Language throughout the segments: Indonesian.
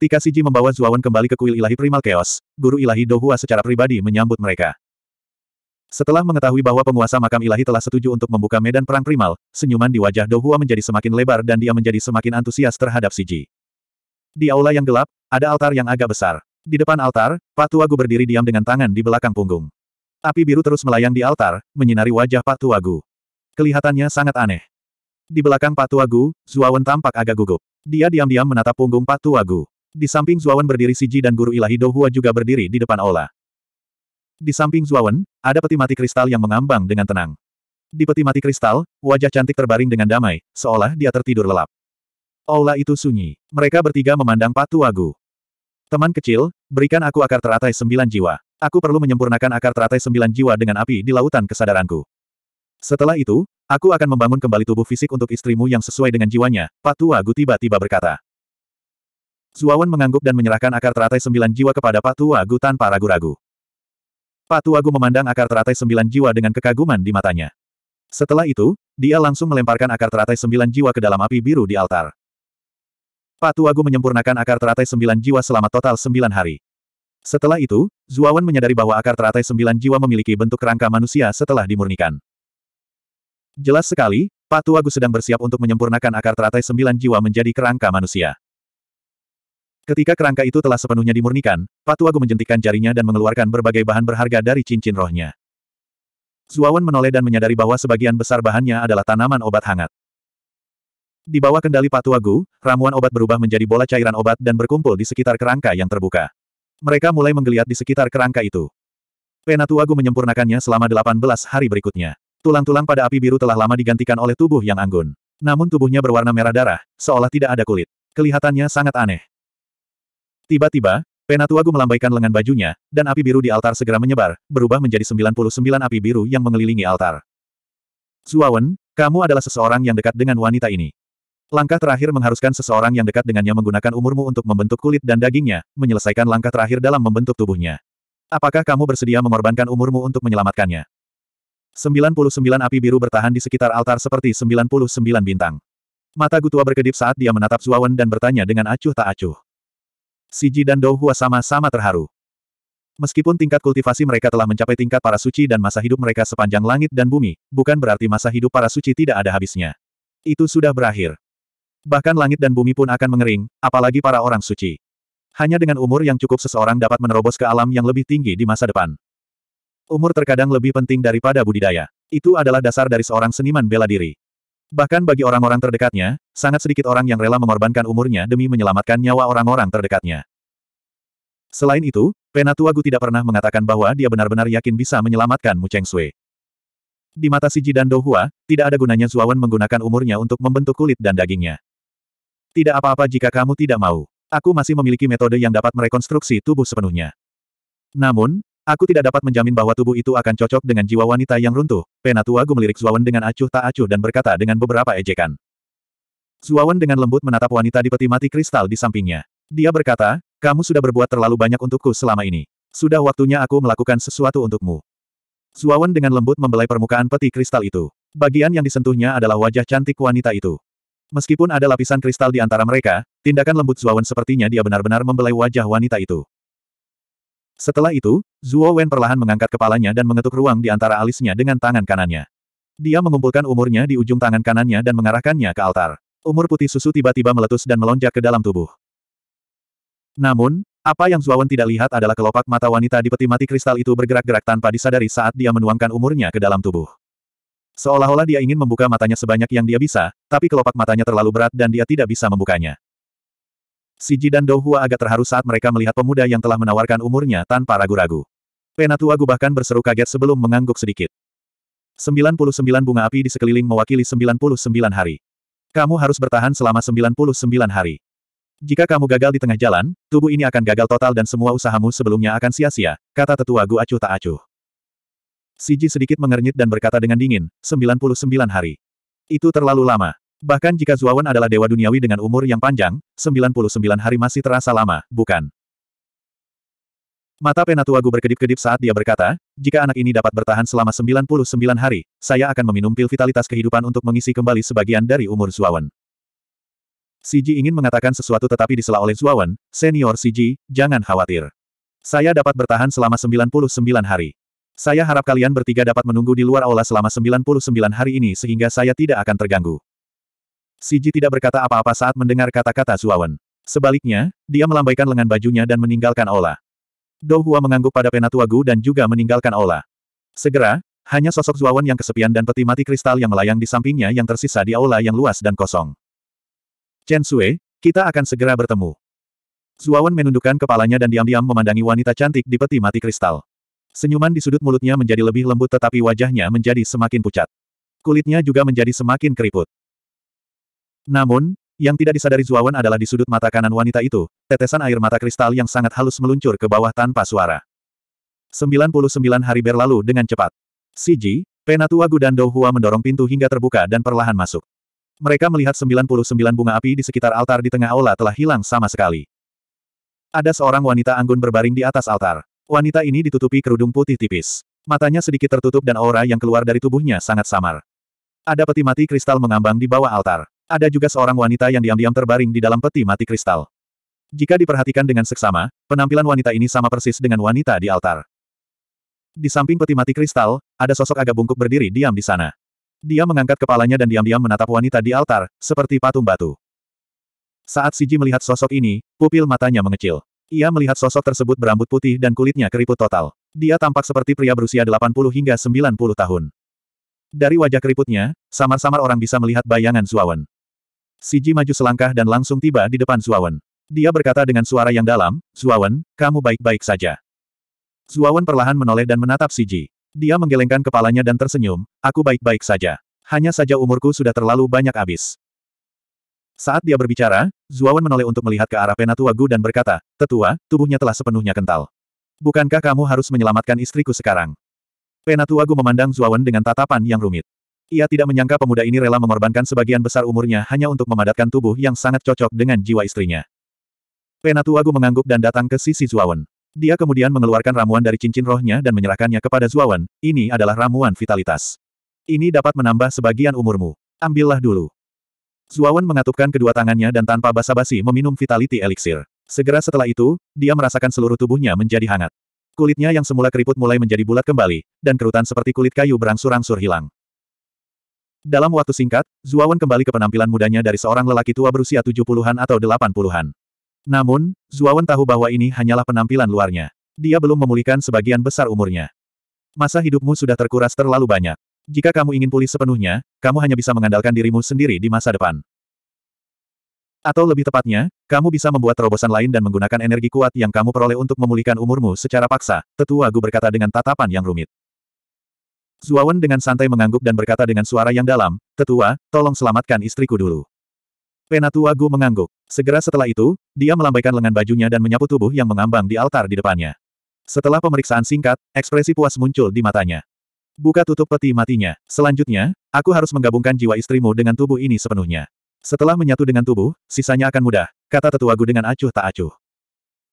Tika Siji membawa Zuawan kembali ke kuil ilahi primal chaos, guru ilahi Dohua secara pribadi menyambut mereka. Setelah mengetahui bahwa penguasa makam ilahi telah setuju untuk membuka medan perang primal, senyuman di wajah Dohua menjadi semakin lebar dan dia menjadi semakin antusias terhadap Siji. Di aula yang gelap, ada altar yang agak besar. Di depan altar, Pak Tuagu berdiri diam dengan tangan di belakang punggung. Api biru terus melayang di altar, menyinari wajah Pak Tuagu. Kelihatannya sangat aneh. Di belakang Pak Tuagu, Zuawan tampak agak gugup. Dia diam-diam menatap punggung Pak Tuagu. Di samping Zuawan berdiri Siji dan Guru Ilahi Douhua juga berdiri di depan aula. Di samping Zuawan, ada peti mati kristal yang mengambang dengan tenang. Di peti mati kristal, wajah cantik terbaring dengan damai, seolah dia tertidur lelap. Aula itu sunyi. Mereka bertiga memandang Patu Agu. Teman kecil, berikan aku akar teratai sembilan jiwa. Aku perlu menyempurnakan akar teratai sembilan jiwa dengan api di lautan kesadaranku. Setelah itu, aku akan membangun kembali tubuh fisik untuk istrimu yang sesuai dengan jiwanya, Patu Agu tiba-tiba berkata. Zuawan mengangguk dan menyerahkan akar teratai sembilan jiwa kepada Patu Gu tanpa ragu-ragu. Patu Gu memandang akar teratai sembilan jiwa dengan kekaguman di matanya. Setelah itu, dia langsung melemparkan akar teratai sembilan jiwa ke dalam api biru di altar. Patu Gu menyempurnakan akar teratai sembilan jiwa selama total sembilan hari. Setelah itu, Zuawan menyadari bahwa akar teratai sembilan jiwa memiliki bentuk kerangka manusia setelah dimurnikan. Jelas sekali, Patu Gu sedang bersiap untuk menyempurnakan akar teratai sembilan jiwa menjadi kerangka manusia. Ketika kerangka itu telah sepenuhnya dimurnikan, Patuagu menjentikan jarinya dan mengeluarkan berbagai bahan berharga dari cincin rohnya. Zuawan menoleh dan menyadari bahwa sebagian besar bahannya adalah tanaman obat hangat. Di bawah kendali Patuagu, ramuan obat berubah menjadi bola cairan obat dan berkumpul di sekitar kerangka yang terbuka. Mereka mulai menggeliat di sekitar kerangka itu. Penatuagu menyempurnakannya selama 18 hari berikutnya. Tulang-tulang pada api biru telah lama digantikan oleh tubuh yang anggun. Namun tubuhnya berwarna merah darah, seolah tidak ada kulit. Kelihatannya sangat aneh. Tiba-tiba, Penatuagu melambaikan lengan bajunya, dan api biru di altar segera menyebar, berubah menjadi 99 api biru yang mengelilingi altar. Zuawan, kamu adalah seseorang yang dekat dengan wanita ini. Langkah terakhir mengharuskan seseorang yang dekat dengannya menggunakan umurmu untuk membentuk kulit dan dagingnya, menyelesaikan langkah terakhir dalam membentuk tubuhnya. Apakah kamu bersedia mengorbankan umurmu untuk menyelamatkannya? 99 api biru bertahan di sekitar altar seperti 99 bintang. Mata Gutua berkedip saat dia menatap Zuawan dan bertanya dengan acuh tak acuh. Siji dan Dou Hua sama-sama terharu. Meskipun tingkat kultivasi mereka telah mencapai tingkat para suci dan masa hidup mereka sepanjang langit dan bumi, bukan berarti masa hidup para suci tidak ada habisnya. Itu sudah berakhir. Bahkan langit dan bumi pun akan mengering, apalagi para orang suci. Hanya dengan umur yang cukup seseorang dapat menerobos ke alam yang lebih tinggi di masa depan. Umur terkadang lebih penting daripada budidaya. Itu adalah dasar dari seorang seniman bela diri. Bahkan bagi orang-orang terdekatnya, sangat sedikit orang yang rela mengorbankan umurnya demi menyelamatkan nyawa orang-orang terdekatnya. Selain itu, Penatua Gu tidak pernah mengatakan bahwa dia benar-benar yakin bisa menyelamatkan Mu Cheng Sui. Di mata Si Ji dan Dou Hua, tidak ada gunanya Zuawan menggunakan umurnya untuk membentuk kulit dan dagingnya. Tidak apa-apa jika kamu tidak mau. Aku masih memiliki metode yang dapat merekonstruksi tubuh sepenuhnya. Namun, Aku tidak dapat menjamin bahwa tubuh itu akan cocok dengan jiwa wanita yang runtuh. Penatua Gu melirik Zuawan dengan acuh tak acuh dan berkata dengan beberapa ejekan. Zuawan dengan lembut menatap wanita di peti mati kristal di sampingnya. Dia berkata, kamu sudah berbuat terlalu banyak untukku selama ini. Sudah waktunya aku melakukan sesuatu untukmu. Zuawan dengan lembut membelai permukaan peti kristal itu. Bagian yang disentuhnya adalah wajah cantik wanita itu. Meskipun ada lapisan kristal di antara mereka, tindakan lembut Zuawan sepertinya dia benar-benar membelai wajah wanita itu. Setelah itu, Zuo Wen perlahan mengangkat kepalanya dan mengetuk ruang di antara alisnya dengan tangan kanannya. Dia mengumpulkan umurnya di ujung tangan kanannya dan mengarahkannya ke altar. Umur putih susu tiba-tiba meletus dan melonjak ke dalam tubuh. Namun, apa yang Zuo Wen tidak lihat adalah kelopak mata wanita di peti mati kristal itu bergerak-gerak tanpa disadari saat dia menuangkan umurnya ke dalam tubuh. Seolah-olah dia ingin membuka matanya sebanyak yang dia bisa, tapi kelopak matanya terlalu berat dan dia tidak bisa membukanya. Siji dan Douhua agak terharu saat mereka melihat pemuda yang telah menawarkan umurnya tanpa ragu-ragu. Penatua Gu bahkan berseru kaget sebelum mengangguk sedikit. 99 bunga api di sekeliling mewakili 99 hari. Kamu harus bertahan selama 99 hari. Jika kamu gagal di tengah jalan, tubuh ini akan gagal total dan semua usahamu sebelumnya akan sia-sia, kata tetua Gu acuh tak acuh. Siji sedikit mengernyit dan berkata dengan dingin, 99 hari. Itu terlalu lama. Bahkan jika Zuawan adalah dewa duniawi dengan umur yang panjang, 99 hari masih terasa lama, bukan? Mata Penatua Gu berkedip-kedip saat dia berkata, jika anak ini dapat bertahan selama 99 hari, saya akan meminum pil vitalitas kehidupan untuk mengisi kembali sebagian dari umur Zuawan. Siji ingin mengatakan sesuatu tetapi disela oleh Zuawan, senior Siji, jangan khawatir. Saya dapat bertahan selama 99 hari. Saya harap kalian bertiga dapat menunggu di luar aula selama 99 hari ini sehingga saya tidak akan terganggu. Siji tidak berkata apa-apa saat mendengar kata-kata Suawen. Sebaliknya, dia melambaikan lengan bajunya dan meninggalkan Ola. Dou Hua mengangguk pada penatua Gu dan juga meninggalkan Ola. Segera, hanya sosok Zuawan yang kesepian dan peti mati kristal yang melayang di sampingnya yang tersisa di aula yang luas dan kosong. Chen Sui, kita akan segera bertemu. Zuawan menundukkan kepalanya dan diam-diam memandangi wanita cantik di peti mati kristal. Senyuman di sudut mulutnya menjadi lebih lembut tetapi wajahnya menjadi semakin pucat. Kulitnya juga menjadi semakin keriput. Namun, yang tidak disadari Zuawan adalah di sudut mata kanan wanita itu, tetesan air mata kristal yang sangat halus meluncur ke bawah tanpa suara. 99 hari berlalu dengan cepat. Siji, Penatua Gudan Dou Hua mendorong pintu hingga terbuka dan perlahan masuk. Mereka melihat 99 bunga api di sekitar altar di tengah aula telah hilang sama sekali. Ada seorang wanita anggun berbaring di atas altar. Wanita ini ditutupi kerudung putih tipis. Matanya sedikit tertutup dan aura yang keluar dari tubuhnya sangat samar. Ada peti mati kristal mengambang di bawah altar. Ada juga seorang wanita yang diam-diam terbaring di dalam peti mati kristal. Jika diperhatikan dengan seksama, penampilan wanita ini sama persis dengan wanita di altar. Di samping peti mati kristal, ada sosok agak bungkuk berdiri diam di sana. Dia mengangkat kepalanya dan diam-diam menatap wanita di altar, seperti patung batu. Saat Siji melihat sosok ini, pupil matanya mengecil. Ia melihat sosok tersebut berambut putih dan kulitnya keriput total. Dia tampak seperti pria berusia 80 hingga 90 tahun. Dari wajah keriputnya, samar-samar orang bisa melihat bayangan Zuawan. Siji maju selangkah dan langsung tiba di depan Zuawan. Dia berkata dengan suara yang dalam, Zuawan, kamu baik-baik saja. Zuawan perlahan menoleh dan menatap Siji. Dia menggelengkan kepalanya dan tersenyum, aku baik-baik saja. Hanya saja umurku sudah terlalu banyak habis. Saat dia berbicara, Zuawan menoleh untuk melihat ke arah Penatua Gu dan berkata, Tetua, tubuhnya telah sepenuhnya kental. Bukankah kamu harus menyelamatkan istriku sekarang? Penatua Gu memandang Zuawan dengan tatapan yang rumit. Ia tidak menyangka pemuda ini rela mengorbankan sebagian besar umurnya hanya untuk memadatkan tubuh yang sangat cocok dengan jiwa istrinya. Penatuagu mengangguk dan datang ke sisi Zuawan. Dia kemudian mengeluarkan ramuan dari cincin rohnya dan menyerahkannya kepada Zuawan, ini adalah ramuan vitalitas. Ini dapat menambah sebagian umurmu. Ambillah dulu. Zuawan mengatupkan kedua tangannya dan tanpa basa-basi meminum vitality elixir. Segera setelah itu, dia merasakan seluruh tubuhnya menjadi hangat. Kulitnya yang semula keriput mulai menjadi bulat kembali, dan kerutan seperti kulit kayu berangsur-angsur hilang. Dalam waktu singkat, Zuawan kembali ke penampilan mudanya dari seorang lelaki tua berusia tujuh puluhan atau delapan puluhan. Namun, Zuawan tahu bahwa ini hanyalah penampilan luarnya. Dia belum memulihkan sebagian besar umurnya. Masa hidupmu sudah terkuras terlalu banyak. Jika kamu ingin pulih sepenuhnya, kamu hanya bisa mengandalkan dirimu sendiri di masa depan. Atau lebih tepatnya, kamu bisa membuat terobosan lain dan menggunakan energi kuat yang kamu peroleh untuk memulihkan umurmu secara paksa, tetua Gu berkata dengan tatapan yang rumit. Zuawan dengan santai mengangguk dan berkata dengan suara yang dalam, Tetua, tolong selamatkan istriku dulu. Penatua Gu mengangguk. Segera setelah itu, dia melambaikan lengan bajunya dan menyapu tubuh yang mengambang di altar di depannya. Setelah pemeriksaan singkat, ekspresi puas muncul di matanya. Buka tutup peti matinya. Selanjutnya, aku harus menggabungkan jiwa istrimu dengan tubuh ini sepenuhnya. Setelah menyatu dengan tubuh, sisanya akan mudah, kata Tetua Gu dengan acuh tak acuh.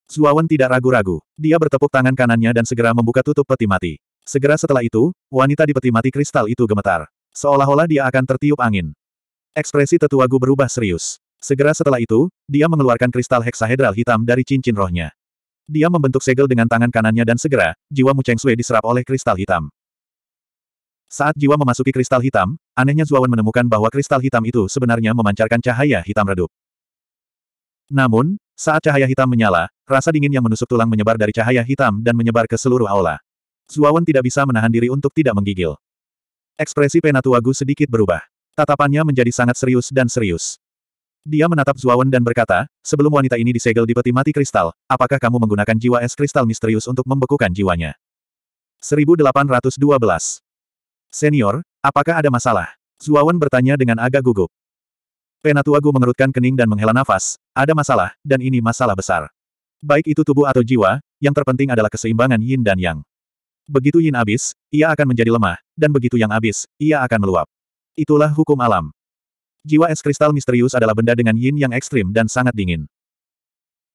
Zuawan tidak ragu-ragu. Dia bertepuk tangan kanannya dan segera membuka tutup peti mati. Segera setelah itu, wanita di peti mati kristal itu gemetar. Seolah-olah dia akan tertiup angin. Ekspresi tetua Gu berubah serius. Segera setelah itu, dia mengeluarkan kristal heksahedral hitam dari cincin rohnya. Dia membentuk segel dengan tangan kanannya dan segera, jiwa Mu Cheng Sui diserap oleh kristal hitam. Saat jiwa memasuki kristal hitam, anehnya Zuawan menemukan bahwa kristal hitam itu sebenarnya memancarkan cahaya hitam redup. Namun, saat cahaya hitam menyala, rasa dingin yang menusuk tulang menyebar dari cahaya hitam dan menyebar ke seluruh aula. Suawan tidak bisa menahan diri untuk tidak menggigil. Ekspresi Penatuagu sedikit berubah. Tatapannya menjadi sangat serius dan serius. Dia menatap Zuawan dan berkata, sebelum wanita ini disegel di peti mati kristal, apakah kamu menggunakan jiwa es kristal misterius untuk membekukan jiwanya? 1812. Senior, apakah ada masalah? Zuawan bertanya dengan agak gugup. Penatuagu mengerutkan kening dan menghela nafas, ada masalah, dan ini masalah besar. Baik itu tubuh atau jiwa, yang terpenting adalah keseimbangan yin dan yang. Begitu yin abis, ia akan menjadi lemah, dan begitu yang abis, ia akan meluap. Itulah hukum alam. Jiwa es kristal misterius adalah benda dengan yin yang ekstrim dan sangat dingin.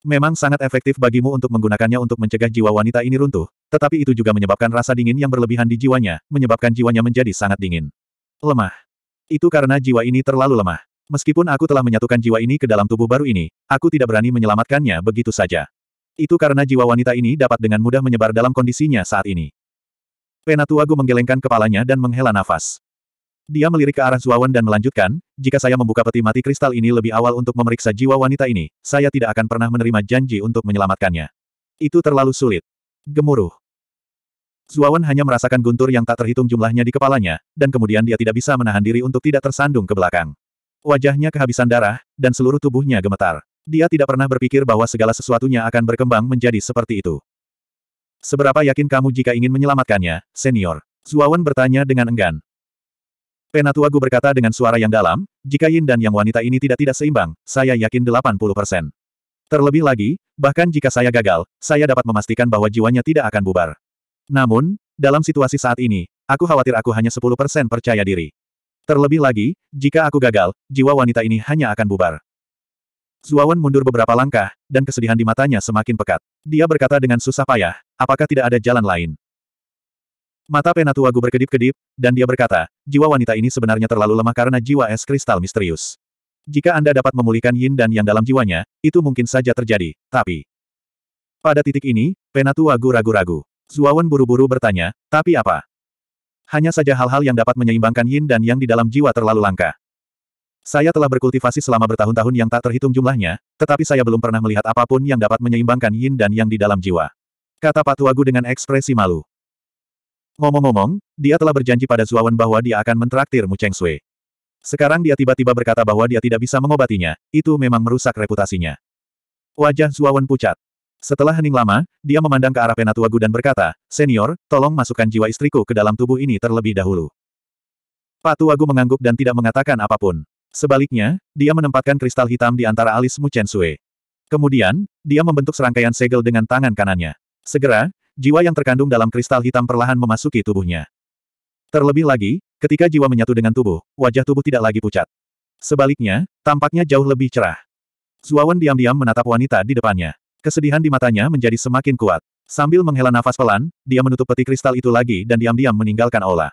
Memang sangat efektif bagimu untuk menggunakannya untuk mencegah jiwa wanita ini runtuh, tetapi itu juga menyebabkan rasa dingin yang berlebihan di jiwanya, menyebabkan jiwanya menjadi sangat dingin. Lemah. Itu karena jiwa ini terlalu lemah. Meskipun aku telah menyatukan jiwa ini ke dalam tubuh baru ini, aku tidak berani menyelamatkannya begitu saja. Itu karena jiwa wanita ini dapat dengan mudah menyebar dalam kondisinya saat ini. Penatuago menggelengkan kepalanya dan menghela nafas. Dia melirik ke arah Zuawan dan melanjutkan, jika saya membuka peti mati kristal ini lebih awal untuk memeriksa jiwa wanita ini, saya tidak akan pernah menerima janji untuk menyelamatkannya. Itu terlalu sulit. Gemuruh. Zuawan hanya merasakan guntur yang tak terhitung jumlahnya di kepalanya, dan kemudian dia tidak bisa menahan diri untuk tidak tersandung ke belakang. Wajahnya kehabisan darah, dan seluruh tubuhnya gemetar. Dia tidak pernah berpikir bahwa segala sesuatunya akan berkembang menjadi seperti itu. Seberapa yakin kamu jika ingin menyelamatkannya, senior? Zuawan bertanya dengan enggan. Penatua berkata dengan suara yang dalam, jika Yin dan Yang wanita ini tidak-tidak seimbang, saya yakin 80 persen. Terlebih lagi, bahkan jika saya gagal, saya dapat memastikan bahwa jiwanya tidak akan bubar. Namun, dalam situasi saat ini, aku khawatir aku hanya 10 persen percaya diri. Terlebih lagi, jika aku gagal, jiwa wanita ini hanya akan bubar. Zuawan mundur beberapa langkah, dan kesedihan di matanya semakin pekat. Dia berkata dengan susah payah, apakah tidak ada jalan lain? Mata Penatua Gu berkedip-kedip, dan dia berkata, jiwa wanita ini sebenarnya terlalu lemah karena jiwa es kristal misterius. Jika Anda dapat memulihkan yin dan yang dalam jiwanya, itu mungkin saja terjadi, tapi... Pada titik ini, Penatua Gu ragu-ragu. Zuawan buru-buru bertanya, tapi apa? Hanya saja hal-hal yang dapat menyeimbangkan yin dan yang di dalam jiwa terlalu langka. Saya telah berkultivasi selama bertahun-tahun yang tak terhitung jumlahnya, tetapi saya belum pernah melihat apapun yang dapat menyeimbangkan yin dan yang di dalam jiwa. Kata Patuagu dengan ekspresi malu. Ngomong-ngomong, dia telah berjanji pada Zuawan bahwa dia akan mentraktir Mu Cheng Sui. Sekarang dia tiba-tiba berkata bahwa dia tidak bisa mengobatinya, itu memang merusak reputasinya. Wajah Zuawan pucat. Setelah hening lama, dia memandang ke arah Penatuagu dan berkata, Senior, tolong masukkan jiwa istriku ke dalam tubuh ini terlebih dahulu. Patuagu mengangguk dan tidak mengatakan apapun. Sebaliknya, dia menempatkan kristal hitam di antara alis Mu Chen Sui. Kemudian, dia membentuk serangkaian segel dengan tangan kanannya. Segera, jiwa yang terkandung dalam kristal hitam perlahan memasuki tubuhnya. Terlebih lagi, ketika jiwa menyatu dengan tubuh, wajah tubuh tidak lagi pucat. Sebaliknya, tampaknya jauh lebih cerah. Zuawan diam-diam menatap wanita di depannya. Kesedihan di matanya menjadi semakin kuat. Sambil menghela nafas pelan, dia menutup peti kristal itu lagi dan diam-diam meninggalkan aula.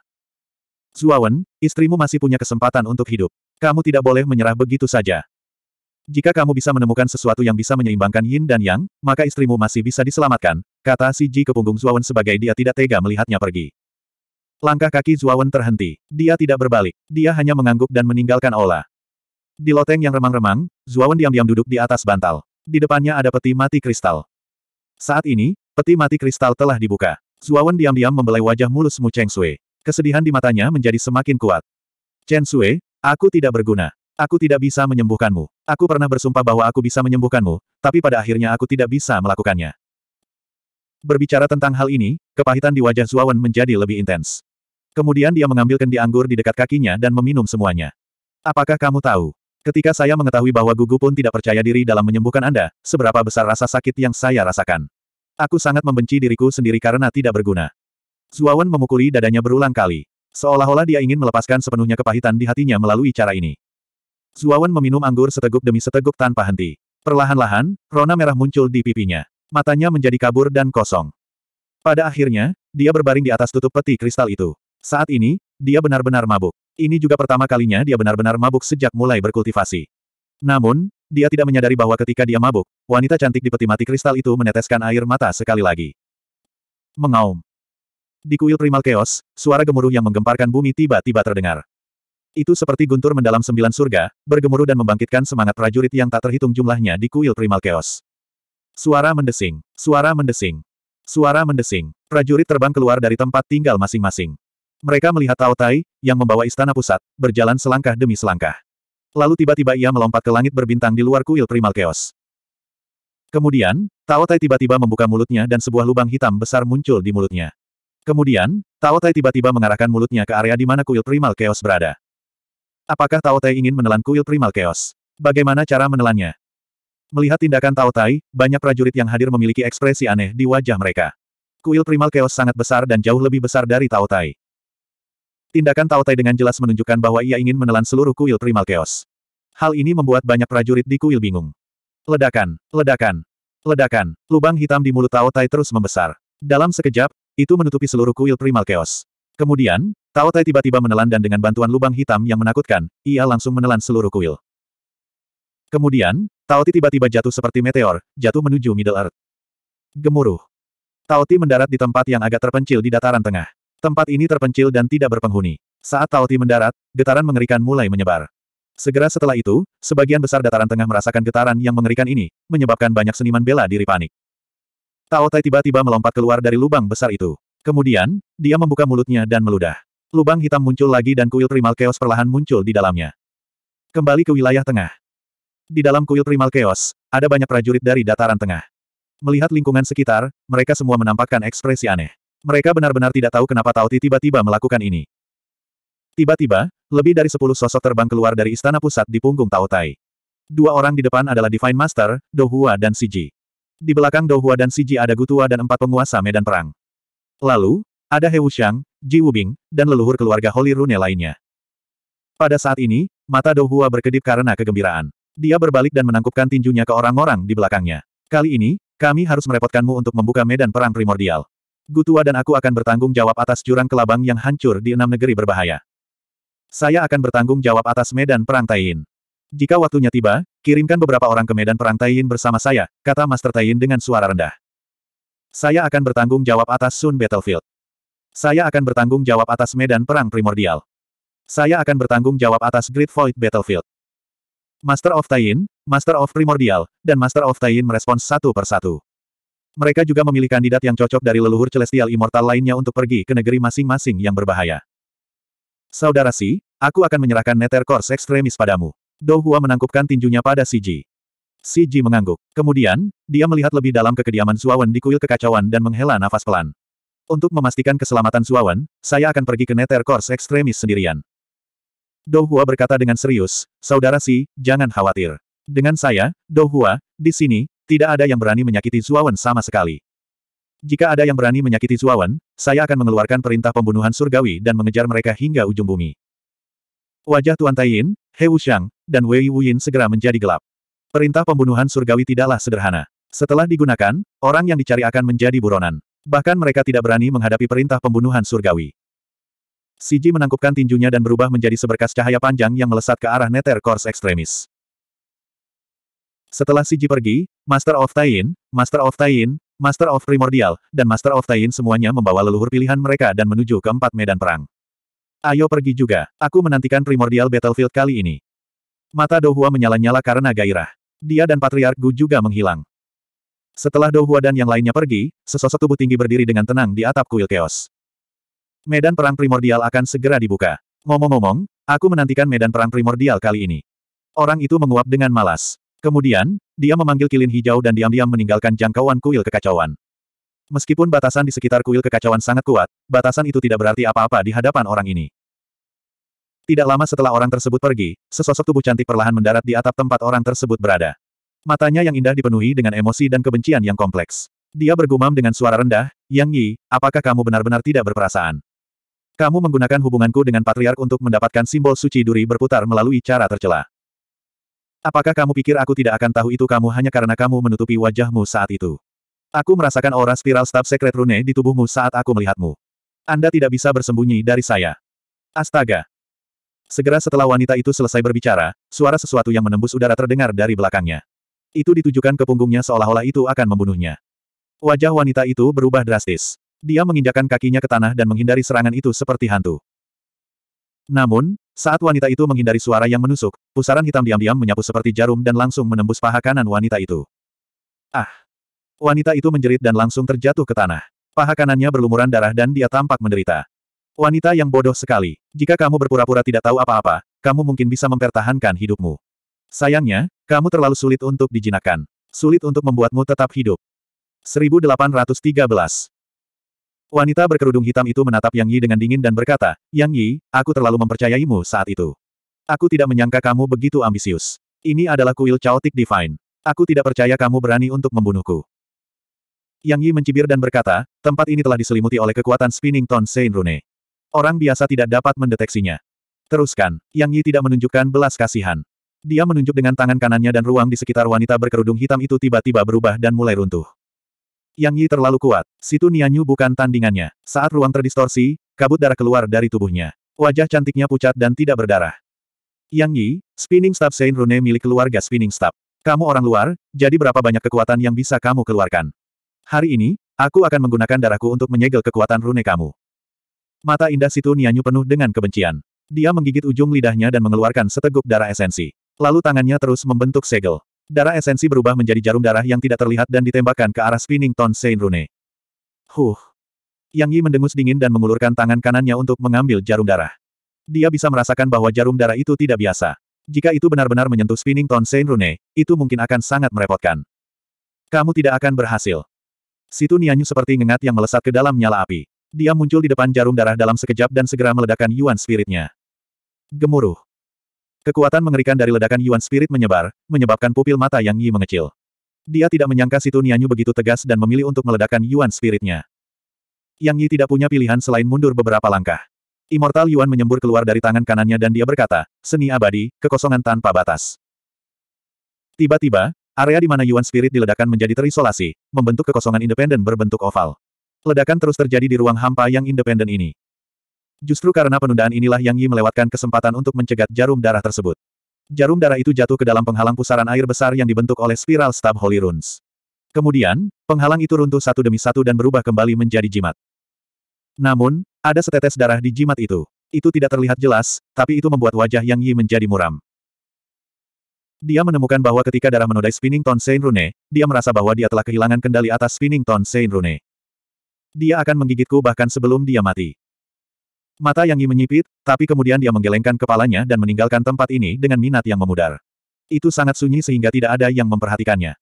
Zuawan, istrimu masih punya kesempatan untuk hidup. Kamu tidak boleh menyerah begitu saja. Jika kamu bisa menemukan sesuatu yang bisa menyeimbangkan yin dan yang, maka istrimu masih bisa diselamatkan, kata si Ji ke punggung Zuawan sebagai dia tidak tega melihatnya pergi. Langkah kaki Zuawan terhenti. Dia tidak berbalik. Dia hanya mengangguk dan meninggalkan Ola. Di loteng yang remang-remang, Zuawan diam-diam duduk di atas bantal. Di depannya ada peti mati kristal. Saat ini, peti mati kristal telah dibuka. Zuawan diam-diam membelai wajah mulus Mu Cheng Sui. Kesedihan di matanya menjadi semakin kuat. Chen Sui, Aku tidak berguna. Aku tidak bisa menyembuhkanmu. Aku pernah bersumpah bahwa aku bisa menyembuhkanmu, tapi pada akhirnya aku tidak bisa melakukannya. Berbicara tentang hal ini, kepahitan di wajah Zuawan menjadi lebih intens. Kemudian dia mengambil kendi anggur di dekat kakinya dan meminum semuanya. Apakah kamu tahu? Ketika saya mengetahui bahwa Gugu pun tidak percaya diri dalam menyembuhkan Anda, seberapa besar rasa sakit yang saya rasakan. Aku sangat membenci diriku sendiri karena tidak berguna. Zuawan memukuli dadanya berulang kali. Seolah-olah dia ingin melepaskan sepenuhnya kepahitan di hatinya melalui cara ini. Zuawan meminum anggur seteguk demi seteguk tanpa henti. Perlahan-lahan, rona merah muncul di pipinya. Matanya menjadi kabur dan kosong. Pada akhirnya, dia berbaring di atas tutup peti kristal itu. Saat ini, dia benar-benar mabuk. Ini juga pertama kalinya dia benar-benar mabuk sejak mulai berkultivasi. Namun, dia tidak menyadari bahwa ketika dia mabuk, wanita cantik di peti mati kristal itu meneteskan air mata sekali lagi. Mengaum. Di kuil primal chaos, suara gemuruh yang menggemparkan bumi tiba-tiba terdengar. Itu seperti guntur mendalam sembilan surga, bergemuruh dan membangkitkan semangat prajurit yang tak terhitung jumlahnya di kuil primal chaos. Suara mendesing, suara mendesing, suara mendesing. Prajurit terbang keluar dari tempat tinggal masing-masing. Mereka melihat Tao Tai, yang membawa istana pusat, berjalan selangkah demi selangkah. Lalu tiba-tiba ia melompat ke langit berbintang di luar kuil primal chaos. Kemudian, Tao Tai tiba-tiba membuka mulutnya dan sebuah lubang hitam besar muncul di mulutnya. Kemudian, Tao Tai tiba-tiba mengarahkan mulutnya ke area di mana kuil primal chaos berada. Apakah Tao Tai ingin menelan kuil primal chaos? Bagaimana cara menelannya? Melihat tindakan Tao Tai, banyak prajurit yang hadir memiliki ekspresi aneh di wajah mereka. Kuil primal chaos sangat besar dan jauh lebih besar dari Tao Tai. Tindakan Tao Tai dengan jelas menunjukkan bahwa ia ingin menelan seluruh kuil primal chaos. Hal ini membuat banyak prajurit di kuil bingung. Ledakan, ledakan, ledakan, lubang hitam di mulut Tao Tai terus membesar. Dalam sekejap, itu menutupi seluruh kuil primal chaos. Kemudian, Tao Tai tiba-tiba menelan dan dengan bantuan lubang hitam yang menakutkan, ia langsung menelan seluruh kuil. Kemudian, Tao Ti tiba-tiba jatuh seperti meteor, jatuh menuju Middle Earth. Gemuruh. Tao Ti mendarat di tempat yang agak terpencil di dataran tengah. Tempat ini terpencil dan tidak berpenghuni. Saat Tao Ti mendarat, getaran mengerikan mulai menyebar. Segera setelah itu, sebagian besar dataran tengah merasakan getaran yang mengerikan ini, menyebabkan banyak seniman bela diri panik. Tao Tai tiba-tiba melompat keluar dari lubang besar itu. Kemudian, dia membuka mulutnya dan meludah. Lubang hitam muncul lagi dan kuil primal chaos perlahan muncul di dalamnya. Kembali ke wilayah tengah. Di dalam kuil primal chaos, ada banyak prajurit dari dataran tengah. Melihat lingkungan sekitar, mereka semua menampakkan ekspresi aneh. Mereka benar-benar tidak tahu kenapa Tao tiba-tiba melakukan ini. Tiba-tiba, lebih dari sepuluh sosok terbang keluar dari istana pusat di punggung Tao Tai. Dua orang di depan adalah Divine Master, Dohua dan Siji. Di belakang Douhua dan Siji ada Gutua dan empat penguasa medan perang. Lalu, ada He Wuxiang, Ji Wubing, dan leluhur keluarga Holy Rune lainnya. Pada saat ini, mata Douhua berkedip karena kegembiraan. Dia berbalik dan menangkupkan tinjunya ke orang-orang di belakangnya. Kali ini, kami harus merepotkanmu untuk membuka medan perang primordial. Gutua dan aku akan bertanggung jawab atas jurang kelabang yang hancur di enam negeri berbahaya. Saya akan bertanggung jawab atas medan perang Taiyin. Jika waktunya tiba, kirimkan beberapa orang ke medan perang Taiyin bersama saya, kata Master Taiyin dengan suara rendah. Saya akan bertanggung jawab atas Sun Battlefield. Saya akan bertanggung jawab atas medan perang primordial. Saya akan bertanggung jawab atas Great Void Battlefield. Master of Taiyin, Master of Primordial, dan Master of Taiyin merespons satu per satu. Mereka juga memilih kandidat yang cocok dari leluhur Celestial Immortal lainnya untuk pergi ke negeri masing-masing yang berbahaya. Saudara Si, aku akan menyerahkan Nether Course Extremis padamu. Dohua menangkupkan tinjunya pada Si Ji. Si Ji mengangguk. Kemudian, dia melihat lebih dalam ke kediaman Suawan di kuil kekacauan dan menghela nafas pelan. Untuk memastikan keselamatan Suawan, saya akan pergi ke Nether Course ekstremis sendirian. Dohua berkata dengan serius, Saudara Si, jangan khawatir. Dengan saya, Dohua, di sini, tidak ada yang berani menyakiti Suawan sama sekali. Jika ada yang berani menyakiti Suawan, saya akan mengeluarkan perintah pembunuhan surgawi dan mengejar mereka hingga ujung bumi. Wajah Tuan Taiyin, He Wuxiang, dan Wei Wuyin segera menjadi gelap. Perintah pembunuhan surgawi tidaklah sederhana. Setelah digunakan, orang yang dicari akan menjadi buronan. Bahkan mereka tidak berani menghadapi perintah pembunuhan surgawi. Siji menangkupkan tinjunya dan berubah menjadi seberkas cahaya panjang yang melesat ke arah Nether kors ekstremis. Setelah Siji pergi, Master of Tain, Master of Tain, Master of Primordial, dan Master of Tain semuanya membawa leluhur pilihan mereka dan menuju ke empat medan perang. Ayo pergi juga, aku menantikan primordial battlefield kali ini. Mata Dohua menyala-nyala karena gairah. Dia dan Patriark Gu juga menghilang. Setelah Dohua dan yang lainnya pergi, sesosok tubuh tinggi berdiri dengan tenang di atap kuil keos. Medan perang primordial akan segera dibuka. Ngomong-ngomong, aku menantikan medan perang primordial kali ini. Orang itu menguap dengan malas. Kemudian, dia memanggil kilin hijau dan diam-diam meninggalkan jangkauan kuil kekacauan. Meskipun batasan di sekitar kuil kekacauan sangat kuat, batasan itu tidak berarti apa-apa di hadapan orang ini. Tidak lama setelah orang tersebut pergi, sesosok tubuh cantik perlahan mendarat di atap tempat orang tersebut berada. Matanya yang indah dipenuhi dengan emosi dan kebencian yang kompleks. Dia bergumam dengan suara rendah, Yang Yi, apakah kamu benar-benar tidak berperasaan? Kamu menggunakan hubunganku dengan Patriark untuk mendapatkan simbol suci duri berputar melalui cara tercela. Apakah kamu pikir aku tidak akan tahu itu kamu hanya karena kamu menutupi wajahmu saat itu? Aku merasakan aura spiral stab secret rune di tubuhmu saat aku melihatmu. Anda tidak bisa bersembunyi dari saya. Astaga! Segera setelah wanita itu selesai berbicara, suara sesuatu yang menembus udara terdengar dari belakangnya. Itu ditujukan ke punggungnya seolah-olah itu akan membunuhnya. Wajah wanita itu berubah drastis. Dia menginjakan kakinya ke tanah dan menghindari serangan itu seperti hantu. Namun, saat wanita itu menghindari suara yang menusuk, pusaran hitam diam-diam menyapu seperti jarum dan langsung menembus paha kanan wanita itu. Ah! Wanita itu menjerit dan langsung terjatuh ke tanah. Paha kanannya berlumuran darah dan dia tampak menderita. Wanita yang bodoh sekali. Jika kamu berpura-pura tidak tahu apa-apa, kamu mungkin bisa mempertahankan hidupmu. Sayangnya, kamu terlalu sulit untuk dijinakkan. Sulit untuk membuatmu tetap hidup. 1813 Wanita berkerudung hitam itu menatap Yang Yi dengan dingin dan berkata, Yang Yi, aku terlalu mempercayaimu saat itu. Aku tidak menyangka kamu begitu ambisius. Ini adalah kuil Chaotic Divine. Aku tidak percaya kamu berani untuk membunuhku. Yang Yi mencibir dan berkata, tempat ini telah diselimuti oleh kekuatan spinning ton Rune. Orang biasa tidak dapat mendeteksinya. Teruskan, Yang Yi tidak menunjukkan belas kasihan. Dia menunjuk dengan tangan kanannya dan ruang di sekitar wanita berkerudung hitam itu tiba-tiba berubah dan mulai runtuh. Yang Yi terlalu kuat, situ Nianyu bukan tandingannya. Saat ruang terdistorsi, kabut darah keluar dari tubuhnya. Wajah cantiknya pucat dan tidak berdarah. Yang Yi, spinning Stab Saint Rune milik keluarga spinning Stab. Kamu orang luar, jadi berapa banyak kekuatan yang bisa kamu keluarkan? Hari ini, aku akan menggunakan darahku untuk menyegel kekuatan rune kamu. Mata indah situ Nianyu penuh dengan kebencian. Dia menggigit ujung lidahnya dan mengeluarkan seteguk darah esensi. Lalu tangannya terus membentuk segel. Darah esensi berubah menjadi jarum darah yang tidak terlihat dan ditembakkan ke arah spinning ton Sein Rune. Huh. Yang Yi mendengus dingin dan mengulurkan tangan kanannya untuk mengambil jarum darah. Dia bisa merasakan bahwa jarum darah itu tidak biasa. Jika itu benar-benar menyentuh spinning ton Sein Rune, itu mungkin akan sangat merepotkan. Kamu tidak akan berhasil. Situ Nianyu seperti ngengat yang melesat ke dalam nyala api. Dia muncul di depan jarum darah dalam sekejap dan segera meledakkan Yuan Spiritnya. Gemuruh. Kekuatan mengerikan dari ledakan Yuan Spirit menyebar, menyebabkan pupil mata Yang Yi mengecil. Dia tidak menyangka Situ Nianyu begitu tegas dan memilih untuk meledakkan Yuan Spiritnya. Yang Yi tidak punya pilihan selain mundur beberapa langkah. Immortal Yuan menyembur keluar dari tangan kanannya dan dia berkata, seni abadi, kekosongan tanpa batas. Tiba-tiba, Area di mana Yuan Spirit diledakkan menjadi terisolasi, membentuk kekosongan independen berbentuk oval. Ledakan terus terjadi di ruang hampa yang independen ini. Justru karena penundaan inilah Yang Yi melewatkan kesempatan untuk mencegat jarum darah tersebut. Jarum darah itu jatuh ke dalam penghalang pusaran air besar yang dibentuk oleh spiral stab Holy Runes. Kemudian, penghalang itu runtuh satu demi satu dan berubah kembali menjadi jimat. Namun, ada setetes darah di jimat itu. Itu tidak terlihat jelas, tapi itu membuat wajah Yang Yi menjadi muram. Dia menemukan bahwa ketika darah menodai Spinning Tone Sein Rune, dia merasa bahwa dia telah kehilangan kendali atas Spinning Tone Sein Rune. Dia akan menggigitku bahkan sebelum dia mati. Mata Yang Yi menyipit, tapi kemudian dia menggelengkan kepalanya dan meninggalkan tempat ini dengan minat yang memudar. Itu sangat sunyi sehingga tidak ada yang memperhatikannya.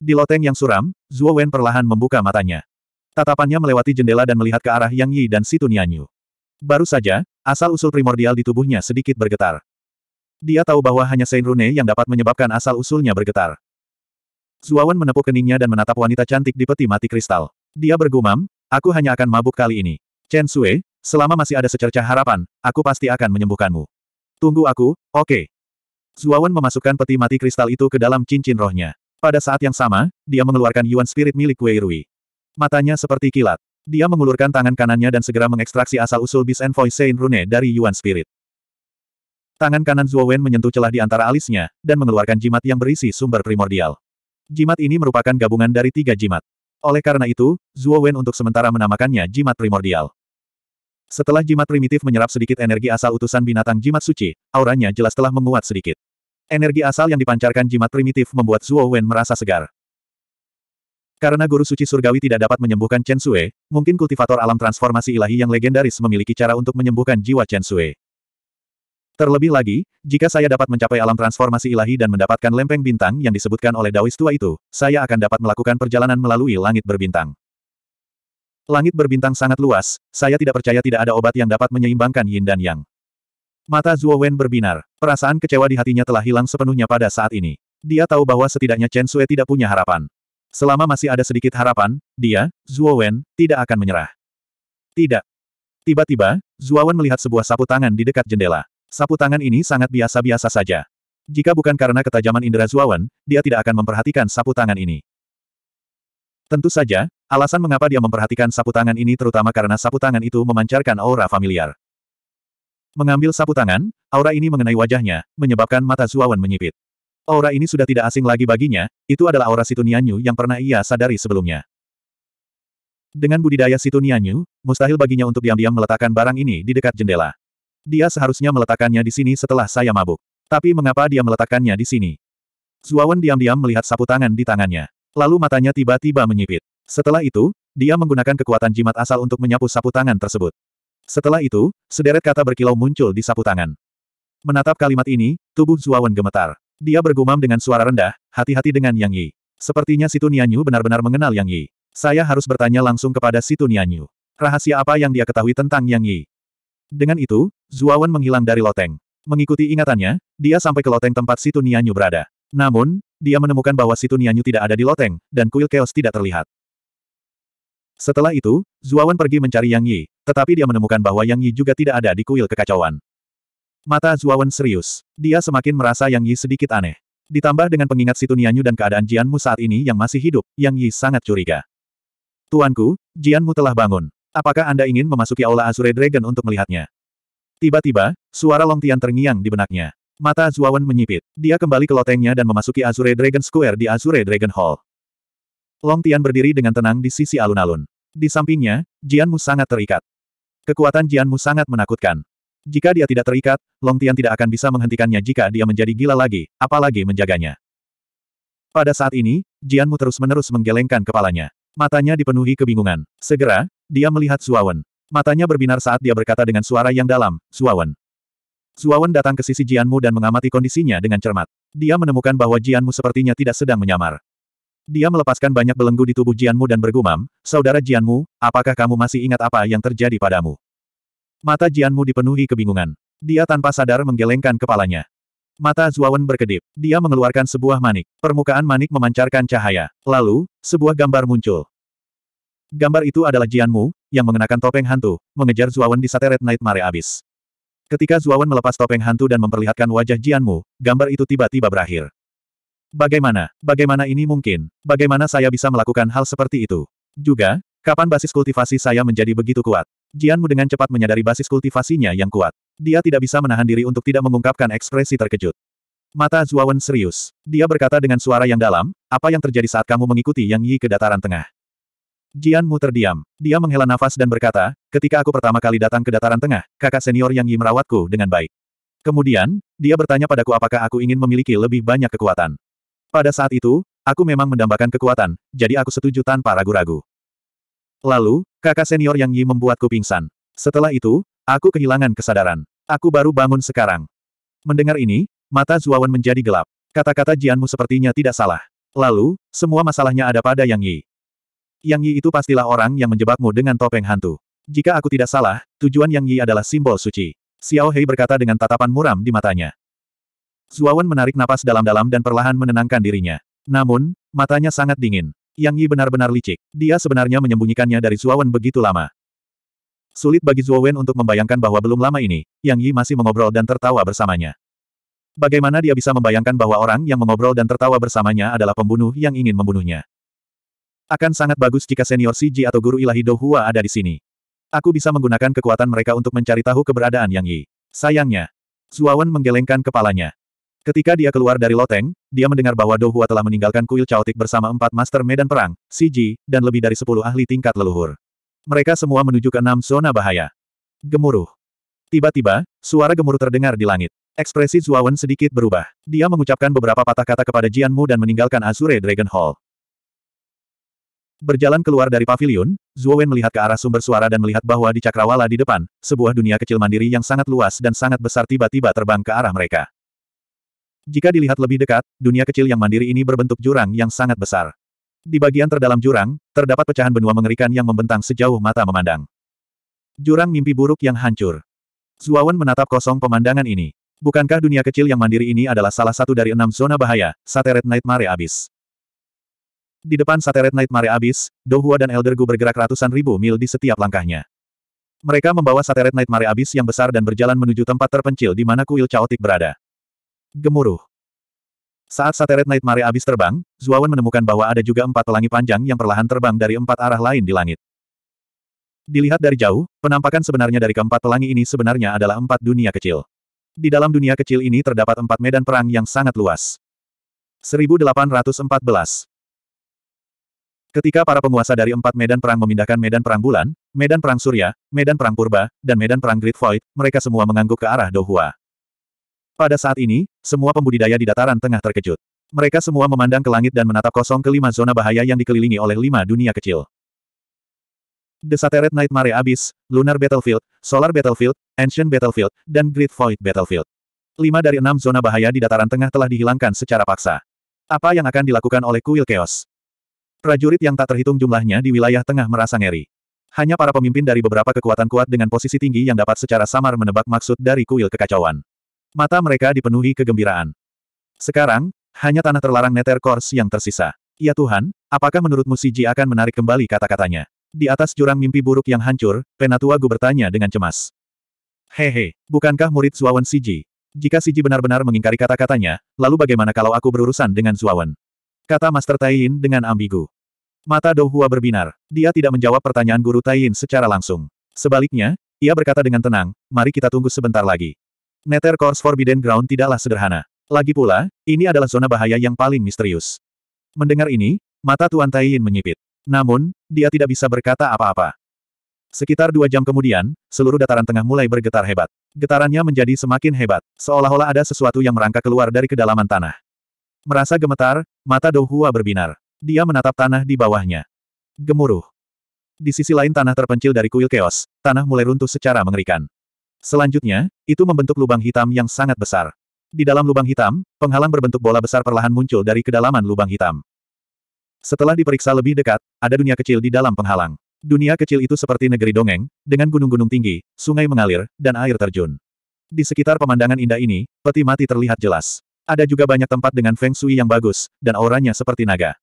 Di loteng yang suram, Zhuo Wen perlahan membuka matanya. Tatapannya melewati jendela dan melihat ke arah Yang Yi dan Situ Nianyu. Baru saja, asal-usul primordial di tubuhnya sedikit bergetar. Dia tahu bahwa hanya Saint Rune yang dapat menyebabkan asal-usulnya bergetar. Zuawan menepuk keningnya dan menatap wanita cantik di peti mati kristal. Dia bergumam, aku hanya akan mabuk kali ini. Chen Sue, selama masih ada secercah harapan, aku pasti akan menyembuhkanmu. Tunggu aku, oke. Okay. Zuawan memasukkan peti mati kristal itu ke dalam cincin rohnya. Pada saat yang sama, dia mengeluarkan Yuan Spirit milik Wei Rui. Matanya seperti kilat. Dia mengulurkan tangan kanannya dan segera mengekstraksi asal-usul bis Envoy Saint Rune dari Yuan Spirit. Tangan kanan Zhuo Wen menyentuh celah di antara alisnya, dan mengeluarkan jimat yang berisi sumber primordial. Jimat ini merupakan gabungan dari tiga jimat. Oleh karena itu, Zhuo Wen untuk sementara menamakannya jimat primordial. Setelah jimat primitif menyerap sedikit energi asal utusan binatang jimat suci, auranya jelas telah menguat sedikit. Energi asal yang dipancarkan jimat primitif membuat Zhuo Wen merasa segar. Karena guru suci surgawi tidak dapat menyembuhkan Chen Sui, mungkin kultivator alam transformasi ilahi yang legendaris memiliki cara untuk menyembuhkan jiwa Chen Sui. Terlebih lagi, jika saya dapat mencapai alam transformasi ilahi dan mendapatkan lempeng bintang yang disebutkan oleh Dawis tua itu, saya akan dapat melakukan perjalanan melalui langit berbintang. Langit berbintang sangat luas, saya tidak percaya tidak ada obat yang dapat menyeimbangkan yin dan yang. Mata Zuo Wen berbinar, perasaan kecewa di hatinya telah hilang sepenuhnya pada saat ini. Dia tahu bahwa setidaknya Chen Sue tidak punya harapan. Selama masih ada sedikit harapan, dia, Zuo Wen, tidak akan menyerah. Tidak. Tiba-tiba, Zuo Wen melihat sebuah sapu tangan di dekat jendela. Sapu tangan ini sangat biasa-biasa saja. Jika bukan karena ketajaman indera Zuawan, dia tidak akan memperhatikan sapu tangan ini. Tentu saja, alasan mengapa dia memperhatikan sapu tangan ini terutama karena sapu tangan itu memancarkan aura familiar. Mengambil sapu tangan, aura ini mengenai wajahnya, menyebabkan mata Zuawan menyipit. Aura ini sudah tidak asing lagi baginya, itu adalah aura Situnianyu yang pernah ia sadari sebelumnya. Dengan budidaya Situ Nianyu, mustahil baginya untuk diam-diam meletakkan barang ini di dekat jendela. Dia seharusnya meletakkannya di sini setelah saya mabuk. Tapi mengapa dia meletakkannya di sini? Zuawan diam-diam melihat sapu tangan di tangannya. Lalu matanya tiba-tiba menyipit. Setelah itu, dia menggunakan kekuatan jimat asal untuk menyapu sapu tangan tersebut. Setelah itu, sederet kata berkilau muncul di sapu tangan. Menatap kalimat ini, tubuh Zuawan gemetar. Dia bergumam dengan suara rendah, hati-hati dengan Yang Yi. Sepertinya Situ Nianyu benar-benar mengenal Yang Yi. Saya harus bertanya langsung kepada Situ Nianyu. Rahasia apa yang dia ketahui tentang Yang Yi? Dengan itu, Zuawan menghilang dari loteng. Mengikuti ingatannya, dia sampai ke loteng tempat Situ Nianyu berada. Namun, dia menemukan bahwa Situ Nianyu tidak ada di loteng, dan kuil chaos tidak terlihat. Setelah itu, Zuawan pergi mencari Yang Yi, tetapi dia menemukan bahwa Yang Yi juga tidak ada di kuil kekacauan. Mata Zuawan serius. Dia semakin merasa Yang Yi sedikit aneh. Ditambah dengan pengingat Situ Nianyu dan keadaan Jianmu saat ini yang masih hidup, Yang Yi sangat curiga. Tuanku, Jianmu telah bangun. Apakah Anda ingin memasuki aula Azure Dragon untuk melihatnya? Tiba-tiba, suara Long Tian terngiang di benaknya. Mata Zuawan menyipit. Dia kembali ke lotengnya dan memasuki Azure Dragon Square di Azure Dragon Hall. Long Tian berdiri dengan tenang di sisi alun-alun. Di sampingnya, Jianmu sangat terikat. Kekuatan Jianmu sangat menakutkan. Jika dia tidak terikat, Long Tian tidak akan bisa menghentikannya jika dia menjadi gila lagi, apalagi menjaganya. Pada saat ini, Jianmu terus-menerus menggelengkan kepalanya. Matanya dipenuhi kebingungan. Segera, dia melihat Suawan. Matanya berbinar saat dia berkata dengan suara yang dalam, Suawan. Suawan datang ke sisi Jianmu dan mengamati kondisinya dengan cermat. Dia menemukan bahwa Jianmu sepertinya tidak sedang menyamar. Dia melepaskan banyak belenggu di tubuh Jianmu dan bergumam, Saudara Jianmu, apakah kamu masih ingat apa yang terjadi padamu? Mata Jianmu dipenuhi kebingungan. Dia tanpa sadar menggelengkan kepalanya. Mata Zuawan berkedip. Dia mengeluarkan sebuah manik. Permukaan manik memancarkan cahaya. Lalu, sebuah gambar muncul. Gambar itu adalah Jianmu, yang mengenakan topeng hantu, mengejar Zuawan di Sateret nightmare Abyss. Ketika Zuawan melepas topeng hantu dan memperlihatkan wajah Jianmu, gambar itu tiba-tiba berakhir. Bagaimana? Bagaimana ini mungkin? Bagaimana saya bisa melakukan hal seperti itu? Juga, kapan basis kultivasi saya menjadi begitu kuat? Jianmu dengan cepat menyadari basis kultivasinya yang kuat. Dia tidak bisa menahan diri untuk tidak mengungkapkan ekspresi terkejut. Mata Zuawan serius. Dia berkata dengan suara yang dalam, apa yang terjadi saat kamu mengikuti Yang Yi ke dataran tengah? Jian Mu terdiam. Dia menghela nafas dan berkata, ketika aku pertama kali datang ke dataran tengah, kakak senior Yang Yi merawatku dengan baik. Kemudian, dia bertanya padaku apakah aku ingin memiliki lebih banyak kekuatan. Pada saat itu, aku memang mendambakan kekuatan, jadi aku setuju tanpa ragu-ragu. Lalu, kakak senior Yang Yi membuatku pingsan. Setelah itu, aku kehilangan kesadaran. Aku baru bangun sekarang. Mendengar ini, mata Zuawan menjadi gelap. Kata-kata Jianmu sepertinya tidak salah. Lalu, semua masalahnya ada pada Yang Yi. Yang Yi itu pastilah orang yang menjebakmu dengan topeng hantu. Jika aku tidak salah, tujuan Yang Yi adalah simbol suci. Xiao Hei berkata dengan tatapan muram di matanya. Zuawan menarik napas dalam-dalam dan perlahan menenangkan dirinya. Namun, matanya sangat dingin. Yang Yi benar-benar licik. Dia sebenarnya menyembunyikannya dari Zuawan begitu lama. Sulit bagi Zuawan untuk membayangkan bahwa belum lama ini, Yang Yi masih mengobrol dan tertawa bersamanya. Bagaimana dia bisa membayangkan bahwa orang yang mengobrol dan tertawa bersamanya adalah pembunuh yang ingin membunuhnya? Akan sangat bagus jika senior Siji atau guru ilahi Dohua ada di sini. Aku bisa menggunakan kekuatan mereka untuk mencari tahu keberadaan Yang Yi. Sayangnya. Zuawan menggelengkan kepalanya. Ketika dia keluar dari loteng, dia mendengar bahwa Dohua telah meninggalkan kuil caotik bersama empat master medan perang, Siji, dan lebih dari sepuluh ahli tingkat leluhur. Mereka semua menuju ke enam zona bahaya. Gemuruh. Tiba-tiba, suara gemuruh terdengar di langit. Ekspresi Zuawan sedikit berubah. Dia mengucapkan beberapa patah kata kepada Jianmu dan meninggalkan Azure Dragon Hall. Berjalan keluar dari pavilion, Zuo Wen melihat ke arah sumber suara dan melihat bahwa di cakrawala di depan, sebuah dunia kecil mandiri yang sangat luas dan sangat besar tiba-tiba terbang ke arah mereka. Jika dilihat lebih dekat, dunia kecil yang mandiri ini berbentuk jurang yang sangat besar. Di bagian terdalam jurang, terdapat pecahan benua mengerikan yang membentang sejauh mata memandang. Jurang mimpi buruk yang hancur. Zuo Wen menatap kosong pemandangan ini. Bukankah dunia kecil yang mandiri ini adalah salah satu dari enam zona bahaya, Sateret Nightmare Abyss? Di depan Sateret Nightmare Abyss, Dohua dan Elder Gu bergerak ratusan ribu mil di setiap langkahnya. Mereka membawa Sateret Nightmare Abyss yang besar dan berjalan menuju tempat terpencil di mana kuil caotik berada. Gemuruh. Saat Sateret Nightmare Abyss terbang, Zuawan menemukan bahwa ada juga empat pelangi panjang yang perlahan terbang dari empat arah lain di langit. Dilihat dari jauh, penampakan sebenarnya dari keempat pelangi ini sebenarnya adalah empat dunia kecil. Di dalam dunia kecil ini terdapat empat medan perang yang sangat luas. 1814 Ketika para penguasa dari empat medan perang memindahkan medan perang bulan, medan perang surya, medan perang purba, dan medan perang Great Void, mereka semua mengangguk ke arah Dohua. Pada saat ini, semua pembudidaya di dataran tengah terkejut. Mereka semua memandang ke langit dan menatap kosong kelima zona bahaya yang dikelilingi oleh lima dunia kecil. The Satellite Nightmare Abyss, Lunar Battlefield, Solar Battlefield, Ancient Battlefield, dan Great Void Battlefield. Lima dari enam zona bahaya di dataran tengah telah dihilangkan secara paksa. Apa yang akan dilakukan oleh kuil Chaos? Prajurit yang tak terhitung jumlahnya di wilayah tengah merasa ngeri. Hanya para pemimpin dari beberapa kekuatan kuat dengan posisi tinggi yang dapat secara samar menebak maksud dari kuil kekacauan. Mata mereka dipenuhi kegembiraan. Sekarang, hanya tanah terlarang Nether Course yang tersisa. Ya Tuhan, apakah menurutmu Siji akan menarik kembali kata-katanya? Di atas jurang mimpi buruk yang hancur, Penatua Gu bertanya dengan cemas. Hehe, bukankah murid Zuawan Siji? Jika Siji benar-benar mengingkari kata-katanya, lalu bagaimana kalau aku berurusan dengan Zuawan? Kata Master Taiyin dengan ambigu. Mata Douhua berbinar. Dia tidak menjawab pertanyaan guru Taiyin secara langsung. Sebaliknya, ia berkata dengan tenang, mari kita tunggu sebentar lagi. Nether Course Forbidden Ground tidaklah sederhana. Lagi pula, ini adalah zona bahaya yang paling misterius. Mendengar ini, mata Tuan Taiyin menyipit. Namun, dia tidak bisa berkata apa-apa. Sekitar dua jam kemudian, seluruh dataran tengah mulai bergetar hebat. Getarannya menjadi semakin hebat, seolah-olah ada sesuatu yang merangkak keluar dari kedalaman tanah. Merasa gemetar, mata Douhua berbinar. Dia menatap tanah di bawahnya. Gemuruh. Di sisi lain tanah terpencil dari kuil keos, tanah mulai runtuh secara mengerikan. Selanjutnya, itu membentuk lubang hitam yang sangat besar. Di dalam lubang hitam, penghalang berbentuk bola besar perlahan muncul dari kedalaman lubang hitam. Setelah diperiksa lebih dekat, ada dunia kecil di dalam penghalang. Dunia kecil itu seperti negeri dongeng, dengan gunung-gunung tinggi, sungai mengalir, dan air terjun. Di sekitar pemandangan indah ini, peti mati terlihat jelas. Ada juga banyak tempat dengan feng shui yang bagus, dan auranya seperti naga.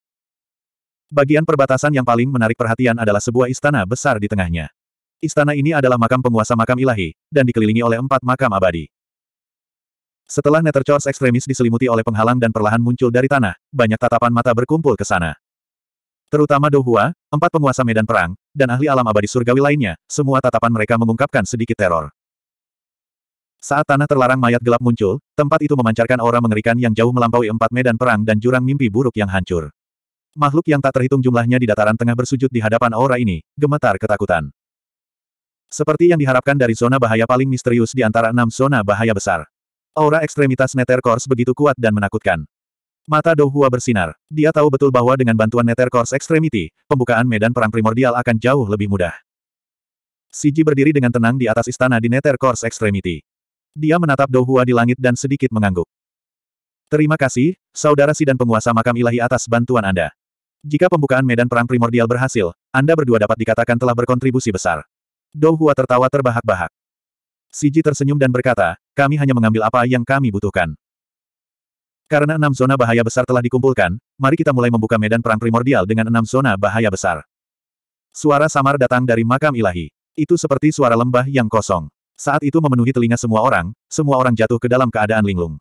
Bagian perbatasan yang paling menarik perhatian adalah sebuah istana besar di tengahnya. Istana ini adalah makam penguasa makam ilahi, dan dikelilingi oleh empat makam abadi. Setelah Chores ekstremis diselimuti oleh penghalang dan perlahan muncul dari tanah, banyak tatapan mata berkumpul ke sana. Terutama Dohua, empat penguasa medan perang, dan ahli alam abadi surgawi lainnya, semua tatapan mereka mengungkapkan sedikit teror. Saat tanah terlarang mayat gelap muncul, tempat itu memancarkan aura mengerikan yang jauh melampaui empat medan perang dan jurang mimpi buruk yang hancur. Makhluk yang tak terhitung jumlahnya di dataran tengah bersujud di hadapan aura ini, gemetar ketakutan. Seperti yang diharapkan dari zona bahaya paling misterius di antara enam zona bahaya besar. Aura ekstremitas Nether Course begitu kuat dan menakutkan. Mata Douhua bersinar. Dia tahu betul bahwa dengan bantuan Nether Course Extremity, pembukaan medan perang primordial akan jauh lebih mudah. Siji berdiri dengan tenang di atas istana di Nether Course Extremity. Dia menatap Douhua di langit dan sedikit mengangguk. Terima kasih, saudara si dan penguasa makam ilahi atas bantuan Anda. Jika pembukaan medan perang primordial berhasil, Anda berdua dapat dikatakan telah berkontribusi besar. Douhua tertawa terbahak-bahak. Siji tersenyum dan berkata, kami hanya mengambil apa yang kami butuhkan. Karena enam zona bahaya besar telah dikumpulkan, mari kita mulai membuka medan perang primordial dengan enam zona bahaya besar. Suara samar datang dari makam ilahi. Itu seperti suara lembah yang kosong. Saat itu memenuhi telinga semua orang, semua orang jatuh ke dalam keadaan linglung.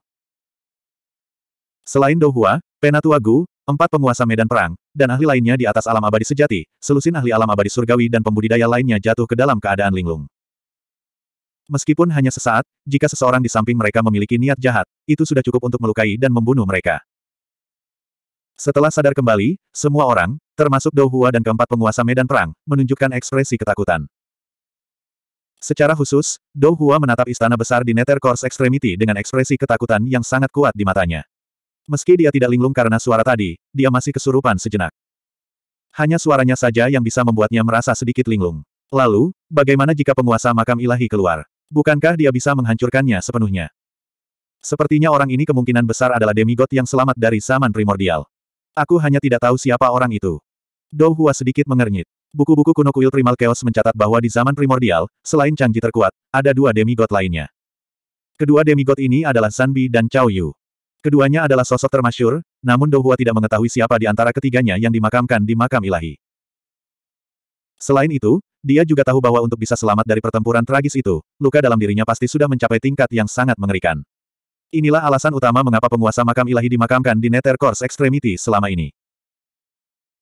Selain Douhua, Penatua Gu, empat penguasa medan perang, dan ahli lainnya di atas alam abadi sejati, selusin ahli alam abadi surgawi dan pembudidaya lainnya jatuh ke dalam keadaan linglung. Meskipun hanya sesaat, jika seseorang di samping mereka memiliki niat jahat, itu sudah cukup untuk melukai dan membunuh mereka. Setelah sadar kembali, semua orang, termasuk Douhua dan keempat penguasa medan perang, menunjukkan ekspresi ketakutan. Secara khusus, Dou Hua menatap istana besar di Nether Course Extremity dengan ekspresi ketakutan yang sangat kuat di matanya. Meski dia tidak linglung karena suara tadi, dia masih kesurupan sejenak. Hanya suaranya saja yang bisa membuatnya merasa sedikit linglung. Lalu, bagaimana jika penguasa makam ilahi keluar? Bukankah dia bisa menghancurkannya sepenuhnya? Sepertinya orang ini kemungkinan besar adalah demigod yang selamat dari zaman primordial. Aku hanya tidak tahu siapa orang itu. Dou Hua sedikit mengernyit. Buku-buku kuno kuil Primal Chaos mencatat bahwa di zaman primordial, selain canggih terkuat, ada dua demigod lainnya. Kedua demigod ini adalah Zanbi dan Chao Yu. Keduanya adalah sosok termasyur, namun Dohua tidak mengetahui siapa di antara ketiganya yang dimakamkan di makam ilahi. Selain itu, dia juga tahu bahwa untuk bisa selamat dari pertempuran tragis itu, luka dalam dirinya pasti sudah mencapai tingkat yang sangat mengerikan. Inilah alasan utama mengapa penguasa makam ilahi dimakamkan di Nether Course Extremity selama ini.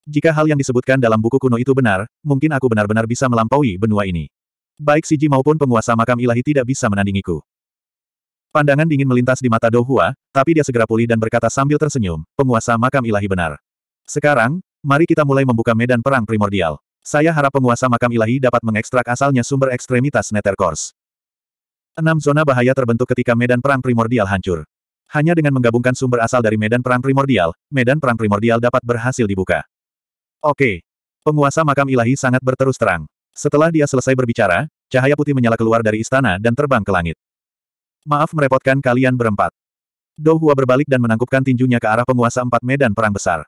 Jika hal yang disebutkan dalam buku kuno itu benar, mungkin aku benar-benar bisa melampaui benua ini. Baik Siji maupun penguasa makam ilahi tidak bisa menandingiku. Pandangan dingin melintas di mata Dohua, tapi dia segera pulih dan berkata sambil tersenyum, penguasa makam ilahi benar. Sekarang, mari kita mulai membuka medan perang primordial. Saya harap penguasa makam ilahi dapat mengekstrak asalnya sumber ekstremitas Nethercourse. Enam zona bahaya terbentuk ketika medan perang primordial hancur. Hanya dengan menggabungkan sumber asal dari medan perang primordial, medan perang primordial dapat berhasil dibuka. Oke. Penguasa makam ilahi sangat berterus terang. Setelah dia selesai berbicara, cahaya putih menyala keluar dari istana dan terbang ke langit. Maaf merepotkan kalian berempat. Douhua berbalik dan menangkupkan tinjunya ke arah penguasa empat medan perang besar.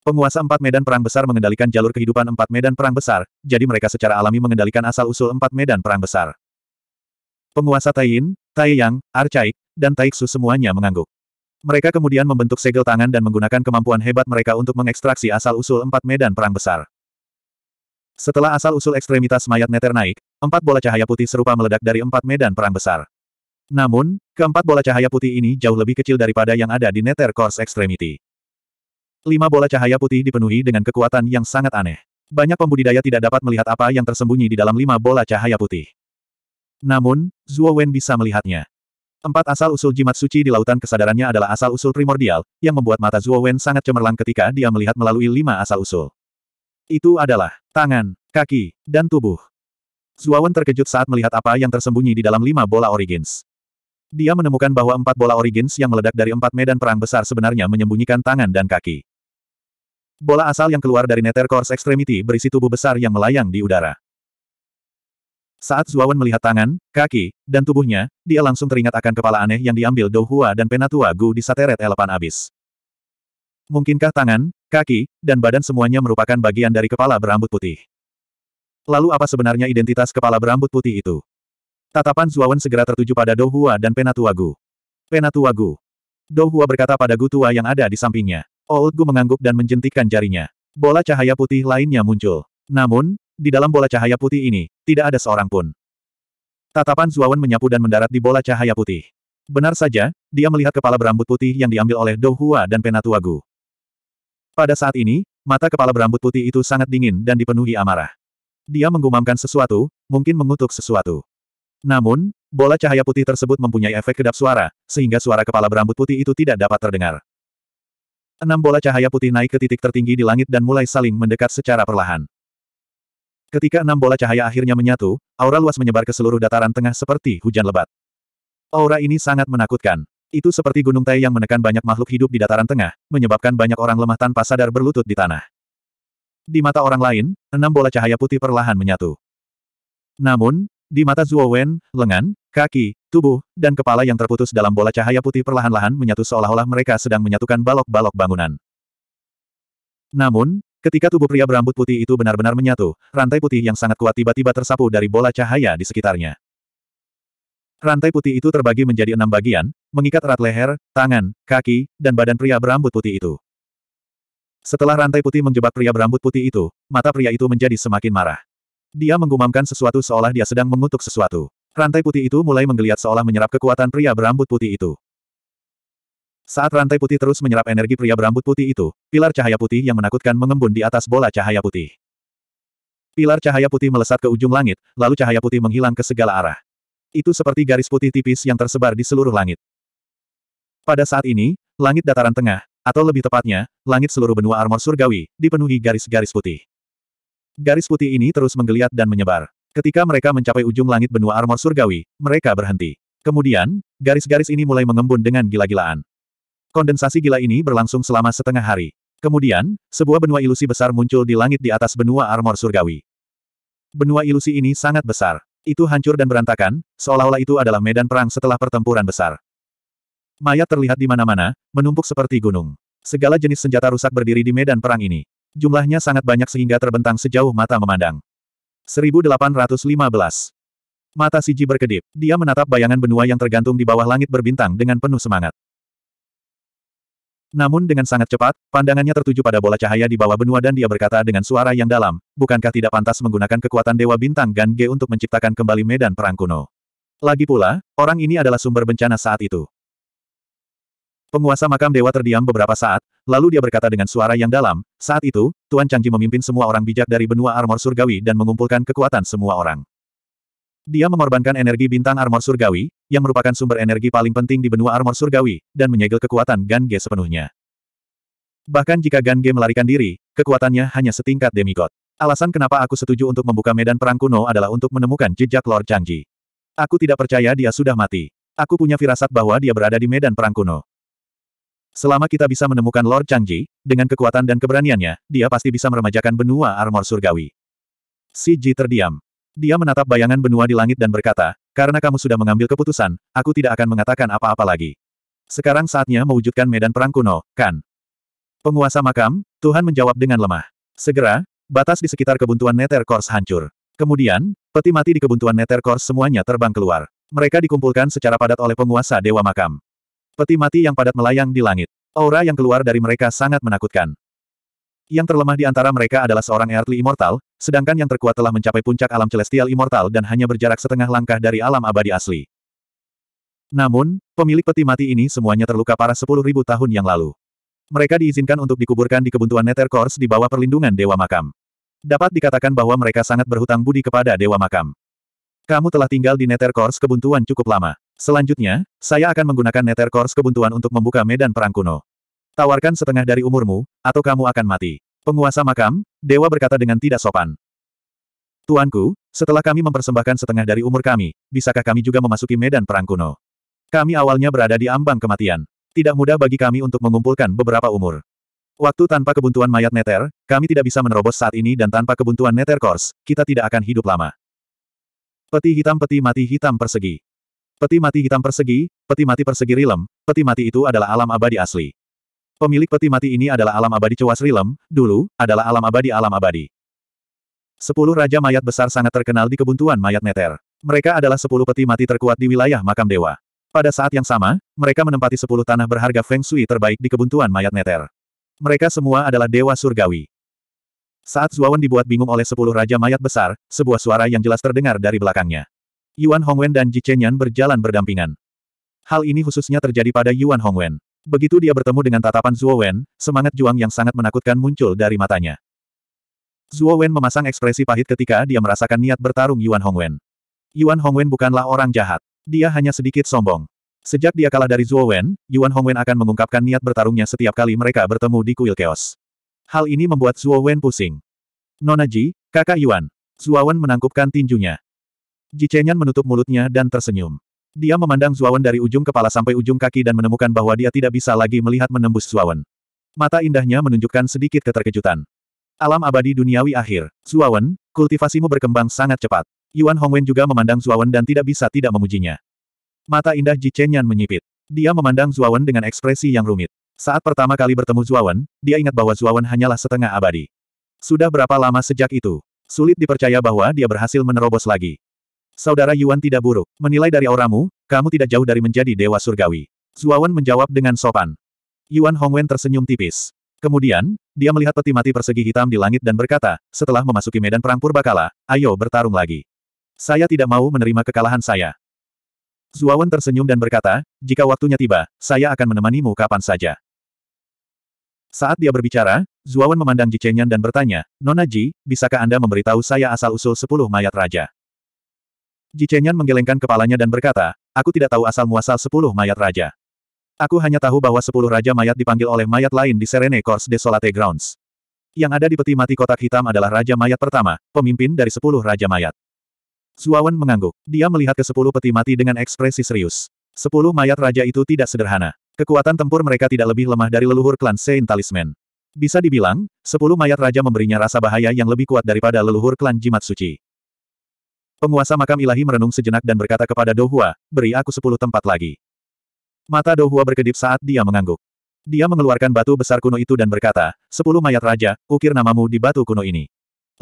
Penguasa empat medan perang besar mengendalikan jalur kehidupan empat medan perang besar, jadi mereka secara alami mengendalikan asal-usul empat medan perang besar. Penguasa Taiyin, Taiyang, Arcaik, dan Taiksu semuanya mengangguk. Mereka kemudian membentuk segel tangan dan menggunakan kemampuan hebat mereka untuk mengekstraksi asal-usul empat medan perang besar. Setelah asal-usul ekstremitas mayat neter naik, empat bola cahaya putih serupa meledak dari empat medan perang besar. Namun, keempat bola cahaya putih ini jauh lebih kecil daripada yang ada di neter course extremity. Lima bola cahaya putih dipenuhi dengan kekuatan yang sangat aneh. Banyak pembudidaya tidak dapat melihat apa yang tersembunyi di dalam lima bola cahaya putih. Namun, Zhuo Wen bisa melihatnya. Empat asal-usul jimat suci di lautan kesadarannya adalah asal-usul primordial, yang membuat mata Zuo Wen sangat cemerlang ketika dia melihat melalui lima asal-usul. Itu adalah tangan, kaki, dan tubuh. Zuo Wen terkejut saat melihat apa yang tersembunyi di dalam lima bola origins. Dia menemukan bahwa empat bola origins yang meledak dari empat medan perang besar sebenarnya menyembunyikan tangan dan kaki. Bola asal yang keluar dari Nether Course Extremity berisi tubuh besar yang melayang di udara. Saat Zuawan melihat tangan, kaki, dan tubuhnya, dia langsung teringat akan kepala aneh yang diambil Dou Hua dan Penatua Gu di sateret elepan abis. Mungkinkah tangan, kaki, dan badan semuanya merupakan bagian dari kepala berambut putih? Lalu apa sebenarnya identitas kepala berambut putih itu? Tatapan Zuawan segera tertuju pada Dou Hua dan Penatua Gu. Penatua Gu. Dou Hua berkata pada Gu tua yang ada di sampingnya. Old Gu mengangguk dan menjentikkan jarinya. Bola cahaya putih lainnya muncul. Namun, di dalam bola cahaya putih ini, tidak ada seorang pun. Tatapan Zuawan menyapu dan mendarat di bola cahaya putih. Benar saja, dia melihat kepala berambut putih yang diambil oleh Dou dan Penatua Gu. Pada saat ini, mata kepala berambut putih itu sangat dingin dan dipenuhi amarah. Dia menggumamkan sesuatu, mungkin mengutuk sesuatu. Namun, bola cahaya putih tersebut mempunyai efek kedap suara, sehingga suara kepala berambut putih itu tidak dapat terdengar. Enam bola cahaya putih naik ke titik tertinggi di langit dan mulai saling mendekat secara perlahan. Ketika enam bola cahaya akhirnya menyatu, aura luas menyebar ke seluruh dataran tengah seperti hujan lebat. Aura ini sangat menakutkan. Itu seperti gunung tai yang menekan banyak makhluk hidup di dataran tengah, menyebabkan banyak orang lemah tanpa sadar berlutut di tanah. Di mata orang lain, enam bola cahaya putih perlahan menyatu. Namun, di mata Zhuo Wen, lengan, kaki, tubuh, dan kepala yang terputus dalam bola cahaya putih perlahan-lahan menyatu seolah-olah mereka sedang menyatukan balok-balok bangunan. Namun, Ketika tubuh pria berambut putih itu benar-benar menyatu, rantai putih yang sangat kuat tiba-tiba tersapu dari bola cahaya di sekitarnya. Rantai putih itu terbagi menjadi enam bagian, mengikat erat leher, tangan, kaki, dan badan pria berambut putih itu. Setelah rantai putih menjebak pria berambut putih itu, mata pria itu menjadi semakin marah. Dia menggumamkan sesuatu seolah dia sedang mengutuk sesuatu. Rantai putih itu mulai menggeliat seolah menyerap kekuatan pria berambut putih itu. Saat rantai putih terus menyerap energi pria berambut putih itu, pilar cahaya putih yang menakutkan mengembun di atas bola cahaya putih. Pilar cahaya putih melesat ke ujung langit, lalu cahaya putih menghilang ke segala arah. Itu seperti garis putih tipis yang tersebar di seluruh langit. Pada saat ini, langit dataran tengah, atau lebih tepatnya, langit seluruh benua armor surgawi, dipenuhi garis-garis putih. Garis putih ini terus menggeliat dan menyebar. Ketika mereka mencapai ujung langit benua armor surgawi, mereka berhenti. Kemudian, garis-garis ini mulai mengembun dengan gila-gilaan kondensasi gila ini berlangsung selama setengah hari. Kemudian, sebuah benua ilusi besar muncul di langit di atas benua armor surgawi. Benua ilusi ini sangat besar. Itu hancur dan berantakan, seolah-olah itu adalah medan perang setelah pertempuran besar. Mayat terlihat di mana-mana, menumpuk seperti gunung. Segala jenis senjata rusak berdiri di medan perang ini. Jumlahnya sangat banyak sehingga terbentang sejauh mata memandang. 1815 Mata Siji berkedip. Dia menatap bayangan benua yang tergantung di bawah langit berbintang dengan penuh semangat. Namun dengan sangat cepat, pandangannya tertuju pada bola cahaya di bawah benua dan dia berkata dengan suara yang dalam, bukankah tidak pantas menggunakan kekuatan Dewa Bintang Gan G untuk menciptakan kembali medan perang kuno. Lagi pula, orang ini adalah sumber bencana saat itu. Penguasa makam dewa terdiam beberapa saat, lalu dia berkata dengan suara yang dalam, saat itu, Tuan Changji memimpin semua orang bijak dari benua armor surgawi dan mengumpulkan kekuatan semua orang. Dia mengorbankan energi bintang armor surgawi, yang merupakan sumber energi paling penting di benua armor surgawi, dan menyegel kekuatan Gan Ge sepenuhnya. Bahkan jika Gan Ge melarikan diri, kekuatannya hanya setingkat demigod. Alasan kenapa aku setuju untuk membuka medan perang kuno adalah untuk menemukan jejak Lord Changji. Aku tidak percaya dia sudah mati. Aku punya firasat bahwa dia berada di medan perang kuno. Selama kita bisa menemukan Lord Changji, dengan kekuatan dan keberaniannya, dia pasti bisa meremajakan benua armor surgawi. Si Ji terdiam. Dia menatap bayangan benua di langit dan berkata, karena kamu sudah mengambil keputusan, aku tidak akan mengatakan apa-apa lagi. Sekarang saatnya mewujudkan medan perang kuno, kan? Penguasa makam, Tuhan menjawab dengan lemah. Segera, batas di sekitar kebuntuan Nether Course hancur. Kemudian, peti mati di kebuntuan Nether Course semuanya terbang keluar. Mereka dikumpulkan secara padat oleh penguasa Dewa Makam. Peti mati yang padat melayang di langit. Aura yang keluar dari mereka sangat menakutkan. Yang terlemah di antara mereka adalah seorang Earthly Immortal, sedangkan yang terkuat telah mencapai puncak alam Celestial Immortal dan hanya berjarak setengah langkah dari alam abadi asli. Namun, pemilik peti mati ini semuanya terluka parah 10.000 tahun yang lalu. Mereka diizinkan untuk dikuburkan di kebuntuan Nether Course di bawah perlindungan Dewa Makam. Dapat dikatakan bahwa mereka sangat berhutang budi kepada Dewa Makam. Kamu telah tinggal di Nether Course kebuntuan cukup lama. Selanjutnya, saya akan menggunakan Nether Course kebuntuan untuk membuka medan perang kuno. Tawarkan setengah dari umurmu, atau kamu akan mati. Penguasa makam, dewa berkata dengan tidak sopan. Tuanku, setelah kami mempersembahkan setengah dari umur kami, bisakah kami juga memasuki medan perang kuno? Kami awalnya berada di ambang kematian. Tidak mudah bagi kami untuk mengumpulkan beberapa umur. Waktu tanpa kebuntuan mayat neter, kami tidak bisa menerobos saat ini dan tanpa kebuntuan neter kors, kita tidak akan hidup lama. Peti hitam peti mati hitam persegi. Peti mati hitam persegi, peti mati persegi rilem, peti mati itu adalah alam abadi asli. Pemilik peti mati ini adalah alam abadi Cewas Rilem, dulu, adalah alam abadi alam abadi. Sepuluh raja mayat besar sangat terkenal di kebuntuan mayat Neter. Mereka adalah sepuluh peti mati terkuat di wilayah makam dewa. Pada saat yang sama, mereka menempati sepuluh tanah berharga Feng Shui terbaik di kebuntuan mayat Neter. Mereka semua adalah dewa surgawi. Saat Zuawan dibuat bingung oleh sepuluh raja mayat besar, sebuah suara yang jelas terdengar dari belakangnya. Yuan Hongwen dan Ji Chenyan berjalan berdampingan. Hal ini khususnya terjadi pada Yuan Hongwen. Begitu dia bertemu dengan tatapan Zhuo Wen, semangat juang yang sangat menakutkan muncul dari matanya. Zhuo Wen memasang ekspresi pahit ketika dia merasakan niat bertarung Yuan Hongwen. Yuan Hongwen bukanlah orang jahat. Dia hanya sedikit sombong. Sejak dia kalah dari Zhuo Wen, Yuan Hongwen akan mengungkapkan niat bertarungnya setiap kali mereka bertemu di kuil keos. Hal ini membuat Zhuo Wen pusing. Nona Ji, kakak Yuan. Zhuo Wen menangkupkan tinjunya. Ji Chenyan menutup mulutnya dan tersenyum. Dia memandang Zuawan dari ujung kepala sampai ujung kaki dan menemukan bahwa dia tidak bisa lagi melihat menembus Zuawan. Mata indahnya menunjukkan sedikit keterkejutan. Alam abadi duniawi akhir. Zuawan, kultivasimu berkembang sangat cepat. Yuan Hongwen juga memandang Zuawan dan tidak bisa tidak memujinya. Mata indah Ji Chenyan menyipit. Dia memandang Zuawan dengan ekspresi yang rumit. Saat pertama kali bertemu Zuawan, dia ingat bahwa Zuawan hanyalah setengah abadi. Sudah berapa lama sejak itu? Sulit dipercaya bahwa dia berhasil menerobos lagi. Saudara Yuan tidak buruk. Menilai dari auramu, kamu tidak jauh dari menjadi dewa surgawi. Zuawan menjawab dengan sopan. Yuan Hongwen tersenyum tipis. Kemudian, dia melihat peti mati persegi hitam di langit dan berkata, setelah memasuki medan perang purbakala, ayo bertarung lagi. Saya tidak mau menerima kekalahan saya. Zuawan tersenyum dan berkata, jika waktunya tiba, saya akan menemanimu kapan saja. Saat dia berbicara, Zuawan memandang Ji dan bertanya, Nona Ji, bisakah Anda memberitahu saya asal-usul sepuluh mayat raja? Ji Chenyan menggelengkan kepalanya dan berkata, aku tidak tahu asal-muasal sepuluh mayat raja. Aku hanya tahu bahwa sepuluh raja mayat dipanggil oleh mayat lain di Serene Corps Desolate Grounds. Yang ada di peti mati kotak hitam adalah raja mayat pertama, pemimpin dari sepuluh raja mayat. Zuawan mengangguk. Dia melihat ke sepuluh peti mati dengan ekspresi serius. Sepuluh mayat raja itu tidak sederhana. Kekuatan tempur mereka tidak lebih lemah dari leluhur klan Saint Talisman. Bisa dibilang, sepuluh mayat raja memberinya rasa bahaya yang lebih kuat daripada leluhur klan Jimat Suci. Penguasa makam ilahi merenung sejenak dan berkata kepada Dohua, beri aku sepuluh tempat lagi. Mata Dohua berkedip saat dia mengangguk. Dia mengeluarkan batu besar kuno itu dan berkata, sepuluh mayat raja, ukir namamu di batu kuno ini.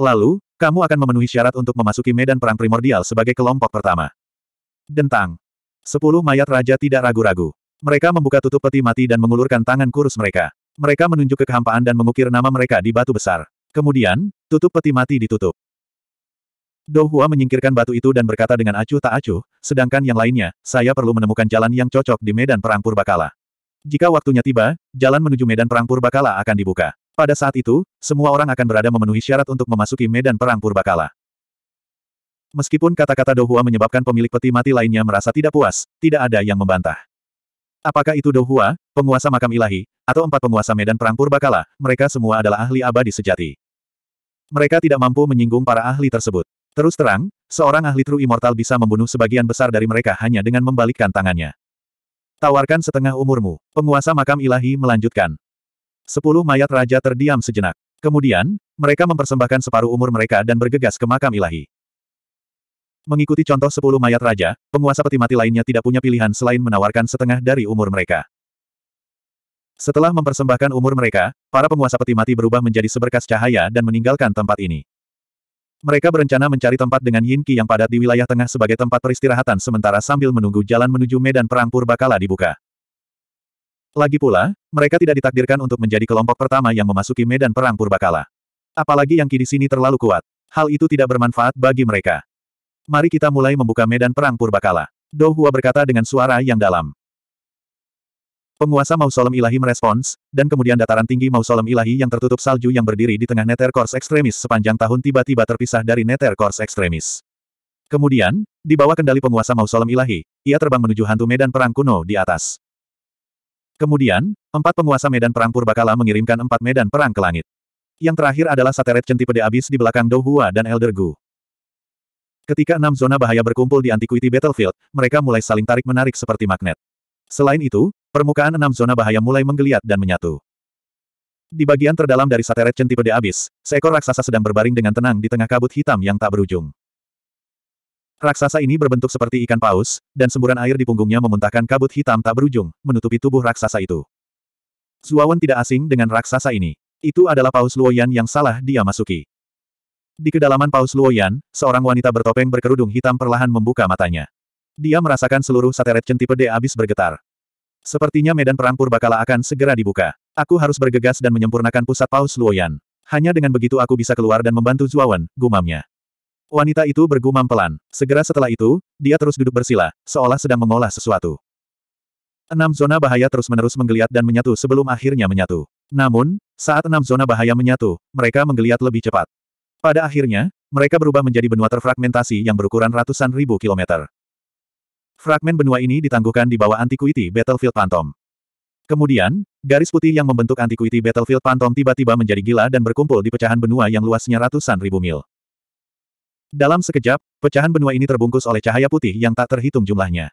Lalu, kamu akan memenuhi syarat untuk memasuki medan perang primordial sebagai kelompok pertama. Dentang. Sepuluh mayat raja tidak ragu-ragu. Mereka membuka tutup peti mati dan mengulurkan tangan kurus mereka. Mereka menunjuk ke kekehampaan dan mengukir nama mereka di batu besar. Kemudian, tutup peti mati ditutup. Dou menyingkirkan batu itu dan berkata dengan acuh tak acuh, sedangkan yang lainnya, saya perlu menemukan jalan yang cocok di medan perang purbakala. Jika waktunya tiba, jalan menuju medan perang purbakala akan dibuka. Pada saat itu, semua orang akan berada memenuhi syarat untuk memasuki medan perang purbakala. Meskipun kata-kata Dou menyebabkan pemilik peti mati lainnya merasa tidak puas, tidak ada yang membantah. Apakah itu Dou penguasa makam ilahi, atau empat penguasa medan perang purbakala, mereka semua adalah ahli abadi sejati. Mereka tidak mampu menyinggung para ahli tersebut. Terus terang, seorang ahli True Immortal bisa membunuh sebagian besar dari mereka hanya dengan membalikkan tangannya. Tawarkan setengah umurmu, penguasa makam ilahi melanjutkan. Sepuluh mayat raja terdiam sejenak. Kemudian, mereka mempersembahkan separuh umur mereka dan bergegas ke makam ilahi. Mengikuti contoh sepuluh mayat raja, penguasa peti mati lainnya tidak punya pilihan selain menawarkan setengah dari umur mereka. Setelah mempersembahkan umur mereka, para penguasa peti mati berubah menjadi seberkas cahaya dan meninggalkan tempat ini. Mereka berencana mencari tempat dengan Yin Qi yang padat di wilayah tengah sebagai tempat peristirahatan sementara sambil menunggu jalan menuju medan perang purbakala dibuka. Lagi pula, mereka tidak ditakdirkan untuk menjadi kelompok pertama yang memasuki medan perang purbakala. Apalagi yang di sini terlalu kuat. Hal itu tidak bermanfaat bagi mereka. Mari kita mulai membuka medan perang purbakala. Dohua berkata dengan suara yang dalam. Penguasa mausolem ilahi merespons, dan kemudian dataran tinggi mausolem ilahi yang tertutup salju yang berdiri di tengah nether course ekstremis sepanjang tahun tiba-tiba terpisah dari nether course ekstremis. Kemudian, di bawah kendali penguasa mausolem ilahi, ia terbang menuju hantu medan perang kuno di atas. Kemudian, empat penguasa medan perang purbakala mengirimkan empat medan perang ke langit. Yang terakhir adalah sateret centipede abis di belakang Douhua dan Elder Gu. Ketika enam zona bahaya berkumpul di Antiquity Battlefield, mereka mulai saling tarik-menarik seperti magnet. Selain itu, Permukaan enam zona bahaya mulai menggeliat dan menyatu. Di bagian terdalam dari sateret centipede abis, seekor raksasa sedang berbaring dengan tenang di tengah kabut hitam yang tak berujung. Raksasa ini berbentuk seperti ikan paus, dan semburan air di punggungnya memuntahkan kabut hitam tak berujung, menutupi tubuh raksasa itu. Zuawan tidak asing dengan raksasa ini. Itu adalah paus Luoyan yang salah dia masuki. Di kedalaman paus Luoyan, seorang wanita bertopeng berkerudung hitam perlahan membuka matanya. Dia merasakan seluruh sateret centipede abis bergetar. Sepertinya medan perang purbakala akan segera dibuka. Aku harus bergegas dan menyempurnakan pusat paus Luoyan. Hanya dengan begitu aku bisa keluar dan membantu Zuawan, gumamnya. Wanita itu bergumam pelan. Segera setelah itu, dia terus duduk bersila, seolah sedang mengolah sesuatu. Enam zona bahaya terus-menerus menggeliat dan menyatu sebelum akhirnya menyatu. Namun, saat enam zona bahaya menyatu, mereka menggeliat lebih cepat. Pada akhirnya, mereka berubah menjadi benua terfragmentasi yang berukuran ratusan ribu kilometer. Fragmen benua ini ditangguhkan di bawah Antiquity Battlefield Phantom. Kemudian, garis putih yang membentuk Antiquity Battlefield Phantom tiba-tiba menjadi gila dan berkumpul di pecahan benua yang luasnya ratusan ribu mil. Dalam sekejap, pecahan benua ini terbungkus oleh cahaya putih yang tak terhitung jumlahnya.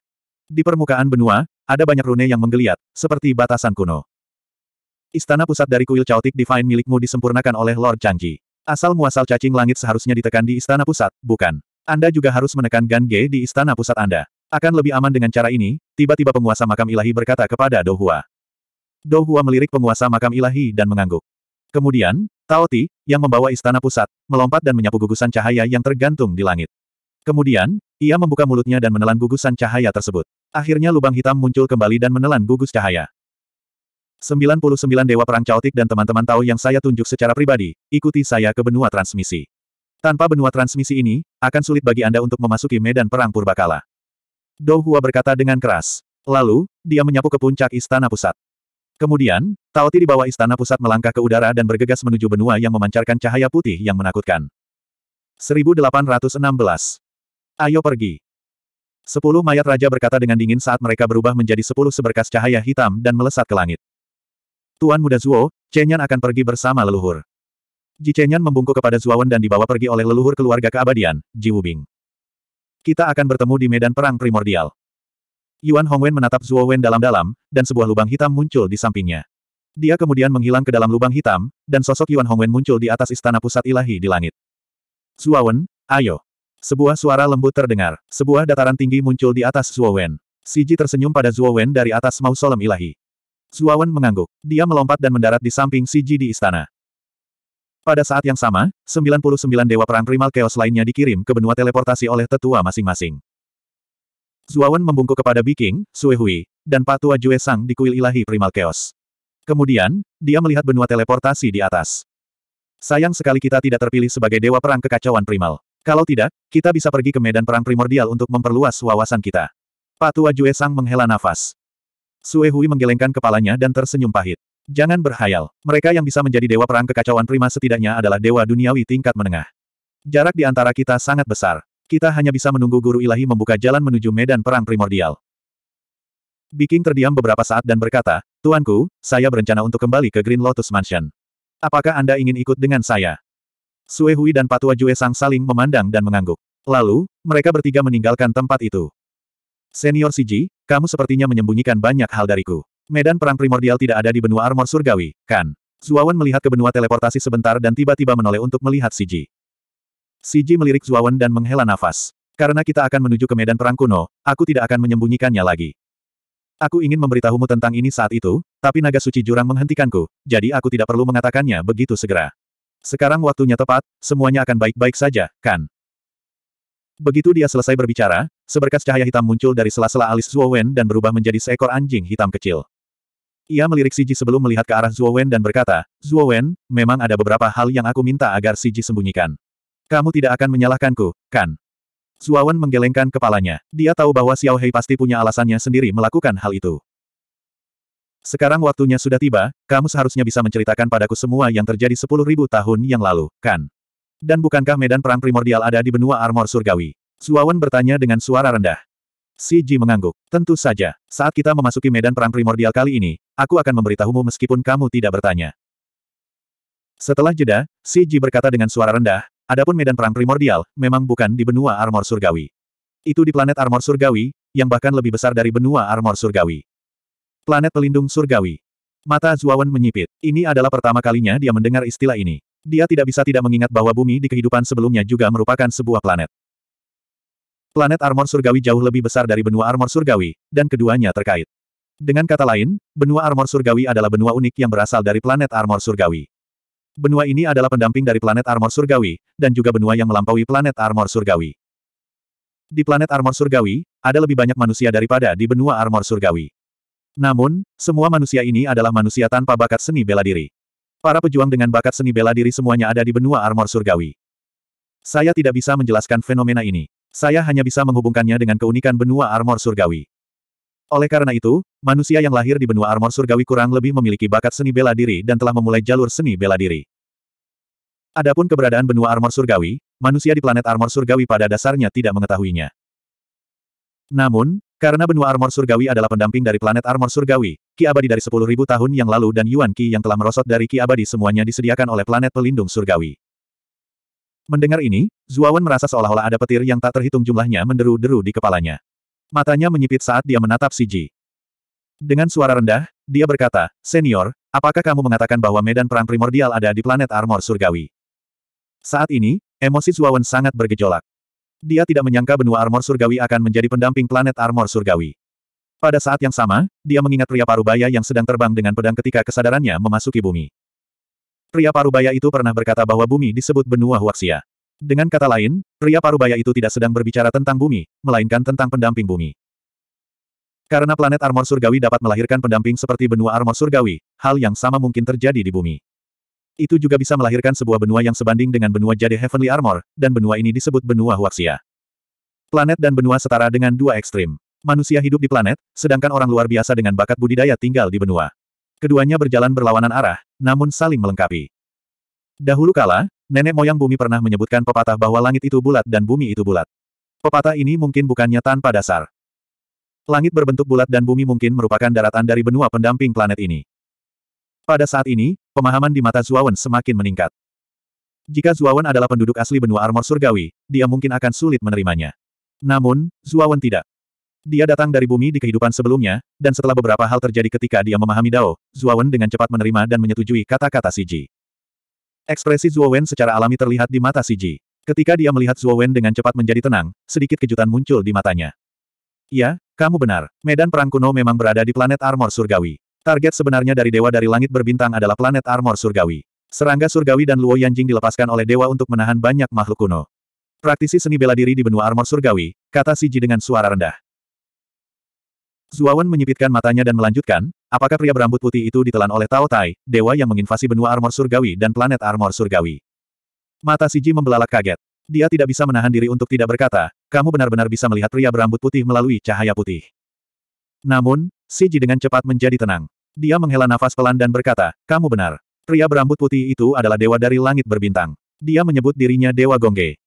Di permukaan benua, ada banyak rune yang menggeliat, seperti batasan kuno. Istana pusat dari kuil Chaotic Divine milikmu disempurnakan oleh Lord Changji. Asal-muasal cacing langit seharusnya ditekan di istana pusat, bukan? Anda juga harus menekan Gan Ge di istana pusat Anda. Akan lebih aman dengan cara ini, tiba-tiba penguasa makam ilahi berkata kepada Dohua. Dohua melirik penguasa makam ilahi dan mengangguk. Kemudian, Taoti, yang membawa istana pusat, melompat dan menyapu gugusan cahaya yang tergantung di langit. Kemudian, ia membuka mulutnya dan menelan gugusan cahaya tersebut. Akhirnya lubang hitam muncul kembali dan menelan gugus cahaya. 99 Dewa Perang Caotik dan teman-teman tahu yang saya tunjuk secara pribadi, ikuti saya ke benua transmisi. Tanpa benua transmisi ini, akan sulit bagi Anda untuk memasuki medan perang purbakala. Dou Hua berkata dengan keras. Lalu, dia menyapu ke puncak istana pusat. Kemudian, Ti di bawah istana pusat melangkah ke udara dan bergegas menuju benua yang memancarkan cahaya putih yang menakutkan. 1816. Ayo pergi. Sepuluh mayat raja berkata dengan dingin saat mereka berubah menjadi sepuluh seberkas cahaya hitam dan melesat ke langit. Tuan muda Zuo, Chenyan akan pergi bersama leluhur. Ji Chenyan membungkuk kepada Zuawan dan dibawa pergi oleh leluhur keluarga keabadian, Ji Wubing. Kita akan bertemu di medan perang primordial. Yuan Hongwen menatap Zuo Wen dalam-dalam, dan sebuah lubang hitam muncul di sampingnya. Dia kemudian menghilang ke dalam lubang hitam, dan sosok Yuan Hongwen muncul di atas istana pusat ilahi di langit. Zuo Wen, ayo. Sebuah suara lembut terdengar. Sebuah dataran tinggi muncul di atas Zuo Wen. Siji tersenyum pada Zuo Wen dari atas mausolem ilahi. Zuo Wen mengangguk. Dia melompat dan mendarat di samping Siji di istana. Pada saat yang sama, 99 Dewa Perang Primal Chaos lainnya dikirim ke benua teleportasi oleh tetua masing-masing. Zuawan membungkuk kepada Biking, Suehui, dan Patua Jue Sang di kuil ilahi Primal Chaos. Kemudian, dia melihat benua teleportasi di atas. Sayang sekali kita tidak terpilih sebagai Dewa Perang Kekacauan Primal. Kalau tidak, kita bisa pergi ke medan perang primordial untuk memperluas wawasan kita. Patua Jue Sang menghela nafas. Sue Hui menggelengkan kepalanya dan tersenyum pahit. Jangan berhayal. Mereka yang bisa menjadi dewa perang kekacauan prima setidaknya adalah dewa duniawi tingkat menengah. Jarak di antara kita sangat besar. Kita hanya bisa menunggu guru ilahi membuka jalan menuju medan perang primordial. Biking terdiam beberapa saat dan berkata, Tuanku, saya berencana untuk kembali ke Green Lotus Mansion. Apakah Anda ingin ikut dengan saya? Sue Hui dan Patua Jue Sang saling memandang dan mengangguk. Lalu, mereka bertiga meninggalkan tempat itu. Senior Siji, kamu sepertinya menyembunyikan banyak hal dariku. Medan perang primordial tidak ada di benua armor surgawi, kan? Zuawan melihat ke benua teleportasi sebentar dan tiba-tiba menoleh untuk melihat Siji. Siji melirik Zuawan dan menghela nafas. Karena kita akan menuju ke medan perang kuno, aku tidak akan menyembunyikannya lagi. Aku ingin memberitahumu tentang ini saat itu, tapi naga suci jurang menghentikanku, jadi aku tidak perlu mengatakannya begitu segera. Sekarang waktunya tepat, semuanya akan baik-baik saja, kan? Begitu dia selesai berbicara, seberkas cahaya hitam muncul dari sela-sela alis Zuowen dan berubah menjadi seekor anjing hitam kecil. Ia melirik Siji sebelum melihat ke arah Zuo Wen dan berkata, Zuo Wen, memang ada beberapa hal yang aku minta agar Siji sembunyikan. Kamu tidak akan menyalahkanku, kan? Zuo Wen menggelengkan kepalanya. Dia tahu bahwa Xiao Hei pasti punya alasannya sendiri melakukan hal itu. Sekarang waktunya sudah tiba, kamu seharusnya bisa menceritakan padaku semua yang terjadi sepuluh ribu tahun yang lalu, kan? Dan bukankah medan perang primordial ada di benua armor surgawi? Wen bertanya dengan suara rendah. Si Ji mengangguk. Tentu saja, saat kita memasuki medan perang primordial kali ini, aku akan memberitahumu meskipun kamu tidak bertanya. Setelah jeda, Si Ji berkata dengan suara rendah, adapun medan perang primordial, memang bukan di benua armor surgawi. Itu di planet armor surgawi, yang bahkan lebih besar dari benua armor surgawi. Planet pelindung surgawi. Mata Zuawan menyipit. Ini adalah pertama kalinya dia mendengar istilah ini. Dia tidak bisa tidak mengingat bahwa bumi di kehidupan sebelumnya juga merupakan sebuah planet. Planet Armor Surgawi jauh lebih besar dari benua Armor Surgawi, dan keduanya terkait. Dengan kata lain, benua Armor Surgawi adalah benua unik yang berasal dari planet Armor Surgawi. Benua ini adalah pendamping dari planet Armor Surgawi, dan juga benua yang melampaui planet Armor Surgawi. Di planet Armor Surgawi, ada lebih banyak manusia daripada di benua Armor Surgawi. Namun, semua manusia ini adalah manusia tanpa bakat seni bela diri. Para pejuang dengan bakat seni bela diri semuanya ada di benua armor surgawi. Saya tidak bisa menjelaskan fenomena ini. Saya hanya bisa menghubungkannya dengan keunikan benua armor surgawi. Oleh karena itu, manusia yang lahir di benua armor surgawi kurang lebih memiliki bakat seni bela diri dan telah memulai jalur seni bela diri. Adapun keberadaan benua armor surgawi, manusia di planet armor surgawi pada dasarnya tidak mengetahuinya. Namun, karena benua armor surgawi adalah pendamping dari planet armor surgawi, Ki Abadi dari 10.000 tahun yang lalu dan Yuan Ki yang telah merosot dari Ki Abadi semuanya disediakan oleh planet pelindung surgawi. Mendengar ini, Zuawan merasa seolah-olah ada petir yang tak terhitung jumlahnya menderu-deru di kepalanya. Matanya menyipit saat dia menatap Siji. Dengan suara rendah, dia berkata, Senior, apakah kamu mengatakan bahwa medan perang primordial ada di planet Armor Surgawi? Saat ini, emosi Zuawan sangat bergejolak. Dia tidak menyangka benua Armor Surgawi akan menjadi pendamping planet Armor Surgawi. Pada saat yang sama, dia mengingat pria parubaya yang sedang terbang dengan pedang ketika kesadarannya memasuki bumi pria parubaya itu pernah berkata bahwa bumi disebut benua Huaxia. Dengan kata lain, pria parubaya itu tidak sedang berbicara tentang bumi, melainkan tentang pendamping bumi. Karena planet armor surgawi dapat melahirkan pendamping seperti benua armor surgawi, hal yang sama mungkin terjadi di bumi. Itu juga bisa melahirkan sebuah benua yang sebanding dengan benua jade Heavenly Armor, dan benua ini disebut benua Huaxia. Planet dan benua setara dengan dua ekstrim. Manusia hidup di planet, sedangkan orang luar biasa dengan bakat budidaya tinggal di benua. Keduanya berjalan berlawanan arah, namun saling melengkapi. Dahulu kala, nenek moyang bumi pernah menyebutkan pepatah bahwa langit itu bulat dan bumi itu bulat. Pepatah ini mungkin bukannya tanpa dasar. Langit berbentuk bulat dan bumi mungkin merupakan daratan dari benua pendamping planet ini. Pada saat ini, pemahaman di mata Zuawan semakin meningkat. Jika Zuawan adalah penduduk asli benua armor surgawi, dia mungkin akan sulit menerimanya. Namun, Zuawan tidak. Dia datang dari bumi di kehidupan sebelumnya, dan setelah beberapa hal terjadi ketika dia memahami Dao, Zuowen dengan cepat menerima dan menyetujui kata-kata Siji. Ekspresi Zuowen secara alami terlihat di mata Siji. Ketika dia melihat Zuowen dengan cepat menjadi tenang, sedikit kejutan muncul di matanya. Ya, kamu benar. Medan Perang Kuno memang berada di planet Armor Surgawi. Target sebenarnya dari Dewa dari Langit Berbintang adalah planet Armor Surgawi. Serangga Surgawi dan Luo Yanjing dilepaskan oleh Dewa untuk menahan banyak makhluk kuno. Praktisi seni bela diri di benua Armor Surgawi, kata Siji dengan suara rendah. Zuawan menyipitkan matanya dan melanjutkan, apakah pria berambut putih itu ditelan oleh Tao Tai, dewa yang menginvasi benua armor surgawi dan planet armor surgawi? Mata Siji membelalak kaget. Dia tidak bisa menahan diri untuk tidak berkata, kamu benar-benar bisa melihat pria berambut putih melalui cahaya putih. Namun, Siji dengan cepat menjadi tenang. Dia menghela nafas pelan dan berkata, kamu benar. Pria berambut putih itu adalah dewa dari langit berbintang. Dia menyebut dirinya Dewa Gongge.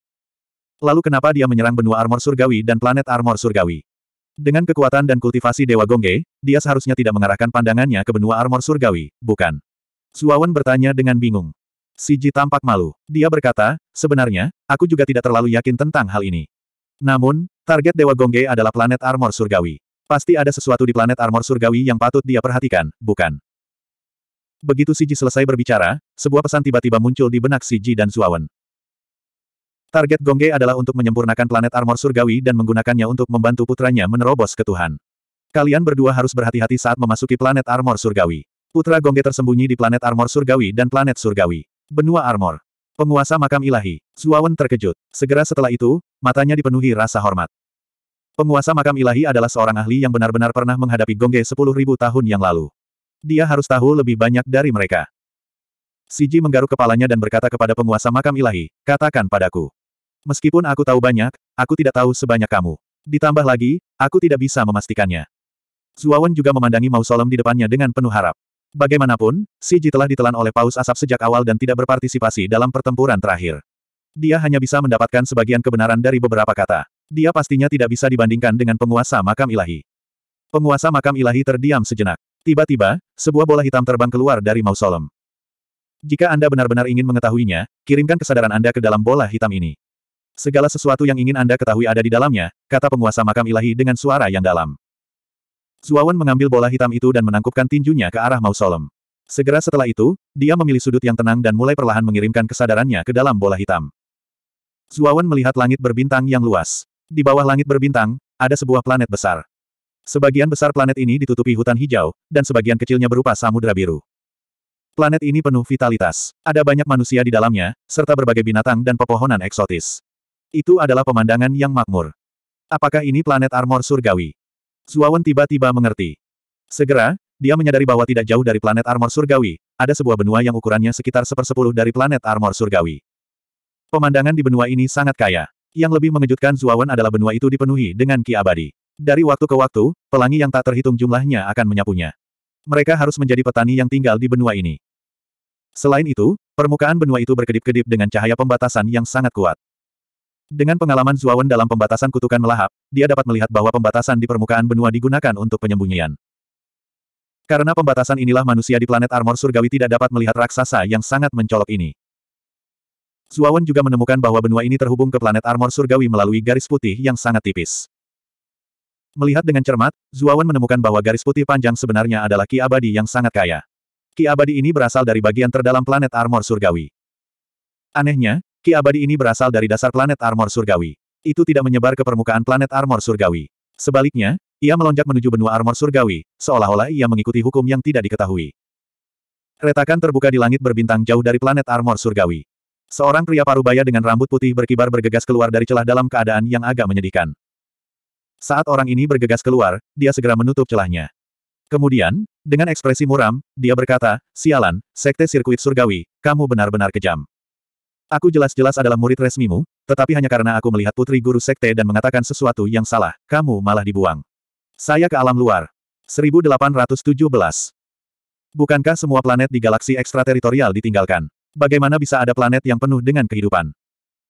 Lalu kenapa dia menyerang benua armor surgawi dan planet armor surgawi? Dengan kekuatan dan kultivasi Dewa Gongge, dia seharusnya tidak mengarahkan pandangannya ke benua armor surgawi, bukan? Suawan bertanya dengan bingung. Siji tampak malu. Dia berkata, sebenarnya, aku juga tidak terlalu yakin tentang hal ini. Namun, target Dewa Gongge adalah planet armor surgawi. Pasti ada sesuatu di planet armor surgawi yang patut dia perhatikan, bukan? Begitu Siji selesai berbicara, sebuah pesan tiba-tiba muncul di benak Siji dan Suawan. Target Gongge adalah untuk menyempurnakan planet armor surgawi dan menggunakannya untuk membantu putranya menerobos ke Tuhan. Kalian berdua harus berhati-hati saat memasuki planet armor surgawi. Putra Gongge tersembunyi di planet armor surgawi dan planet surgawi. Benua armor. Penguasa makam ilahi. Zuawan terkejut. Segera setelah itu, matanya dipenuhi rasa hormat. Penguasa makam ilahi adalah seorang ahli yang benar-benar pernah menghadapi Gongge 10.000 tahun yang lalu. Dia harus tahu lebih banyak dari mereka. Siji menggaruk kepalanya dan berkata kepada penguasa makam ilahi, katakan padaku. Meskipun aku tahu banyak, aku tidak tahu sebanyak kamu. Ditambah lagi, aku tidak bisa memastikannya. Zuawan juga memandangi mausolem di depannya dengan penuh harap. Bagaimanapun, Si Ji telah ditelan oleh paus asap sejak awal dan tidak berpartisipasi dalam pertempuran terakhir. Dia hanya bisa mendapatkan sebagian kebenaran dari beberapa kata. Dia pastinya tidak bisa dibandingkan dengan penguasa makam ilahi. Penguasa makam ilahi terdiam sejenak. Tiba-tiba, sebuah bola hitam terbang keluar dari mausolem. Jika Anda benar-benar ingin mengetahuinya, kirimkan kesadaran Anda ke dalam bola hitam ini. Segala sesuatu yang ingin Anda ketahui ada di dalamnya, kata penguasa makam ilahi dengan suara yang dalam. Zuawan mengambil bola hitam itu dan menangkupkan tinjunya ke arah mausolem. Segera setelah itu, dia memilih sudut yang tenang dan mulai perlahan mengirimkan kesadarannya ke dalam bola hitam. Zuawan melihat langit berbintang yang luas. Di bawah langit berbintang, ada sebuah planet besar. Sebagian besar planet ini ditutupi hutan hijau, dan sebagian kecilnya berupa samudera biru. Planet ini penuh vitalitas. Ada banyak manusia di dalamnya, serta berbagai binatang dan pepohonan eksotis. Itu adalah pemandangan yang makmur. Apakah ini planet armor surgawi? Zuawan tiba-tiba mengerti. Segera, dia menyadari bahwa tidak jauh dari planet armor surgawi, ada sebuah benua yang ukurannya sekitar sepersepuluh dari planet armor surgawi. Pemandangan di benua ini sangat kaya. Yang lebih mengejutkan Zuawan adalah benua itu dipenuhi dengan ki abadi. Dari waktu ke waktu, pelangi yang tak terhitung jumlahnya akan menyapunya. Mereka harus menjadi petani yang tinggal di benua ini. Selain itu, permukaan benua itu berkedip-kedip dengan cahaya pembatasan yang sangat kuat. Dengan pengalaman Zuawan dalam pembatasan kutukan melahap, dia dapat melihat bahwa pembatasan di permukaan benua digunakan untuk penyembunyian. Karena pembatasan inilah manusia di planet Armor Surgawi tidak dapat melihat raksasa yang sangat mencolok ini. Zuawan juga menemukan bahwa benua ini terhubung ke planet Armor Surgawi melalui garis putih yang sangat tipis. Melihat dengan cermat, Zuawan menemukan bahwa garis putih panjang sebenarnya adalah ki abadi yang sangat kaya. Ki abadi ini berasal dari bagian terdalam planet Armor Surgawi. Anehnya, Ki abadi ini berasal dari dasar planet armor surgawi. Itu tidak menyebar ke permukaan planet armor surgawi. Sebaliknya, ia melonjak menuju benua armor surgawi, seolah-olah ia mengikuti hukum yang tidak diketahui. Retakan terbuka di langit berbintang jauh dari planet armor surgawi. Seorang pria parubaya dengan rambut putih berkibar bergegas keluar dari celah dalam keadaan yang agak menyedihkan. Saat orang ini bergegas keluar, dia segera menutup celahnya. Kemudian, dengan ekspresi muram, dia berkata, Sialan, Sekte Sirkuit Surgawi, kamu benar-benar kejam. Aku jelas-jelas adalah murid resmimu, tetapi hanya karena aku melihat putri guru sekte dan mengatakan sesuatu yang salah, kamu malah dibuang. Saya ke alam luar. 1817. Bukankah semua planet di galaksi ekstrateritorial ditinggalkan? Bagaimana bisa ada planet yang penuh dengan kehidupan?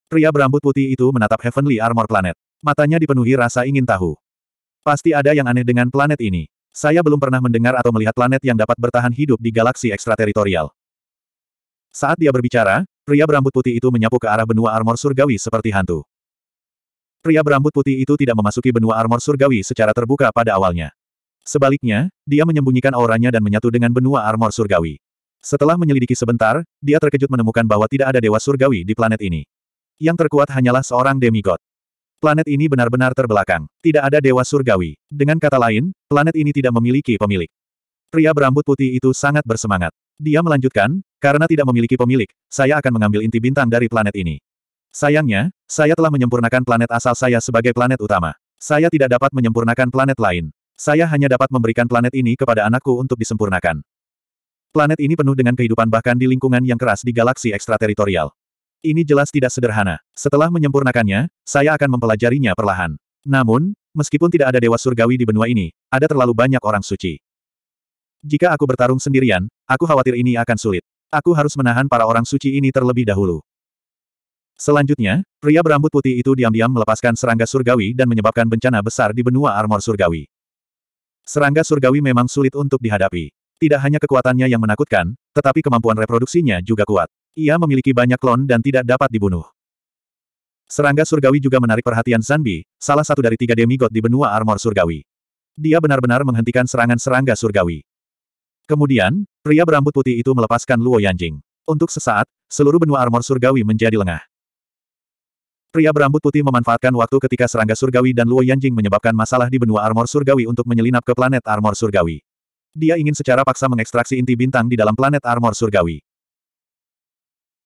Pria berambut putih itu menatap Heavenly Armor Planet. Matanya dipenuhi rasa ingin tahu. Pasti ada yang aneh dengan planet ini. Saya belum pernah mendengar atau melihat planet yang dapat bertahan hidup di galaksi ekstrateritorial. Saat dia berbicara, pria berambut putih itu menyapu ke arah benua armor surgawi seperti hantu. Pria berambut putih itu tidak memasuki benua armor surgawi secara terbuka pada awalnya. Sebaliknya, dia menyembunyikan auranya dan menyatu dengan benua armor surgawi. Setelah menyelidiki sebentar, dia terkejut menemukan bahwa tidak ada dewa surgawi di planet ini. Yang terkuat hanyalah seorang demigod. Planet ini benar-benar terbelakang. Tidak ada dewa surgawi. Dengan kata lain, planet ini tidak memiliki pemilik. Pria berambut putih itu sangat bersemangat. Dia melanjutkan, karena tidak memiliki pemilik, saya akan mengambil inti bintang dari planet ini. Sayangnya, saya telah menyempurnakan planet asal saya sebagai planet utama. Saya tidak dapat menyempurnakan planet lain. Saya hanya dapat memberikan planet ini kepada anakku untuk disempurnakan. Planet ini penuh dengan kehidupan bahkan di lingkungan yang keras di galaksi ekstrateritorial. Ini jelas tidak sederhana. Setelah menyempurnakannya, saya akan mempelajarinya perlahan. Namun, meskipun tidak ada dewa surgawi di benua ini, ada terlalu banyak orang suci. Jika aku bertarung sendirian, aku khawatir ini akan sulit. Aku harus menahan para orang suci ini terlebih dahulu. Selanjutnya, pria berambut putih itu diam-diam melepaskan serangga surgawi dan menyebabkan bencana besar di benua armor surgawi. Serangga surgawi memang sulit untuk dihadapi. Tidak hanya kekuatannya yang menakutkan, tetapi kemampuan reproduksinya juga kuat. Ia memiliki banyak klon dan tidak dapat dibunuh. Serangga surgawi juga menarik perhatian Zanbi, salah satu dari tiga demigod di benua armor surgawi. Dia benar-benar menghentikan serangan serangga surgawi. Kemudian, pria berambut putih itu melepaskan Luo Yanjing. Untuk sesaat, seluruh benua armor surgawi menjadi lengah. Pria berambut putih memanfaatkan waktu ketika serangga surgawi dan Luo Yanjing menyebabkan masalah di benua armor surgawi untuk menyelinap ke planet armor surgawi. Dia ingin secara paksa mengekstraksi inti bintang di dalam planet armor surgawi.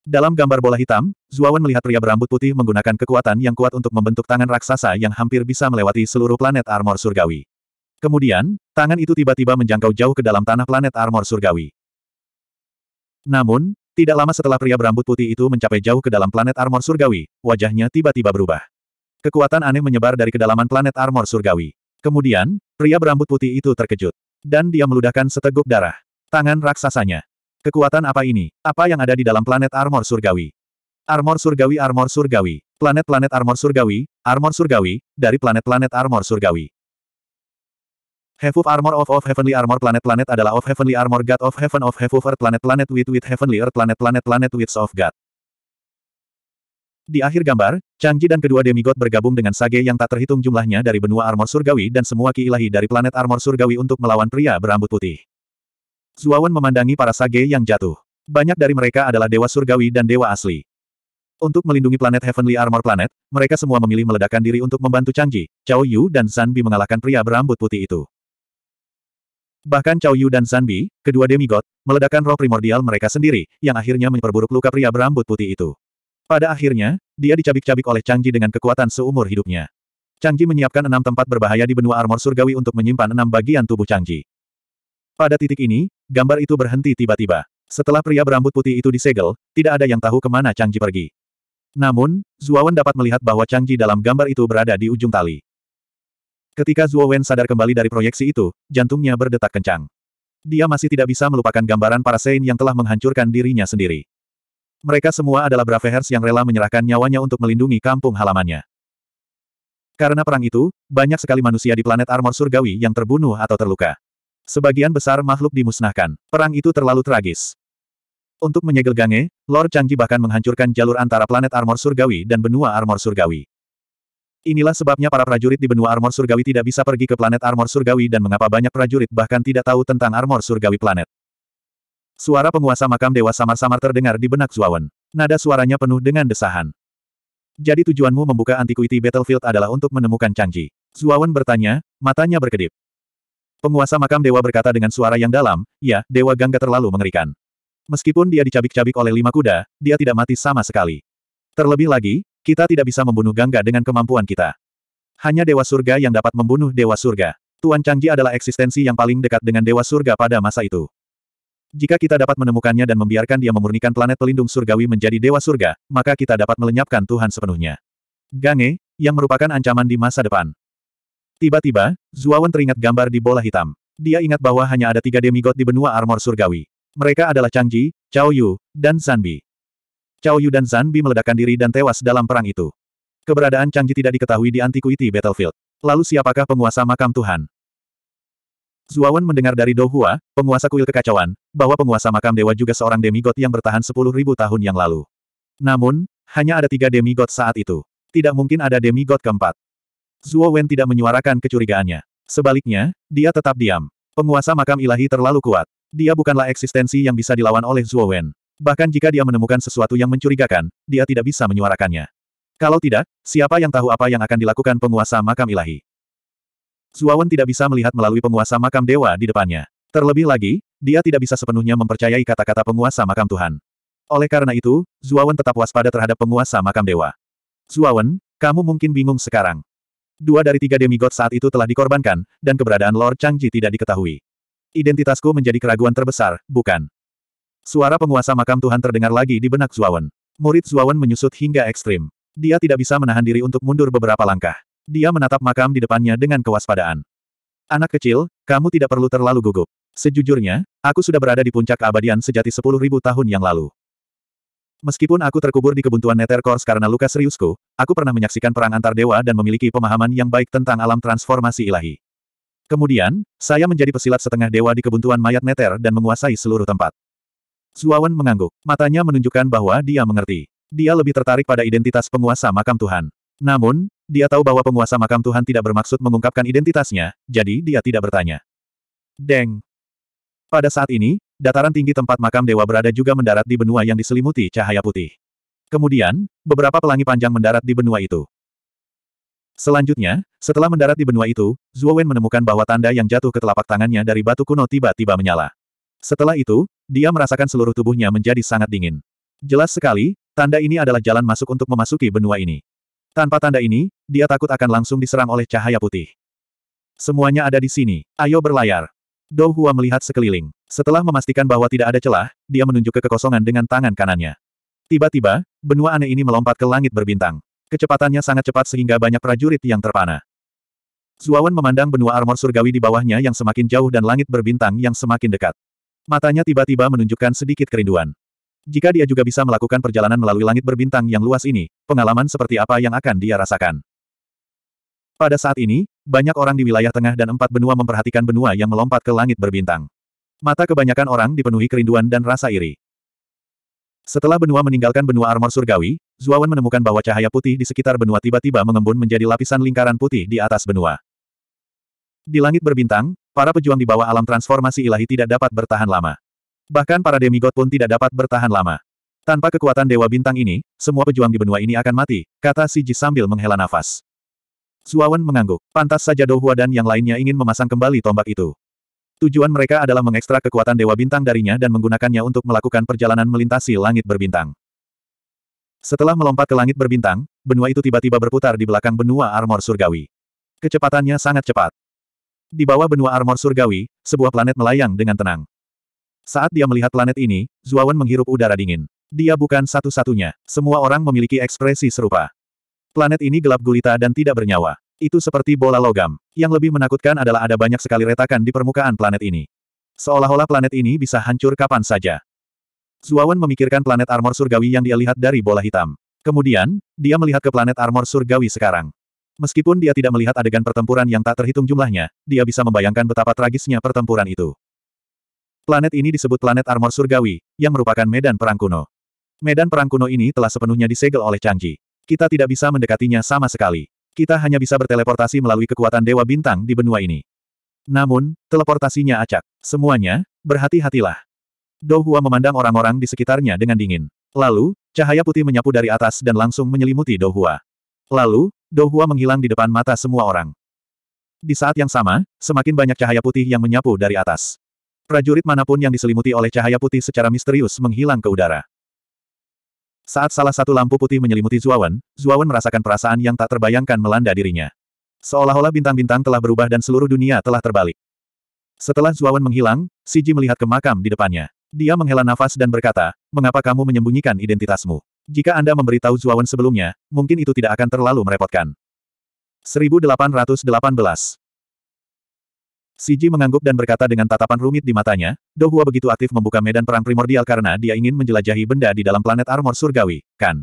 Dalam gambar bola hitam, Zuawan melihat pria berambut putih menggunakan kekuatan yang kuat untuk membentuk tangan raksasa yang hampir bisa melewati seluruh planet armor surgawi. Kemudian, tangan itu tiba-tiba menjangkau jauh ke dalam tanah planet armor surgawi. Namun, tidak lama setelah pria berambut putih itu mencapai jauh ke dalam planet armor surgawi, wajahnya tiba-tiba berubah. Kekuatan aneh menyebar dari kedalaman planet armor surgawi. Kemudian, pria berambut putih itu terkejut. Dan dia meludahkan seteguk darah. Tangan raksasanya. Kekuatan apa ini? Apa yang ada di dalam planet armor surgawi? Armor surgawi Armor surgawi. Planet-planet armor surgawi, armor surgawi, dari planet-planet armor surgawi. Hefuf Armor of of Heavenly Armor Planet-planet adalah of Heavenly Armor God of Heaven of Hefuf Earth Planet-planet with with Heavenly Earth Planet-planet planet with of God. Di akhir gambar, Changji dan kedua demigod bergabung dengan Sage yang tak terhitung jumlahnya dari benua armor surgawi dan semua ki ilahi dari planet armor surgawi untuk melawan pria berambut putih. Zuawan memandangi para Sage yang jatuh. Banyak dari mereka adalah dewa surgawi dan dewa asli. Untuk melindungi planet Heavenly Armor Planet, mereka semua memilih meledakkan diri untuk membantu Changji, Chao Yu dan Zanbi mengalahkan pria berambut putih itu. Bahkan Cao Yu dan Sanbi, kedua demigod, meledakkan roh primordial mereka sendiri, yang akhirnya memperburuk luka pria berambut putih itu. Pada akhirnya, dia dicabik-cabik oleh Changji dengan kekuatan seumur hidupnya. Changji menyiapkan enam tempat berbahaya di benua armor surgawi untuk menyimpan enam bagian tubuh Changji. Pada titik ini, gambar itu berhenti tiba-tiba. Setelah pria berambut putih itu disegel, tidak ada yang tahu kemana Changji pergi. Namun, Zuawan dapat melihat bahwa Changji dalam gambar itu berada di ujung tali. Ketika Zuo Wen sadar kembali dari proyeksi itu, jantungnya berdetak kencang. Dia masih tidak bisa melupakan gambaran para Sein yang telah menghancurkan dirinya sendiri. Mereka semua adalah Bravehers yang rela menyerahkan nyawanya untuk melindungi kampung halamannya. Karena perang itu, banyak sekali manusia di planet Armor Surgawi yang terbunuh atau terluka. Sebagian besar makhluk dimusnahkan. Perang itu terlalu tragis. Untuk menyegel Gange, Lord Changji bahkan menghancurkan jalur antara planet Armor Surgawi dan benua Armor Surgawi. Inilah sebabnya para prajurit di benua armor surgawi tidak bisa pergi ke planet armor surgawi dan mengapa banyak prajurit bahkan tidak tahu tentang armor surgawi planet. Suara penguasa makam dewa samar-samar terdengar di benak Zuawan. Nada suaranya penuh dengan desahan. Jadi tujuanmu membuka antiquity battlefield adalah untuk menemukan Changji? Zuawan bertanya, matanya berkedip. Penguasa makam dewa berkata dengan suara yang dalam, ya, Dewa Gangga terlalu mengerikan. Meskipun dia dicabik-cabik oleh lima kuda, dia tidak mati sama sekali. Terlebih lagi, kita tidak bisa membunuh Gangga dengan kemampuan kita. Hanya Dewa Surga yang dapat membunuh Dewa Surga. Tuan Changji adalah eksistensi yang paling dekat dengan Dewa Surga pada masa itu. Jika kita dapat menemukannya dan membiarkan dia memurnikan planet pelindung surgawi menjadi Dewa Surga, maka kita dapat melenyapkan Tuhan sepenuhnya. Gange, yang merupakan ancaman di masa depan. Tiba-tiba, Zuawan teringat gambar di bola hitam. Dia ingat bahwa hanya ada tiga demigod di benua armor surgawi. Mereka adalah Changji, Chao Yu, dan Sanbi. Cao Yu dan Zanbi meledakkan diri dan tewas dalam perang itu. Keberadaan Changji tidak diketahui di Antiquity Battlefield. Lalu siapakah penguasa makam Tuhan? Zuawan mendengar dari Dohua, penguasa kuil kekacauan, bahwa penguasa makam dewa juga seorang demigod yang bertahan 10.000 tahun yang lalu. Namun, hanya ada tiga demigod saat itu. Tidak mungkin ada demigod keempat. Zuo Wen tidak menyuarakan kecurigaannya. Sebaliknya, dia tetap diam. Penguasa makam ilahi terlalu kuat. Dia bukanlah eksistensi yang bisa dilawan oleh Zuo Wen. Bahkan jika dia menemukan sesuatu yang mencurigakan, dia tidak bisa menyuarakannya. Kalau tidak, siapa yang tahu apa yang akan dilakukan penguasa makam ilahi? Zuawan tidak bisa melihat melalui penguasa makam dewa di depannya. Terlebih lagi, dia tidak bisa sepenuhnya mempercayai kata-kata penguasa makam Tuhan. Oleh karena itu, Zuawan tetap waspada terhadap penguasa makam dewa. Zuawan, kamu mungkin bingung sekarang. Dua dari tiga demigod saat itu telah dikorbankan, dan keberadaan Lord Changji tidak diketahui. Identitasku menjadi keraguan terbesar, bukan? Suara penguasa makam Tuhan terdengar lagi di benak Zuawan. Murid Zuawan menyusut hingga ekstrim. Dia tidak bisa menahan diri untuk mundur beberapa langkah. Dia menatap makam di depannya dengan kewaspadaan. Anak kecil, kamu tidak perlu terlalu gugup. Sejujurnya, aku sudah berada di puncak keabadian sejati 10.000 tahun yang lalu. Meskipun aku terkubur di kebuntuan Nether karena luka seriusku, aku pernah menyaksikan perang antar dewa dan memiliki pemahaman yang baik tentang alam transformasi ilahi. Kemudian, saya menjadi pesilat setengah dewa di kebuntuan mayat Nether dan menguasai seluruh tempat. Zuawan mengangguk. Matanya menunjukkan bahwa dia mengerti. Dia lebih tertarik pada identitas penguasa makam Tuhan. Namun, dia tahu bahwa penguasa makam Tuhan tidak bermaksud mengungkapkan identitasnya, jadi dia tidak bertanya. Deng. Pada saat ini, dataran tinggi tempat makam dewa berada juga mendarat di benua yang diselimuti cahaya putih. Kemudian, beberapa pelangi panjang mendarat di benua itu. Selanjutnya, setelah mendarat di benua itu, Zuowen menemukan bahwa tanda yang jatuh ke telapak tangannya dari batu kuno tiba-tiba menyala. Setelah itu, dia merasakan seluruh tubuhnya menjadi sangat dingin. Jelas sekali, tanda ini adalah jalan masuk untuk memasuki benua ini. Tanpa tanda ini, dia takut akan langsung diserang oleh cahaya putih. Semuanya ada di sini, ayo berlayar. Dou Hua melihat sekeliling. Setelah memastikan bahwa tidak ada celah, dia menunjuk ke kekosongan dengan tangan kanannya. Tiba-tiba, benua aneh ini melompat ke langit berbintang. Kecepatannya sangat cepat sehingga banyak prajurit yang terpana. Zuawan memandang benua armor surgawi di bawahnya yang semakin jauh dan langit berbintang yang semakin dekat. Matanya tiba-tiba menunjukkan sedikit kerinduan. Jika dia juga bisa melakukan perjalanan melalui langit berbintang yang luas ini, pengalaman seperti apa yang akan dia rasakan? Pada saat ini, banyak orang di wilayah tengah dan empat benua memperhatikan benua yang melompat ke langit berbintang. Mata kebanyakan orang dipenuhi kerinduan dan rasa iri. Setelah benua meninggalkan benua armor surgawi, Zuawan menemukan bahwa cahaya putih di sekitar benua tiba-tiba mengembun menjadi lapisan lingkaran putih di atas benua. Di langit berbintang, Para pejuang di bawah alam transformasi ilahi tidak dapat bertahan lama. Bahkan para demigod pun tidak dapat bertahan lama. Tanpa kekuatan Dewa Bintang ini, semua pejuang di benua ini akan mati, kata Siji sambil menghela nafas. Zuawan mengangguk. Pantas saja Dohua dan yang lainnya ingin memasang kembali tombak itu. Tujuan mereka adalah mengekstrak kekuatan Dewa Bintang darinya dan menggunakannya untuk melakukan perjalanan melintasi langit berbintang. Setelah melompat ke langit berbintang, benua itu tiba-tiba berputar di belakang benua armor surgawi. Kecepatannya sangat cepat. Di bawah benua armor surgawi, sebuah planet melayang dengan tenang. Saat dia melihat planet ini, Zuawan menghirup udara dingin. Dia bukan satu-satunya. Semua orang memiliki ekspresi serupa. Planet ini gelap gulita dan tidak bernyawa. Itu seperti bola logam. Yang lebih menakutkan adalah ada banyak sekali retakan di permukaan planet ini. Seolah-olah planet ini bisa hancur kapan saja. Zuawan memikirkan planet armor surgawi yang dia lihat dari bola hitam. Kemudian, dia melihat ke planet armor surgawi sekarang. Meskipun dia tidak melihat adegan pertempuran yang tak terhitung jumlahnya, dia bisa membayangkan betapa tragisnya pertempuran itu. Planet ini disebut planet armor surgawi, yang merupakan medan perang kuno. Medan perang kuno ini telah sepenuhnya disegel oleh Changji. Kita tidak bisa mendekatinya sama sekali. Kita hanya bisa berteleportasi melalui kekuatan Dewa Bintang di benua ini. Namun, teleportasinya acak. Semuanya, berhati-hatilah. Dohua memandang orang-orang di sekitarnya dengan dingin. Lalu, cahaya putih menyapu dari atas dan langsung menyelimuti Dohua. Lalu, Dohua menghilang di depan mata semua orang. Di saat yang sama, semakin banyak cahaya putih yang menyapu dari atas. Prajurit manapun yang diselimuti oleh cahaya putih secara misterius menghilang ke udara. Saat salah satu lampu putih menyelimuti Zuawan, Zuawan merasakan perasaan yang tak terbayangkan melanda dirinya. Seolah-olah bintang-bintang telah berubah dan seluruh dunia telah terbalik. Setelah Zuawan menghilang, Siji melihat ke makam di depannya. Dia menghela nafas dan berkata, mengapa kamu menyembunyikan identitasmu? Jika Anda memberitahu Zuawan sebelumnya, mungkin itu tidak akan terlalu merepotkan. 1818 Siji mengangguk dan berkata dengan tatapan rumit di matanya, Dohua begitu aktif membuka medan perang primordial karena dia ingin menjelajahi benda di dalam planet armor surgawi, kan?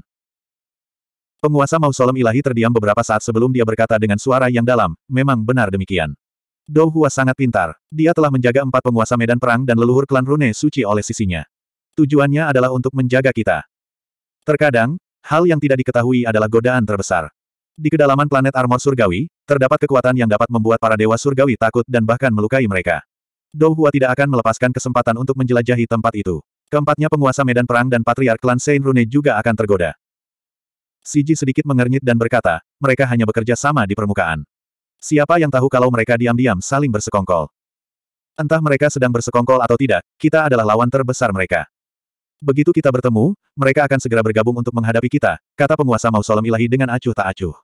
Penguasa mausolem ilahi terdiam beberapa saat sebelum dia berkata dengan suara yang dalam, memang benar demikian. Dohua sangat pintar. Dia telah menjaga empat penguasa medan perang dan leluhur klan Rune suci oleh sisinya. Tujuannya adalah untuk menjaga kita. Terkadang, hal yang tidak diketahui adalah godaan terbesar. Di kedalaman planet armor surgawi, terdapat kekuatan yang dapat membuat para dewa surgawi takut dan bahkan melukai mereka. Dou tidak akan melepaskan kesempatan untuk menjelajahi tempat itu. Keempatnya penguasa medan perang dan patriark klan Saint Rune juga akan tergoda. Siji sedikit mengernyit dan berkata, mereka hanya bekerja sama di permukaan. Siapa yang tahu kalau mereka diam-diam saling bersekongkol? Entah mereka sedang bersekongkol atau tidak, kita adalah lawan terbesar mereka. Begitu kita bertemu, mereka akan segera bergabung untuk menghadapi kita, kata penguasa mausoleum ilahi dengan acuh tak acuh.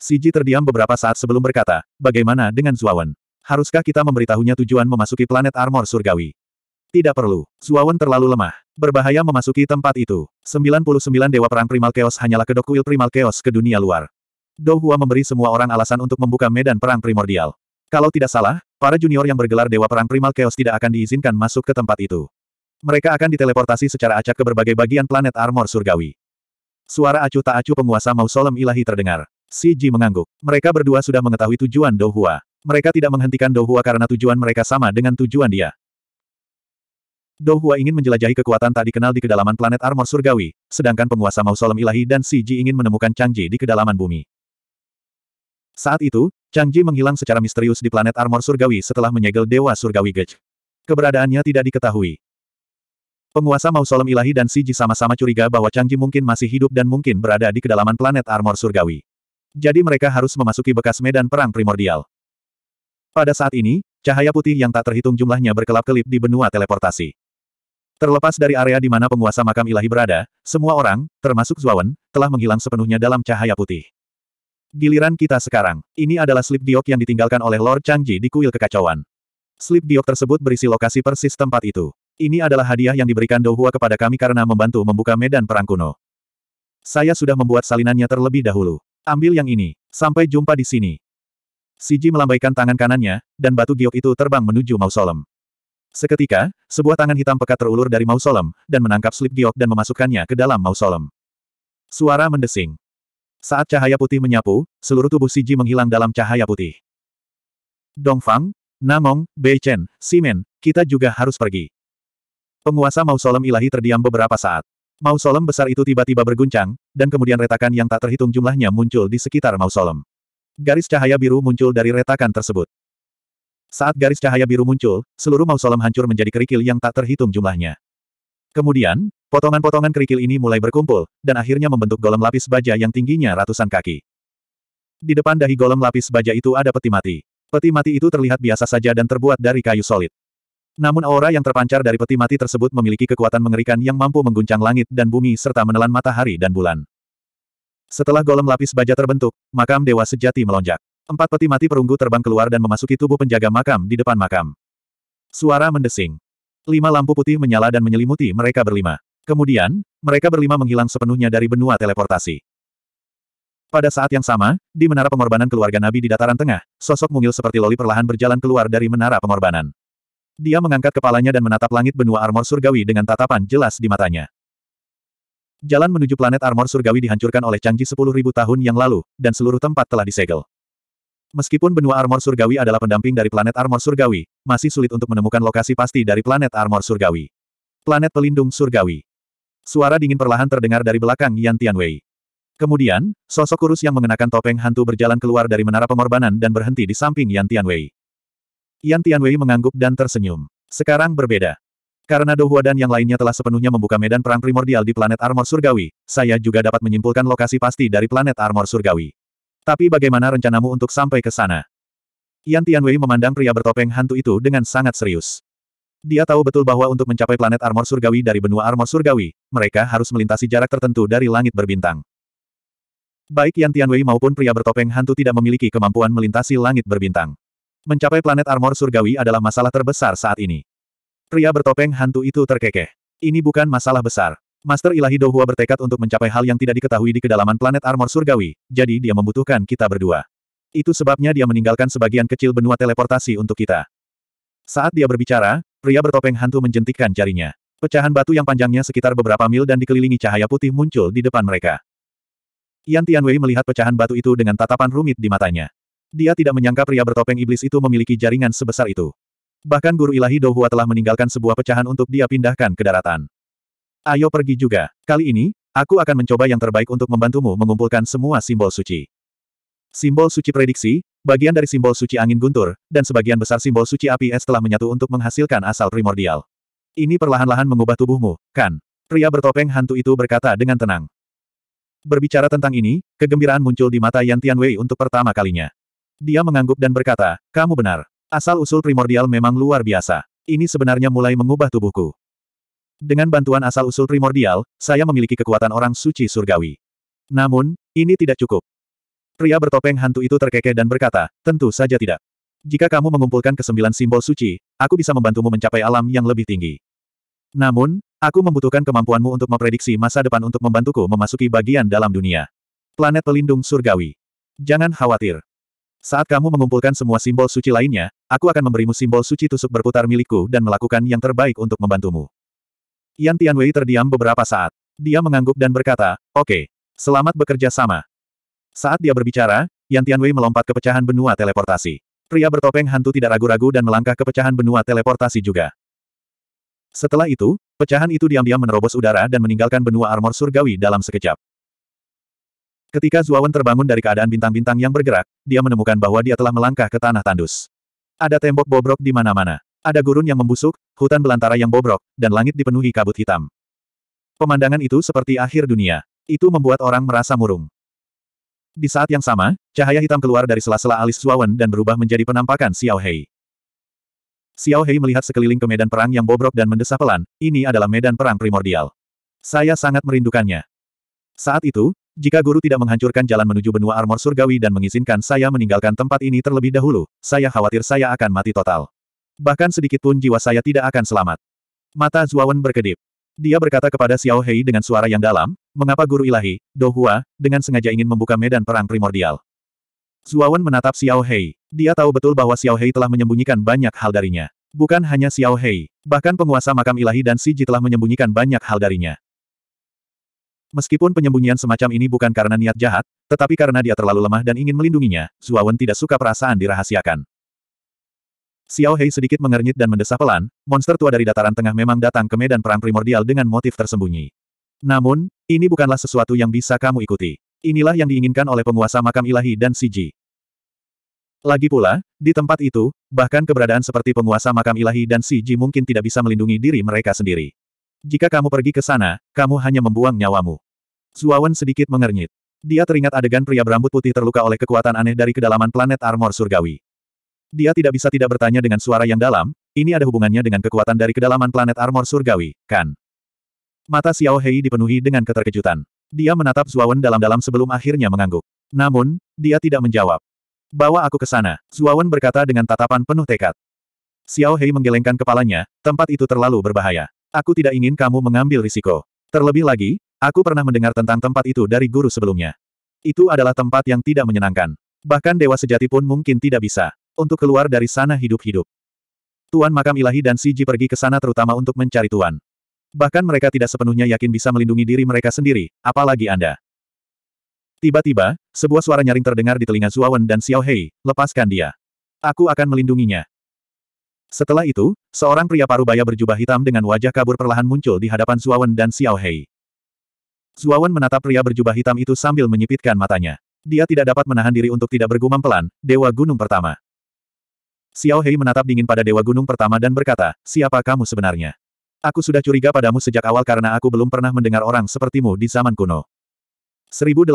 Siji terdiam beberapa saat sebelum berkata, bagaimana dengan Zuawan? Haruskah kita memberitahunya tujuan memasuki planet armor surgawi? Tidak perlu. Zuawan terlalu lemah. Berbahaya memasuki tempat itu. 99 Dewa Perang Primal Chaos hanyalah kedok kuil Primal Chaos ke dunia luar. Dou memberi semua orang alasan untuk membuka medan perang primordial. Kalau tidak salah, para junior yang bergelar Dewa Perang Primal Chaos tidak akan diizinkan masuk ke tempat itu. Mereka akan diteleportasi secara acak ke berbagai bagian planet armor surgawi. Suara acuh tak acuh penguasa mausolem ilahi terdengar. Si Ji mengangguk. Mereka berdua sudah mengetahui tujuan Douhua. Mereka tidak menghentikan Douhua karena tujuan mereka sama dengan tujuan dia. Douhua ingin menjelajahi kekuatan tak dikenal di kedalaman planet armor surgawi, sedangkan penguasa mausolem ilahi dan Si Ji ingin menemukan Chang Ji di kedalaman bumi. Saat itu, Chang Ji menghilang secara misterius di planet armor surgawi setelah menyegel Dewa Surgawi Gej. Keberadaannya tidak diketahui. Penguasa mausolem ilahi dan Siji sama-sama curiga bahwa Changji mungkin masih hidup dan mungkin berada di kedalaman planet armor surgawi. Jadi mereka harus memasuki bekas medan perang primordial. Pada saat ini, cahaya putih yang tak terhitung jumlahnya berkelap-kelip di benua teleportasi. Terlepas dari area di mana penguasa makam ilahi berada, semua orang, termasuk Zuawan, telah menghilang sepenuhnya dalam cahaya putih. Giliran kita sekarang. Ini adalah slip diok yang ditinggalkan oleh Lord Changji di kuil kekacauan. Slip diok tersebut berisi lokasi persis tempat itu. Ini adalah hadiah yang diberikan Douhua kepada kami karena membantu membuka medan perang kuno. Saya sudah membuat salinannya terlebih dahulu. Ambil yang ini. Sampai jumpa di sini. Siji melambaikan tangan kanannya, dan batu giok itu terbang menuju mausolem. Seketika, sebuah tangan hitam pekat terulur dari mausolem, dan menangkap slip giok dan memasukkannya ke dalam mausolem. Suara mendesing. Saat cahaya putih menyapu, seluruh tubuh Siji menghilang dalam cahaya putih. Dongfang, Namong, Beichen, Simen, kita juga harus pergi. Penguasa mausolem ilahi terdiam beberapa saat. Mausolem besar itu tiba-tiba berguncang, dan kemudian retakan yang tak terhitung jumlahnya muncul di sekitar mausolem. Garis cahaya biru muncul dari retakan tersebut. Saat garis cahaya biru muncul, seluruh mausolem hancur menjadi kerikil yang tak terhitung jumlahnya. Kemudian, potongan-potongan kerikil ini mulai berkumpul, dan akhirnya membentuk golem lapis baja yang tingginya ratusan kaki. Di depan dahi golem lapis baja itu ada peti mati. Peti mati itu terlihat biasa saja dan terbuat dari kayu solid. Namun aura yang terpancar dari peti mati tersebut memiliki kekuatan mengerikan yang mampu mengguncang langit dan bumi serta menelan matahari dan bulan. Setelah golem lapis baja terbentuk, makam dewa sejati melonjak. Empat peti mati perunggu terbang keluar dan memasuki tubuh penjaga makam di depan makam. Suara mendesing. Lima lampu putih menyala dan menyelimuti mereka berlima. Kemudian, mereka berlima menghilang sepenuhnya dari benua teleportasi. Pada saat yang sama, di menara pengorbanan keluarga Nabi di dataran tengah, sosok mungil seperti loli perlahan berjalan keluar dari menara pengorbanan. Dia mengangkat kepalanya dan menatap langit benua armor surgawi dengan tatapan jelas di matanya. Jalan menuju planet armor surgawi dihancurkan oleh canggih 10.000 tahun yang lalu, dan seluruh tempat telah disegel. Meskipun benua armor surgawi adalah pendamping dari planet armor surgawi, masih sulit untuk menemukan lokasi pasti dari planet armor surgawi. Planet pelindung surgawi. Suara dingin perlahan terdengar dari belakang Yan Tianwei. Kemudian, sosok kurus yang mengenakan topeng hantu berjalan keluar dari menara pengorbanan dan berhenti di samping Yan Tianwei. Yan Tianwei mengangguk dan tersenyum. Sekarang berbeda. Karena Dohua dan yang lainnya telah sepenuhnya membuka medan perang primordial di planet Armor Surgawi, saya juga dapat menyimpulkan lokasi pasti dari planet Armor Surgawi. Tapi bagaimana rencanamu untuk sampai ke sana? Yan Tianwei memandang pria bertopeng hantu itu dengan sangat serius. Dia tahu betul bahwa untuk mencapai planet Armor Surgawi dari benua Armor Surgawi, mereka harus melintasi jarak tertentu dari langit berbintang. Baik Yan Tianwei maupun pria bertopeng hantu tidak memiliki kemampuan melintasi langit berbintang. Mencapai planet armor surgawi adalah masalah terbesar saat ini. Pria bertopeng hantu itu terkekeh. Ini bukan masalah besar. Master Ilahi Dohua bertekad untuk mencapai hal yang tidak diketahui di kedalaman planet armor surgawi, jadi dia membutuhkan kita berdua. Itu sebabnya dia meninggalkan sebagian kecil benua teleportasi untuk kita. Saat dia berbicara, pria bertopeng hantu menjentikkan jarinya. Pecahan batu yang panjangnya sekitar beberapa mil dan dikelilingi cahaya putih muncul di depan mereka. Yan Tianwei melihat pecahan batu itu dengan tatapan rumit di matanya. Dia tidak menyangka pria bertopeng iblis itu memiliki jaringan sebesar itu. Bahkan guru ilahi Dohua telah meninggalkan sebuah pecahan untuk dia pindahkan ke daratan. Ayo pergi juga. Kali ini, aku akan mencoba yang terbaik untuk membantumu mengumpulkan semua simbol suci. Simbol suci prediksi, bagian dari simbol suci angin guntur, dan sebagian besar simbol suci api es telah menyatu untuk menghasilkan asal primordial. Ini perlahan-lahan mengubah tubuhmu, kan? Pria bertopeng hantu itu berkata dengan tenang. Berbicara tentang ini, kegembiraan muncul di mata Yan Tianwei untuk pertama kalinya. Dia mengangguk dan berkata, kamu benar. Asal-usul primordial memang luar biasa. Ini sebenarnya mulai mengubah tubuhku. Dengan bantuan asal-usul primordial, saya memiliki kekuatan orang suci surgawi. Namun, ini tidak cukup. Pria bertopeng hantu itu terkekeh dan berkata, tentu saja tidak. Jika kamu mengumpulkan kesembilan simbol suci, aku bisa membantumu mencapai alam yang lebih tinggi. Namun, aku membutuhkan kemampuanmu untuk memprediksi masa depan untuk membantuku memasuki bagian dalam dunia. Planet pelindung surgawi. Jangan khawatir. Saat kamu mengumpulkan semua simbol suci lainnya, aku akan memberimu simbol suci tusuk berputar milikku dan melakukan yang terbaik untuk membantumu. Yan Tianwei terdiam beberapa saat. Dia mengangguk dan berkata, oke, okay, selamat bekerja sama. Saat dia berbicara, Yan Tianwei melompat ke pecahan benua teleportasi. Pria bertopeng hantu tidak ragu-ragu dan melangkah ke pecahan benua teleportasi juga. Setelah itu, pecahan itu diam-diam menerobos udara dan meninggalkan benua armor surgawi dalam sekejap. Ketika Zuawan terbangun dari keadaan bintang-bintang yang bergerak, dia menemukan bahwa dia telah melangkah ke tanah tandus. Ada tembok bobrok di mana-mana. Ada gurun yang membusuk, hutan belantara yang bobrok, dan langit dipenuhi kabut hitam. Pemandangan itu seperti akhir dunia. Itu membuat orang merasa murung. Di saat yang sama, cahaya hitam keluar dari sela-sela alis Zuawan dan berubah menjadi penampakan Xiao Hei. Xiao Hei melihat sekeliling ke medan perang yang bobrok dan mendesah pelan, ini adalah medan perang primordial. Saya sangat merindukannya. Saat itu, jika guru tidak menghancurkan jalan menuju benua armor surgawi dan mengizinkan saya meninggalkan tempat ini terlebih dahulu, saya khawatir saya akan mati total. Bahkan sedikit pun jiwa saya tidak akan selamat. Mata Zuawan berkedip. Dia berkata kepada Xiao Hei dengan suara yang dalam, mengapa guru ilahi, Dohua, dengan sengaja ingin membuka medan perang primordial. Zuawan menatap Xiao Hei. Dia tahu betul bahwa Xiao Hei telah menyembunyikan banyak hal darinya. Bukan hanya Xiao Hei, bahkan penguasa makam ilahi dan Siji telah menyembunyikan banyak hal darinya. Meskipun penyembunyian semacam ini bukan karena niat jahat, tetapi karena dia terlalu lemah dan ingin melindunginya, Wen tidak suka perasaan dirahasiakan. Xiao Hei sedikit mengernyit dan mendesah pelan, monster tua dari dataran tengah memang datang ke medan perang primordial dengan motif tersembunyi. Namun, ini bukanlah sesuatu yang bisa kamu ikuti. Inilah yang diinginkan oleh penguasa makam ilahi dan Siji. Lagi pula, di tempat itu, bahkan keberadaan seperti penguasa makam ilahi dan Siji mungkin tidak bisa melindungi diri mereka sendiri. Jika kamu pergi ke sana, kamu hanya membuang nyawamu. Zuawan sedikit mengernyit. Dia teringat adegan pria berambut putih terluka oleh kekuatan aneh dari kedalaman planet armor surgawi. Dia tidak bisa tidak bertanya dengan suara yang dalam, ini ada hubungannya dengan kekuatan dari kedalaman planet armor surgawi, kan? Mata Xiao Hei dipenuhi dengan keterkejutan. Dia menatap Zuawan dalam-dalam sebelum akhirnya mengangguk. Namun, dia tidak menjawab. Bawa aku ke sana, Zuawan berkata dengan tatapan penuh tekad. Xiao Hei menggelengkan kepalanya, tempat itu terlalu berbahaya. Aku tidak ingin kamu mengambil risiko. Terlebih lagi, aku pernah mendengar tentang tempat itu dari guru sebelumnya. Itu adalah tempat yang tidak menyenangkan. Bahkan dewa sejati pun mungkin tidak bisa untuk keluar dari sana hidup-hidup. Tuan makam ilahi dan Siji pergi ke sana terutama untuk mencari Tuan. Bahkan mereka tidak sepenuhnya yakin bisa melindungi diri mereka sendiri, apalagi Anda. Tiba-tiba, sebuah suara nyaring terdengar di telinga Zuawan dan Xiao Hei, lepaskan dia. Aku akan melindunginya. Setelah itu, seorang pria paruh baya berjubah hitam dengan wajah kabur perlahan muncul di hadapan Zuawan dan Xiao Hei. Zuawan menatap pria berjubah hitam itu sambil menyipitkan matanya. Dia tidak dapat menahan diri untuk tidak bergumam pelan, Dewa Gunung Pertama. Xiao Hei menatap dingin pada Dewa Gunung Pertama dan berkata, siapa kamu sebenarnya? Aku sudah curiga padamu sejak awal karena aku belum pernah mendengar orang sepertimu di zaman kuno. 1819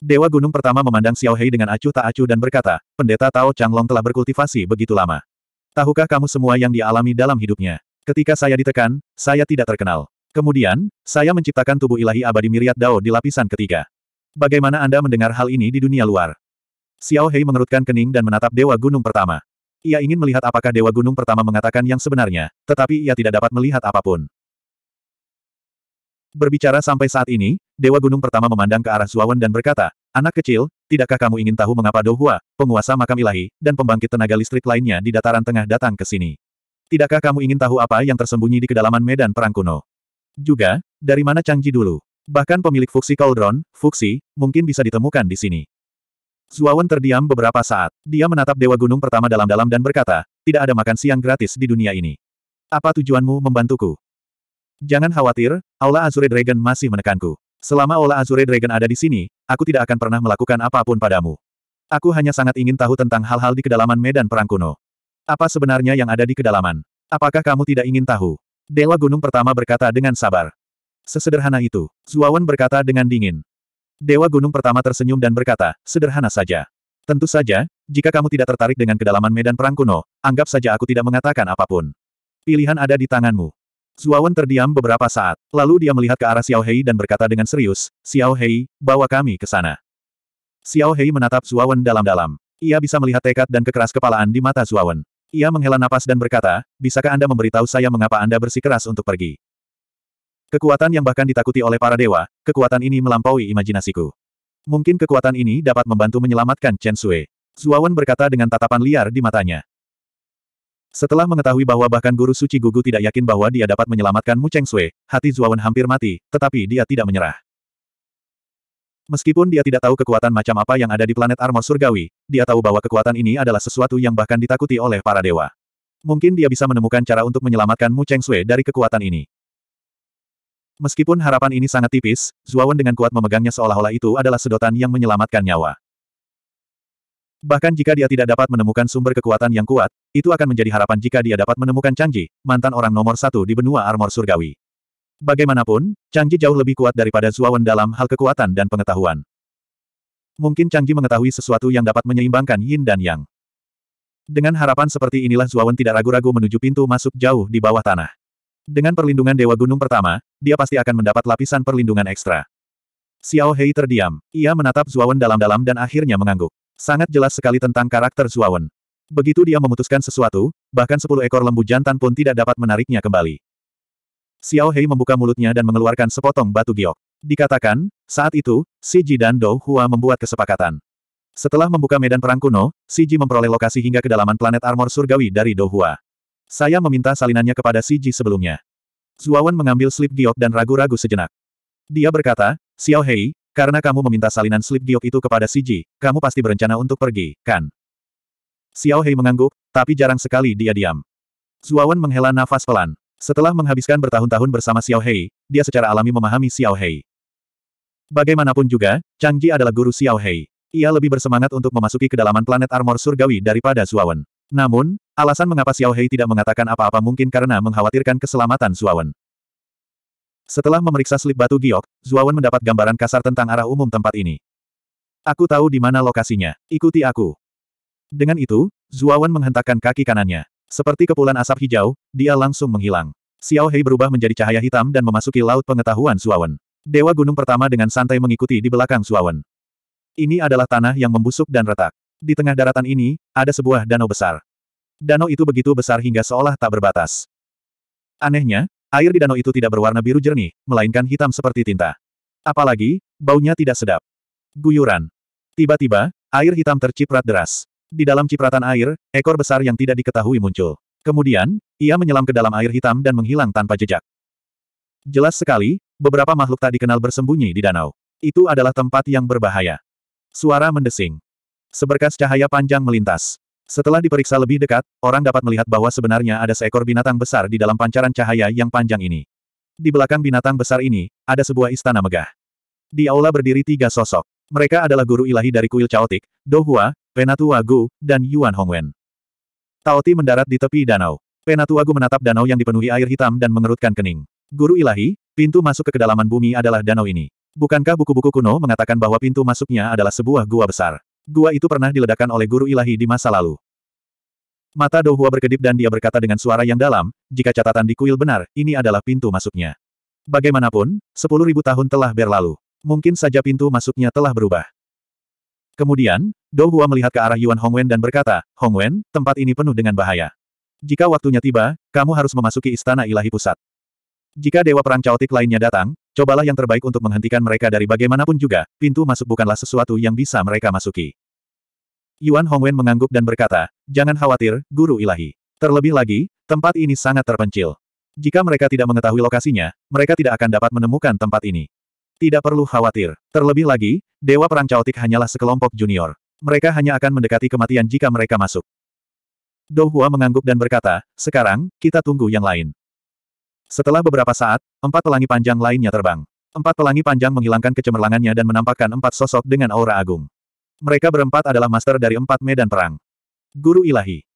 Dewa Gunung pertama memandang Xiao Hei dengan acuh tak acuh dan berkata, pendeta Tao Changlong telah berkultivasi begitu lama. Tahukah kamu semua yang dialami dalam hidupnya? Ketika saya ditekan, saya tidak terkenal. Kemudian, saya menciptakan tubuh ilahi abadi miriat Dao di lapisan ketiga. Bagaimana Anda mendengar hal ini di dunia luar? Xiao Hei mengerutkan kening dan menatap Dewa Gunung pertama. Ia ingin melihat apakah Dewa Gunung pertama mengatakan yang sebenarnya, tetapi ia tidak dapat melihat apapun. Berbicara sampai saat ini, Dewa Gunung pertama memandang ke arah Zuawan dan berkata, Anak kecil, tidakkah kamu ingin tahu mengapa Dohua, penguasa makam ilahi, dan pembangkit tenaga listrik lainnya di dataran tengah datang ke sini? Tidakkah kamu ingin tahu apa yang tersembunyi di kedalaman medan perang kuno? Juga, dari mana Changji dulu? Bahkan pemilik Fuxi Cauldron, Fuxi, mungkin bisa ditemukan di sini. Zuawan terdiam beberapa saat. Dia menatap Dewa Gunung pertama dalam-dalam dan berkata, tidak ada makan siang gratis di dunia ini. Apa tujuanmu membantuku? Jangan khawatir, Aula Azure Dragon masih menekanku. Selama Ola Azure Dragon ada di sini, aku tidak akan pernah melakukan apapun padamu. Aku hanya sangat ingin tahu tentang hal-hal di kedalaman medan perang kuno. Apa sebenarnya yang ada di kedalaman? Apakah kamu tidak ingin tahu? Dewa Gunung pertama berkata dengan sabar. Sesederhana itu, Zuawan berkata dengan dingin. Dewa Gunung pertama tersenyum dan berkata, sederhana saja. Tentu saja, jika kamu tidak tertarik dengan kedalaman medan perang kuno, anggap saja aku tidak mengatakan apapun. Pilihan ada di tanganmu. Zuawan terdiam beberapa saat, lalu dia melihat ke arah Xiao Hei dan berkata dengan serius, Xiao Hei, bawa kami ke sana. Xiao Hei menatap Zuawan dalam-dalam. Ia bisa melihat tekad dan kekeras kepalaan di mata Zuawan. Ia menghela napas dan berkata, bisakah Anda memberitahu saya mengapa Anda bersikeras untuk pergi? Kekuatan yang bahkan ditakuti oleh para dewa, kekuatan ini melampaui imajinasiku. Mungkin kekuatan ini dapat membantu menyelamatkan Chen Sui. Zuawan berkata dengan tatapan liar di matanya. Setelah mengetahui bahwa bahkan Guru Suci Gugu tidak yakin bahwa dia dapat menyelamatkan Mu Cheng Sui, hati Zuawan hampir mati, tetapi dia tidak menyerah. Meskipun dia tidak tahu kekuatan macam apa yang ada di planet Armor Surgawi, dia tahu bahwa kekuatan ini adalah sesuatu yang bahkan ditakuti oleh para dewa. Mungkin dia bisa menemukan cara untuk menyelamatkan Mu Cheng Sui dari kekuatan ini. Meskipun harapan ini sangat tipis, Zuawan dengan kuat memegangnya seolah-olah itu adalah sedotan yang menyelamatkan nyawa. Bahkan jika dia tidak dapat menemukan sumber kekuatan yang kuat, itu akan menjadi harapan jika dia dapat menemukan Changji, mantan orang nomor satu di benua armor surgawi. Bagaimanapun, Changji jauh lebih kuat daripada Zuawan dalam hal kekuatan dan pengetahuan. Mungkin Changji mengetahui sesuatu yang dapat menyeimbangkan Yin dan Yang. Dengan harapan seperti inilah Zuawan tidak ragu-ragu menuju pintu masuk jauh di bawah tanah. Dengan perlindungan Dewa Gunung pertama, dia pasti akan mendapat lapisan perlindungan ekstra. Xiao Hei terdiam. Ia menatap Zuawan dalam-dalam dan akhirnya mengangguk. Sangat jelas sekali tentang karakter Zuawan. Begitu dia memutuskan sesuatu, bahkan sepuluh ekor lembu jantan pun tidak dapat menariknya kembali. Xiao Hei membuka mulutnya dan mengeluarkan sepotong batu giok. Dikatakan, saat itu, Si Ji dan Dou Hua membuat kesepakatan. Setelah membuka medan perang kuno, Si Ji memperoleh lokasi hingga kedalaman planet armor surgawi dari Dou Hua. Saya meminta salinannya kepada Si Ji sebelumnya. Zuawan mengambil slip giok dan ragu-ragu sejenak. Dia berkata, Xiao Hei, karena kamu meminta salinan slip giok itu kepada Siji, kamu pasti berencana untuk pergi, kan? Xiao Hei mengangguk, tapi jarang sekali dia diam. Zuawan menghela nafas pelan. Setelah menghabiskan bertahun-tahun bersama Xiao Hei, dia secara alami memahami Xiao Hei. Bagaimanapun juga, Chang Ji adalah guru Xiao Hei. Ia lebih bersemangat untuk memasuki kedalaman planet armor surgawi daripada Zuawan. Namun, alasan mengapa Xiao Hei tidak mengatakan apa-apa mungkin karena mengkhawatirkan keselamatan Zuawan. Setelah memeriksa slip batu giok, Zuawan mendapat gambaran kasar tentang arah umum tempat ini. Aku tahu di mana lokasinya. Ikuti aku. Dengan itu, Zuawan menghentakkan kaki kanannya. Seperti kepulan asap hijau, dia langsung menghilang. Xiao Hei berubah menjadi cahaya hitam dan memasuki laut pengetahuan Zuawan. Dewa gunung pertama dengan santai mengikuti di belakang Zuawan. Ini adalah tanah yang membusuk dan retak. Di tengah daratan ini, ada sebuah danau besar. Danau itu begitu besar hingga seolah tak berbatas. Anehnya, Air di danau itu tidak berwarna biru jernih, melainkan hitam seperti tinta. Apalagi, baunya tidak sedap. Guyuran. Tiba-tiba, air hitam terciprat deras. Di dalam cipratan air, ekor besar yang tidak diketahui muncul. Kemudian, ia menyelam ke dalam air hitam dan menghilang tanpa jejak. Jelas sekali, beberapa makhluk tak dikenal bersembunyi di danau. Itu adalah tempat yang berbahaya. Suara mendesing. Seberkas cahaya panjang melintas. Setelah diperiksa lebih dekat, orang dapat melihat bahwa sebenarnya ada seekor binatang besar di dalam pancaran cahaya yang panjang ini. Di belakang binatang besar ini, ada sebuah istana megah. Di aula berdiri tiga sosok. Mereka adalah guru ilahi dari kuil Chaotic, Dohua, Penatuagu, dan Yuan Hongwen. Taoti mendarat di tepi danau. Penatuagu menatap danau yang dipenuhi air hitam dan mengerutkan kening. Guru ilahi, pintu masuk ke kedalaman bumi adalah danau ini. Bukankah buku-buku kuno mengatakan bahwa pintu masuknya adalah sebuah gua besar? Gua itu pernah diledakkan oleh guru ilahi di masa lalu. Mata Dohua berkedip dan dia berkata dengan suara yang dalam, jika catatan di kuil benar, ini adalah pintu masuknya. Bagaimanapun, sepuluh ribu tahun telah berlalu. Mungkin saja pintu masuknya telah berubah. Kemudian, Dou melihat ke arah Yuan Hongwen dan berkata, Hongwen, tempat ini penuh dengan bahaya. Jika waktunya tiba, kamu harus memasuki istana ilahi pusat. Jika Dewa Perang Caotik lainnya datang, Cobalah yang terbaik untuk menghentikan mereka dari bagaimanapun juga, pintu masuk bukanlah sesuatu yang bisa mereka masuki. Yuan Hongwen mengangguk dan berkata, Jangan khawatir, Guru Ilahi. Terlebih lagi, tempat ini sangat terpencil. Jika mereka tidak mengetahui lokasinya, mereka tidak akan dapat menemukan tempat ini. Tidak perlu khawatir. Terlebih lagi, Dewa Perang Chaotic hanyalah sekelompok junior. Mereka hanya akan mendekati kematian jika mereka masuk. Dou mengangguk dan berkata, sekarang, kita tunggu yang lain. Setelah beberapa saat, empat pelangi panjang lainnya terbang. Empat pelangi panjang menghilangkan kecemerlangannya dan menampakkan empat sosok dengan aura agung. Mereka berempat adalah master dari empat medan perang. Guru ilahi.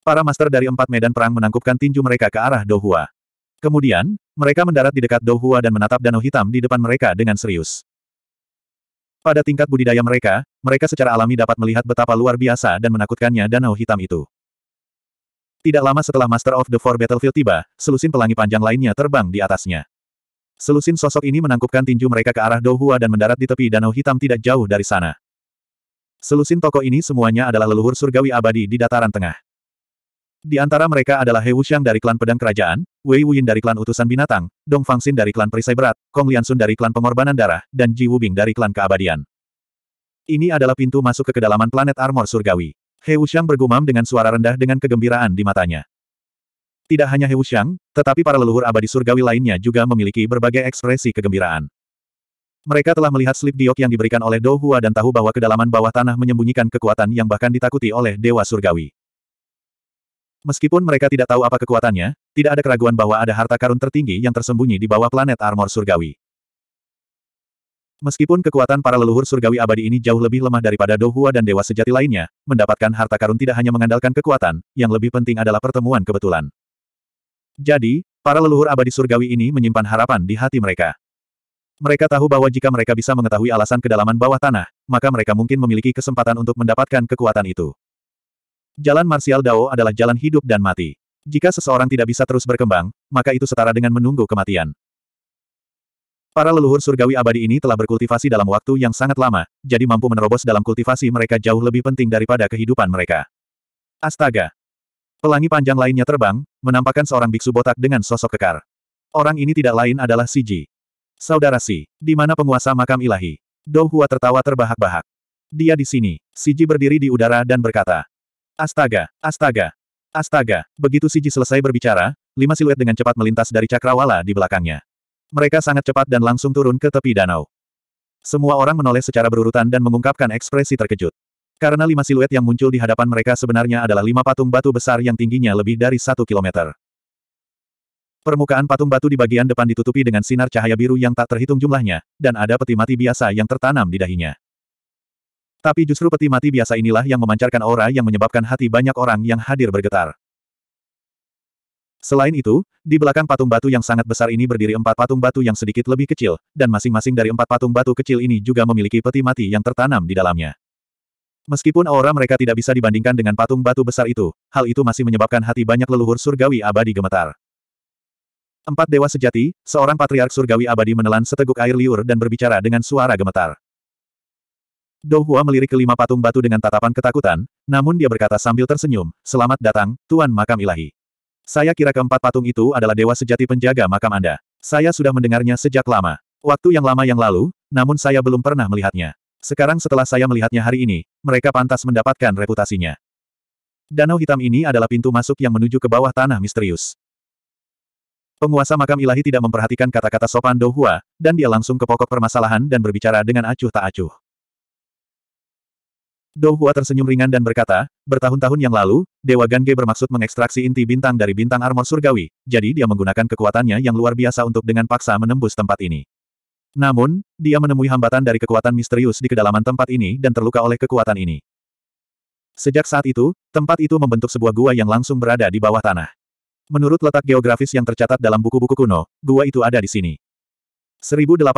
Para master dari empat medan perang menangkupkan tinju mereka ke arah Dohua. Kemudian, mereka mendarat di dekat Dohua dan menatap danau hitam di depan mereka dengan serius. Pada tingkat budidaya mereka, mereka secara alami dapat melihat betapa luar biasa dan menakutkannya danau hitam itu. Tidak lama setelah Master of the Four Battlefield tiba, selusin pelangi panjang lainnya terbang di atasnya. Selusin sosok ini menangkupkan tinju mereka ke arah Dohua dan mendarat di tepi danau hitam tidak jauh dari sana. Selusin toko ini semuanya adalah leluhur surgawi abadi di dataran tengah. Di antara mereka adalah He Wuxiang dari klan pedang kerajaan, Wei Wuyin dari klan utusan binatang, Dong Fangxin dari klan perisai berat, Kong Liansun dari klan pengorbanan darah, dan Ji Wubing dari klan keabadian. Ini adalah pintu masuk ke kedalaman planet armor surgawi. He Wuxiang bergumam dengan suara rendah dengan kegembiraan di matanya. Tidak hanya He Wuxiang, tetapi para leluhur abadi surgawi lainnya juga memiliki berbagai ekspresi kegembiraan. Mereka telah melihat slip diok yang diberikan oleh Do Hua dan tahu bahwa kedalaman bawah tanah menyembunyikan kekuatan yang bahkan ditakuti oleh Dewa Surgawi. Meskipun mereka tidak tahu apa kekuatannya, tidak ada keraguan bahwa ada harta karun tertinggi yang tersembunyi di bawah planet armor surgawi. Meskipun kekuatan para leluhur surgawi abadi ini jauh lebih lemah daripada Dohua dan dewa sejati lainnya, mendapatkan harta karun tidak hanya mengandalkan kekuatan, yang lebih penting adalah pertemuan kebetulan. Jadi, para leluhur abadi surgawi ini menyimpan harapan di hati mereka. Mereka tahu bahwa jika mereka bisa mengetahui alasan kedalaman bawah tanah, maka mereka mungkin memiliki kesempatan untuk mendapatkan kekuatan itu. Jalan martial Dao adalah jalan hidup dan mati. Jika seseorang tidak bisa terus berkembang, maka itu setara dengan menunggu kematian. Para leluhur surgawi abadi ini telah berkultivasi dalam waktu yang sangat lama, jadi mampu menerobos dalam kultivasi mereka jauh lebih penting daripada kehidupan mereka. Astaga! Pelangi panjang lainnya terbang, menampakkan seorang biksu botak dengan sosok kekar. Orang ini tidak lain adalah Siji. Saudara Si, di mana penguasa makam ilahi? Douhua tertawa terbahak-bahak. Dia di sini. Siji berdiri di udara dan berkata. Astaga, astaga, astaga. Begitu Siji selesai berbicara, lima siluet dengan cepat melintas dari cakrawala di belakangnya. Mereka sangat cepat dan langsung turun ke tepi danau. Semua orang menoleh secara berurutan dan mengungkapkan ekspresi terkejut. Karena lima siluet yang muncul di hadapan mereka sebenarnya adalah lima patung batu besar yang tingginya lebih dari satu kilometer. Permukaan patung batu di bagian depan ditutupi dengan sinar cahaya biru yang tak terhitung jumlahnya, dan ada peti mati biasa yang tertanam di dahinya. Tapi justru peti mati biasa inilah yang memancarkan aura yang menyebabkan hati banyak orang yang hadir bergetar. Selain itu, di belakang patung batu yang sangat besar ini berdiri empat patung batu yang sedikit lebih kecil, dan masing-masing dari empat patung batu kecil ini juga memiliki peti mati yang tertanam di dalamnya. Meskipun aura mereka tidak bisa dibandingkan dengan patung batu besar itu, hal itu masih menyebabkan hati banyak leluhur surgawi abadi gemetar. Empat dewa sejati, seorang patriark surgawi abadi menelan seteguk air liur dan berbicara dengan suara gemetar. Dohua melirik kelima patung batu dengan tatapan ketakutan, namun dia berkata sambil tersenyum, Selamat datang, Tuan Makam Ilahi. Saya kira keempat patung itu adalah dewa sejati penjaga makam Anda. Saya sudah mendengarnya sejak lama. Waktu yang lama yang lalu, namun saya belum pernah melihatnya. Sekarang setelah saya melihatnya hari ini, mereka pantas mendapatkan reputasinya. Danau hitam ini adalah pintu masuk yang menuju ke bawah tanah misterius. Penguasa makam ilahi tidak memperhatikan kata-kata sopan Dohua, dan dia langsung ke pokok permasalahan dan berbicara dengan acuh tak acuh. Dohua tersenyum ringan dan berkata, bertahun-tahun yang lalu, Dewa Gange bermaksud mengekstraksi inti bintang dari bintang armor surgawi, jadi dia menggunakan kekuatannya yang luar biasa untuk dengan paksa menembus tempat ini. Namun, dia menemui hambatan dari kekuatan misterius di kedalaman tempat ini dan terluka oleh kekuatan ini. Sejak saat itu, tempat itu membentuk sebuah gua yang langsung berada di bawah tanah. Menurut letak geografis yang tercatat dalam buku-buku kuno, gua itu ada di sini. 1820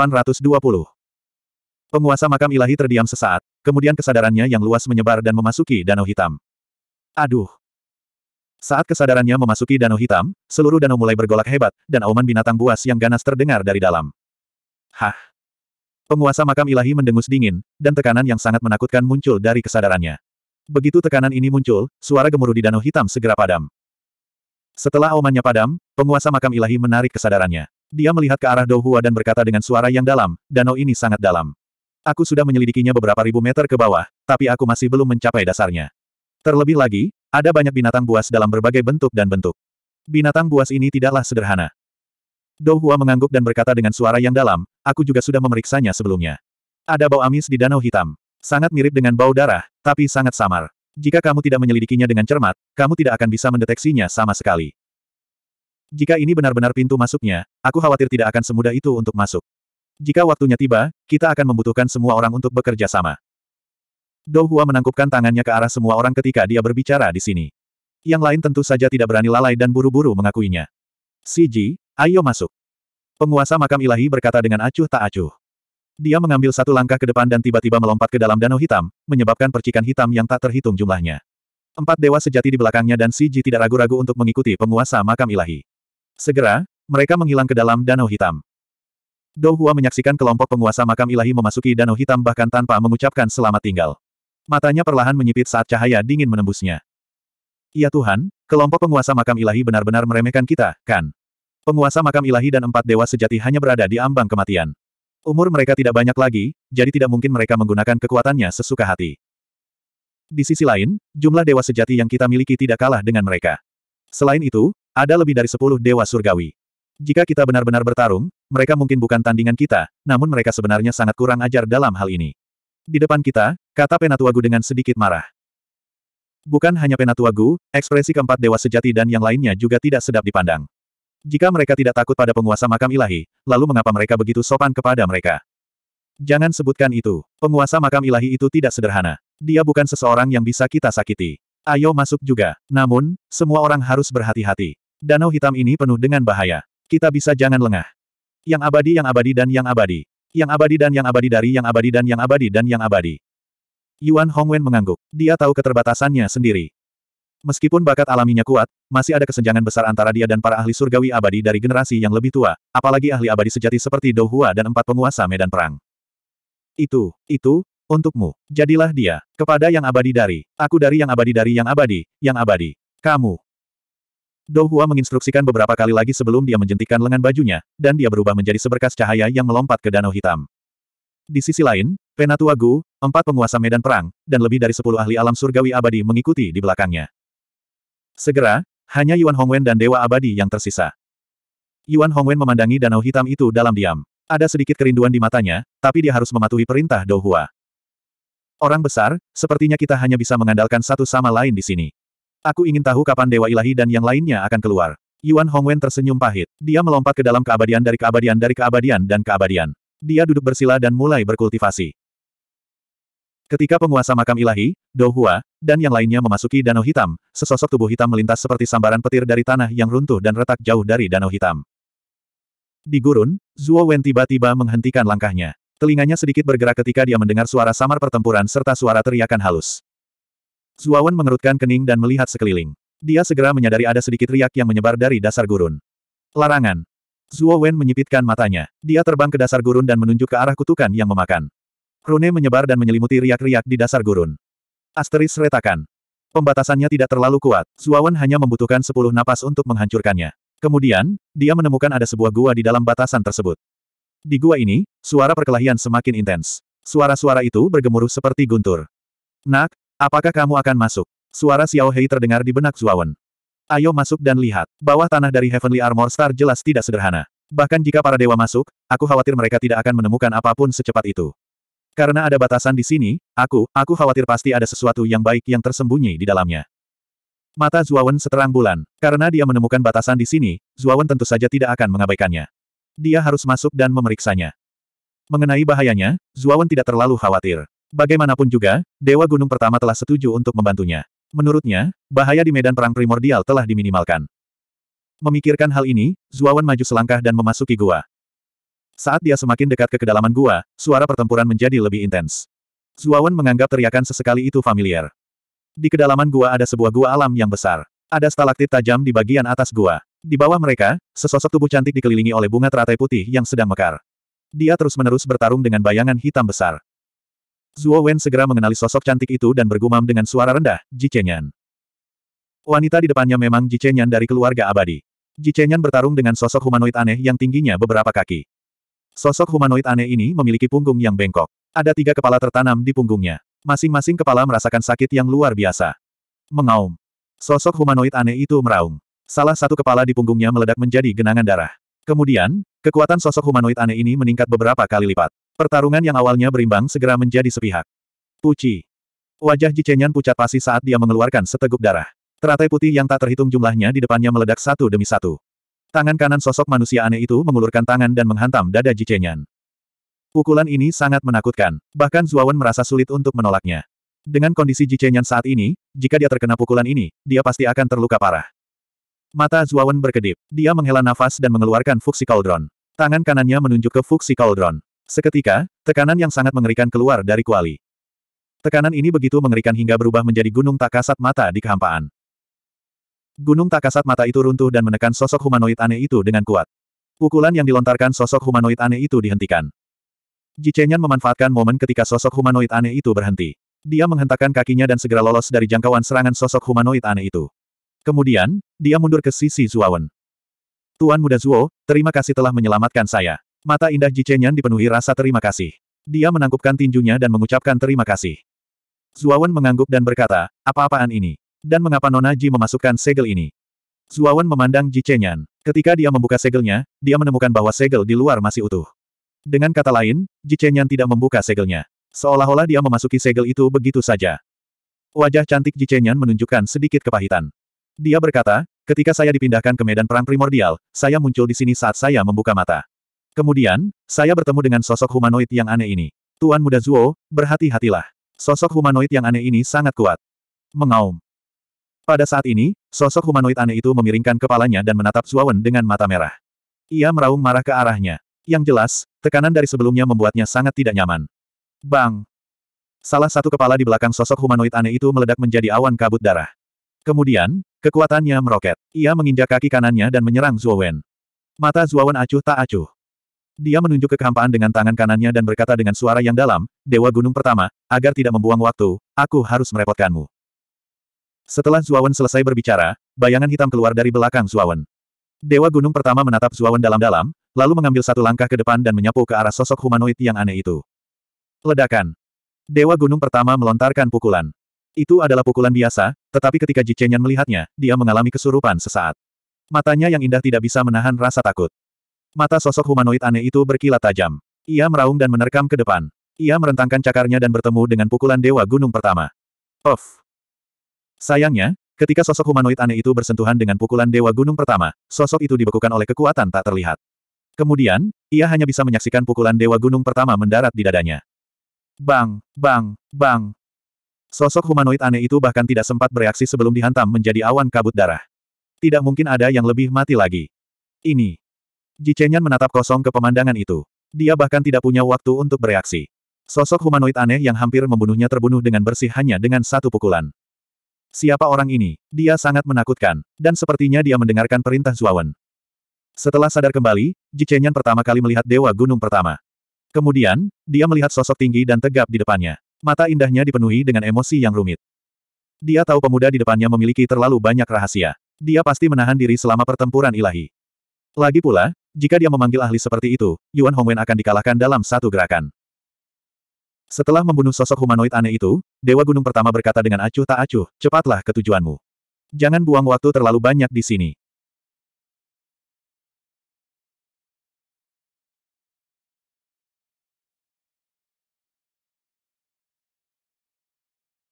Penguasa makam ilahi terdiam sesaat, kemudian kesadarannya yang luas menyebar dan memasuki danau hitam. Aduh! Saat kesadarannya memasuki danau hitam, seluruh danau mulai bergolak hebat, dan auman binatang buas yang ganas terdengar dari dalam. Hah! Penguasa makam ilahi mendengus dingin, dan tekanan yang sangat menakutkan muncul dari kesadarannya. Begitu tekanan ini muncul, suara gemuruh di danau hitam segera padam. Setelah aumannya padam, penguasa makam ilahi menarik kesadarannya. Dia melihat ke arah Douhua dan berkata dengan suara yang dalam, danau ini sangat dalam. Aku sudah menyelidikinya beberapa ribu meter ke bawah, tapi aku masih belum mencapai dasarnya. Terlebih lagi, ada banyak binatang buas dalam berbagai bentuk dan bentuk. Binatang buas ini tidaklah sederhana. Dou Hua mengangguk dan berkata dengan suara yang dalam, aku juga sudah memeriksanya sebelumnya. Ada bau amis di danau hitam. Sangat mirip dengan bau darah, tapi sangat samar. Jika kamu tidak menyelidikinya dengan cermat, kamu tidak akan bisa mendeteksinya sama sekali. Jika ini benar-benar pintu masuknya, aku khawatir tidak akan semudah itu untuk masuk. Jika waktunya tiba, kita akan membutuhkan semua orang untuk bekerja sama. Dou Hua menangkupkan tangannya ke arah semua orang ketika dia berbicara di sini. Yang lain tentu saja tidak berani lalai dan buru-buru mengakuinya. Si Ji, ayo masuk. Penguasa makam ilahi berkata dengan acuh tak acuh. Dia mengambil satu langkah ke depan dan tiba-tiba melompat ke dalam danau hitam, menyebabkan percikan hitam yang tak terhitung jumlahnya. Empat dewa sejati di belakangnya dan Si Ji tidak ragu-ragu untuk mengikuti penguasa makam ilahi. Segera, mereka menghilang ke dalam danau hitam. Dou Hua menyaksikan kelompok penguasa makam ilahi memasuki danau hitam bahkan tanpa mengucapkan selamat tinggal. Matanya perlahan menyipit saat cahaya dingin menembusnya. Ya Tuhan, kelompok penguasa makam ilahi benar-benar meremehkan kita, kan? Penguasa makam ilahi dan empat dewa sejati hanya berada di ambang kematian. Umur mereka tidak banyak lagi, jadi tidak mungkin mereka menggunakan kekuatannya sesuka hati. Di sisi lain, jumlah dewa sejati yang kita miliki tidak kalah dengan mereka. Selain itu, ada lebih dari sepuluh dewa surgawi. Jika kita benar-benar bertarung, mereka mungkin bukan tandingan kita, namun mereka sebenarnya sangat kurang ajar dalam hal ini. Di depan kita, kata Penatua Gu dengan sedikit marah. Bukan hanya Penatua Gu, ekspresi keempat dewa sejati dan yang lainnya juga tidak sedap dipandang. Jika mereka tidak takut pada penguasa makam ilahi, lalu mengapa mereka begitu sopan kepada mereka? Jangan sebutkan itu. Penguasa makam ilahi itu tidak sederhana. Dia bukan seseorang yang bisa kita sakiti. Ayo masuk juga. Namun, semua orang harus berhati-hati. Danau hitam ini penuh dengan bahaya. Kita bisa jangan lengah. Yang abadi yang abadi dan yang abadi. Yang abadi dan yang abadi dari yang abadi dan yang abadi dan yang abadi. Yuan Hongwen mengangguk. Dia tahu keterbatasannya sendiri. Meskipun bakat alaminya kuat, masih ada kesenjangan besar antara dia dan para ahli surgawi abadi dari generasi yang lebih tua, apalagi ahli abadi sejati seperti Dou Hua dan empat penguasa medan perang. Itu, itu, untukmu. Jadilah dia, kepada yang abadi dari, aku dari yang abadi dari yang abadi, yang abadi. Kamu, Dou Hua menginstruksikan beberapa kali lagi sebelum dia menjentikan lengan bajunya, dan dia berubah menjadi seberkas cahaya yang melompat ke danau hitam. Di sisi lain, Penatua Gu, empat penguasa medan perang, dan lebih dari sepuluh ahli alam surgawi abadi mengikuti di belakangnya. Segera, hanya Yuan Hongwen dan Dewa Abadi yang tersisa. Yuan Hongwen memandangi danau hitam itu dalam diam. Ada sedikit kerinduan di matanya, tapi dia harus mematuhi perintah Dou Hua. Orang besar, sepertinya kita hanya bisa mengandalkan satu sama lain di sini. Aku ingin tahu kapan Dewa Ilahi dan yang lainnya akan keluar. Yuan Hongwen tersenyum pahit. Dia melompat ke dalam keabadian dari keabadian dari keabadian dan keabadian. Dia duduk bersila dan mulai berkultivasi. Ketika penguasa makam ilahi, Dohua, dan yang lainnya memasuki danau hitam, sesosok tubuh hitam melintas seperti sambaran petir dari tanah yang runtuh dan retak jauh dari danau hitam. Di gurun, Zuo Wen tiba-tiba menghentikan langkahnya. Telinganya sedikit bergerak ketika dia mendengar suara samar pertempuran serta suara teriakan halus. Zuawan mengerutkan kening dan melihat sekeliling. Dia segera menyadari ada sedikit riak yang menyebar dari dasar gurun. Larangan. Zuo menyipitkan matanya. Dia terbang ke dasar gurun dan menunjuk ke arah kutukan yang memakan. Rune menyebar dan menyelimuti riak-riak di dasar gurun. Asteris retakan. Pembatasannya tidak terlalu kuat. Zuawan hanya membutuhkan sepuluh napas untuk menghancurkannya. Kemudian, dia menemukan ada sebuah gua di dalam batasan tersebut. Di gua ini, suara perkelahian semakin intens. Suara-suara itu bergemuruh seperti guntur. Nak, Apakah kamu akan masuk? Suara Xiao Hei terdengar di benak Zuawan. Ayo masuk dan lihat. Bawah tanah dari Heavenly Armor Star jelas tidak sederhana. Bahkan jika para dewa masuk, aku khawatir mereka tidak akan menemukan apapun secepat itu. Karena ada batasan di sini, aku, aku khawatir pasti ada sesuatu yang baik yang tersembunyi di dalamnya. Mata Zuawan seterang bulan. Karena dia menemukan batasan di sini, Zuawan tentu saja tidak akan mengabaikannya. Dia harus masuk dan memeriksanya. Mengenai bahayanya, Zuawan tidak terlalu khawatir. Bagaimanapun juga, Dewa Gunung pertama telah setuju untuk membantunya. Menurutnya, bahaya di medan perang primordial telah diminimalkan. Memikirkan hal ini, Zuawan maju selangkah dan memasuki gua. Saat dia semakin dekat ke kedalaman gua, suara pertempuran menjadi lebih intens. Zuawan menganggap teriakan sesekali itu familiar. Di kedalaman gua ada sebuah gua alam yang besar. Ada stalaktit tajam di bagian atas gua. Di bawah mereka, sesosok tubuh cantik dikelilingi oleh bunga teratai putih yang sedang mekar. Dia terus-menerus bertarung dengan bayangan hitam besar. Zuo Wen segera mengenali sosok cantik itu dan bergumam dengan suara rendah, Ji Chenyan. Wanita di depannya memang Ji Chenyan dari keluarga abadi. Ji Chenyan bertarung dengan sosok humanoid aneh yang tingginya beberapa kaki. Sosok humanoid aneh ini memiliki punggung yang bengkok. Ada tiga kepala tertanam di punggungnya. Masing-masing kepala merasakan sakit yang luar biasa. Mengaum. Sosok humanoid aneh itu meraung. Salah satu kepala di punggungnya meledak menjadi genangan darah. Kemudian, kekuatan sosok humanoid aneh ini meningkat beberapa kali lipat. Pertarungan yang awalnya berimbang segera menjadi sepihak. Puci. Wajah Jicenyan pucat pasi saat dia mengeluarkan seteguk darah. Teratai putih yang tak terhitung jumlahnya di depannya meledak satu demi satu. Tangan kanan sosok manusia aneh itu mengulurkan tangan dan menghantam dada Jicenyan. Pukulan ini sangat menakutkan, bahkan Zuawan merasa sulit untuk menolaknya. Dengan kondisi Jicenyan saat ini, jika dia terkena pukulan ini, dia pasti akan terluka parah. Mata Zuawan berkedip. Dia menghela nafas dan mengeluarkan Fuxi Cauldron. Tangan kanannya menunjuk ke Fuxi Cauldron. Seketika, tekanan yang sangat mengerikan keluar dari kuali. Tekanan ini begitu mengerikan hingga berubah menjadi gunung tak kasat mata di kehampaan. Gunung tak kasat mata itu runtuh dan menekan sosok humanoid aneh itu dengan kuat. Pukulan yang dilontarkan sosok humanoid aneh itu dihentikan. Chenyan memanfaatkan momen ketika sosok humanoid aneh itu berhenti. Dia menghentakkan kakinya dan segera lolos dari jangkauan serangan sosok humanoid aneh itu. Kemudian, dia mundur ke sisi Zuawan. Tuan Muda Zuo, terima kasih telah menyelamatkan saya. Mata indah Ji Jicenyan dipenuhi rasa terima kasih. Dia menangkupkan tinjunya dan mengucapkan terima kasih. Zuawan mengangguk dan berkata, apa-apaan ini? Dan mengapa Nona Ji memasukkan segel ini? Zuawan memandang Ji Jicenyan. Ketika dia membuka segelnya, dia menemukan bahwa segel di luar masih utuh. Dengan kata lain, Ji Jicenyan tidak membuka segelnya. Seolah-olah dia memasuki segel itu begitu saja. Wajah cantik Ji Jicenyan menunjukkan sedikit kepahitan. Dia berkata, ketika saya dipindahkan ke medan perang primordial, saya muncul di sini saat saya membuka mata. Kemudian, saya bertemu dengan sosok humanoid yang aneh ini. Tuan muda Zuo, berhati-hatilah. Sosok humanoid yang aneh ini sangat kuat. Mengaum. Pada saat ini, sosok humanoid aneh itu memiringkan kepalanya dan menatap Zuo Wen dengan mata merah. Ia meraung marah ke arahnya. Yang jelas, tekanan dari sebelumnya membuatnya sangat tidak nyaman. Bang! Salah satu kepala di belakang sosok humanoid aneh itu meledak menjadi awan kabut darah. Kemudian, kekuatannya meroket. Ia menginjak kaki kanannya dan menyerang Zuo Wen. Mata Zuo Wen acuh tak acuh. Dia menunjuk ke kehampaan dengan tangan kanannya dan berkata dengan suara yang dalam, Dewa Gunung Pertama, agar tidak membuang waktu, aku harus merepotkanmu. Setelah Zuawan selesai berbicara, bayangan hitam keluar dari belakang Zuawan. Dewa Gunung Pertama menatap Zuawan dalam-dalam, lalu mengambil satu langkah ke depan dan menyapu ke arah sosok humanoid yang aneh itu. Ledakan. Dewa Gunung Pertama melontarkan pukulan. Itu adalah pukulan biasa, tetapi ketika Ji Chenyan melihatnya, dia mengalami kesurupan sesaat. Matanya yang indah tidak bisa menahan rasa takut. Mata sosok humanoid aneh itu berkilat tajam. Ia meraung dan menerkam ke depan. Ia merentangkan cakarnya dan bertemu dengan pukulan Dewa Gunung pertama. Of. Sayangnya, ketika sosok humanoid aneh itu bersentuhan dengan pukulan Dewa Gunung pertama, sosok itu dibekukan oleh kekuatan tak terlihat. Kemudian, ia hanya bisa menyaksikan pukulan Dewa Gunung pertama mendarat di dadanya. Bang, bang, bang. Sosok humanoid aneh itu bahkan tidak sempat bereaksi sebelum dihantam menjadi awan kabut darah. Tidak mungkin ada yang lebih mati lagi. Ini, Ji Chenyan menatap kosong ke pemandangan itu. Dia bahkan tidak punya waktu untuk bereaksi. Sosok humanoid aneh yang hampir membunuhnya terbunuh dengan bersih hanya dengan satu pukulan. Siapa orang ini? Dia sangat menakutkan, dan sepertinya dia mendengarkan perintah Zuawan. Setelah sadar kembali, Ji Chenyan pertama kali melihat Dewa Gunung pertama. Kemudian, dia melihat sosok tinggi dan tegap di depannya. Mata indahnya dipenuhi dengan emosi yang rumit. Dia tahu pemuda di depannya memiliki terlalu banyak rahasia. Dia pasti menahan diri selama pertempuran ilahi. Lagi pula, jika dia memanggil ahli seperti itu, Yuan Hongwen akan dikalahkan dalam satu gerakan. Setelah membunuh sosok humanoid aneh itu, Dewa Gunung pertama berkata dengan acuh tak acuh, cepatlah ke tujuanmu. Jangan buang waktu terlalu banyak di sini.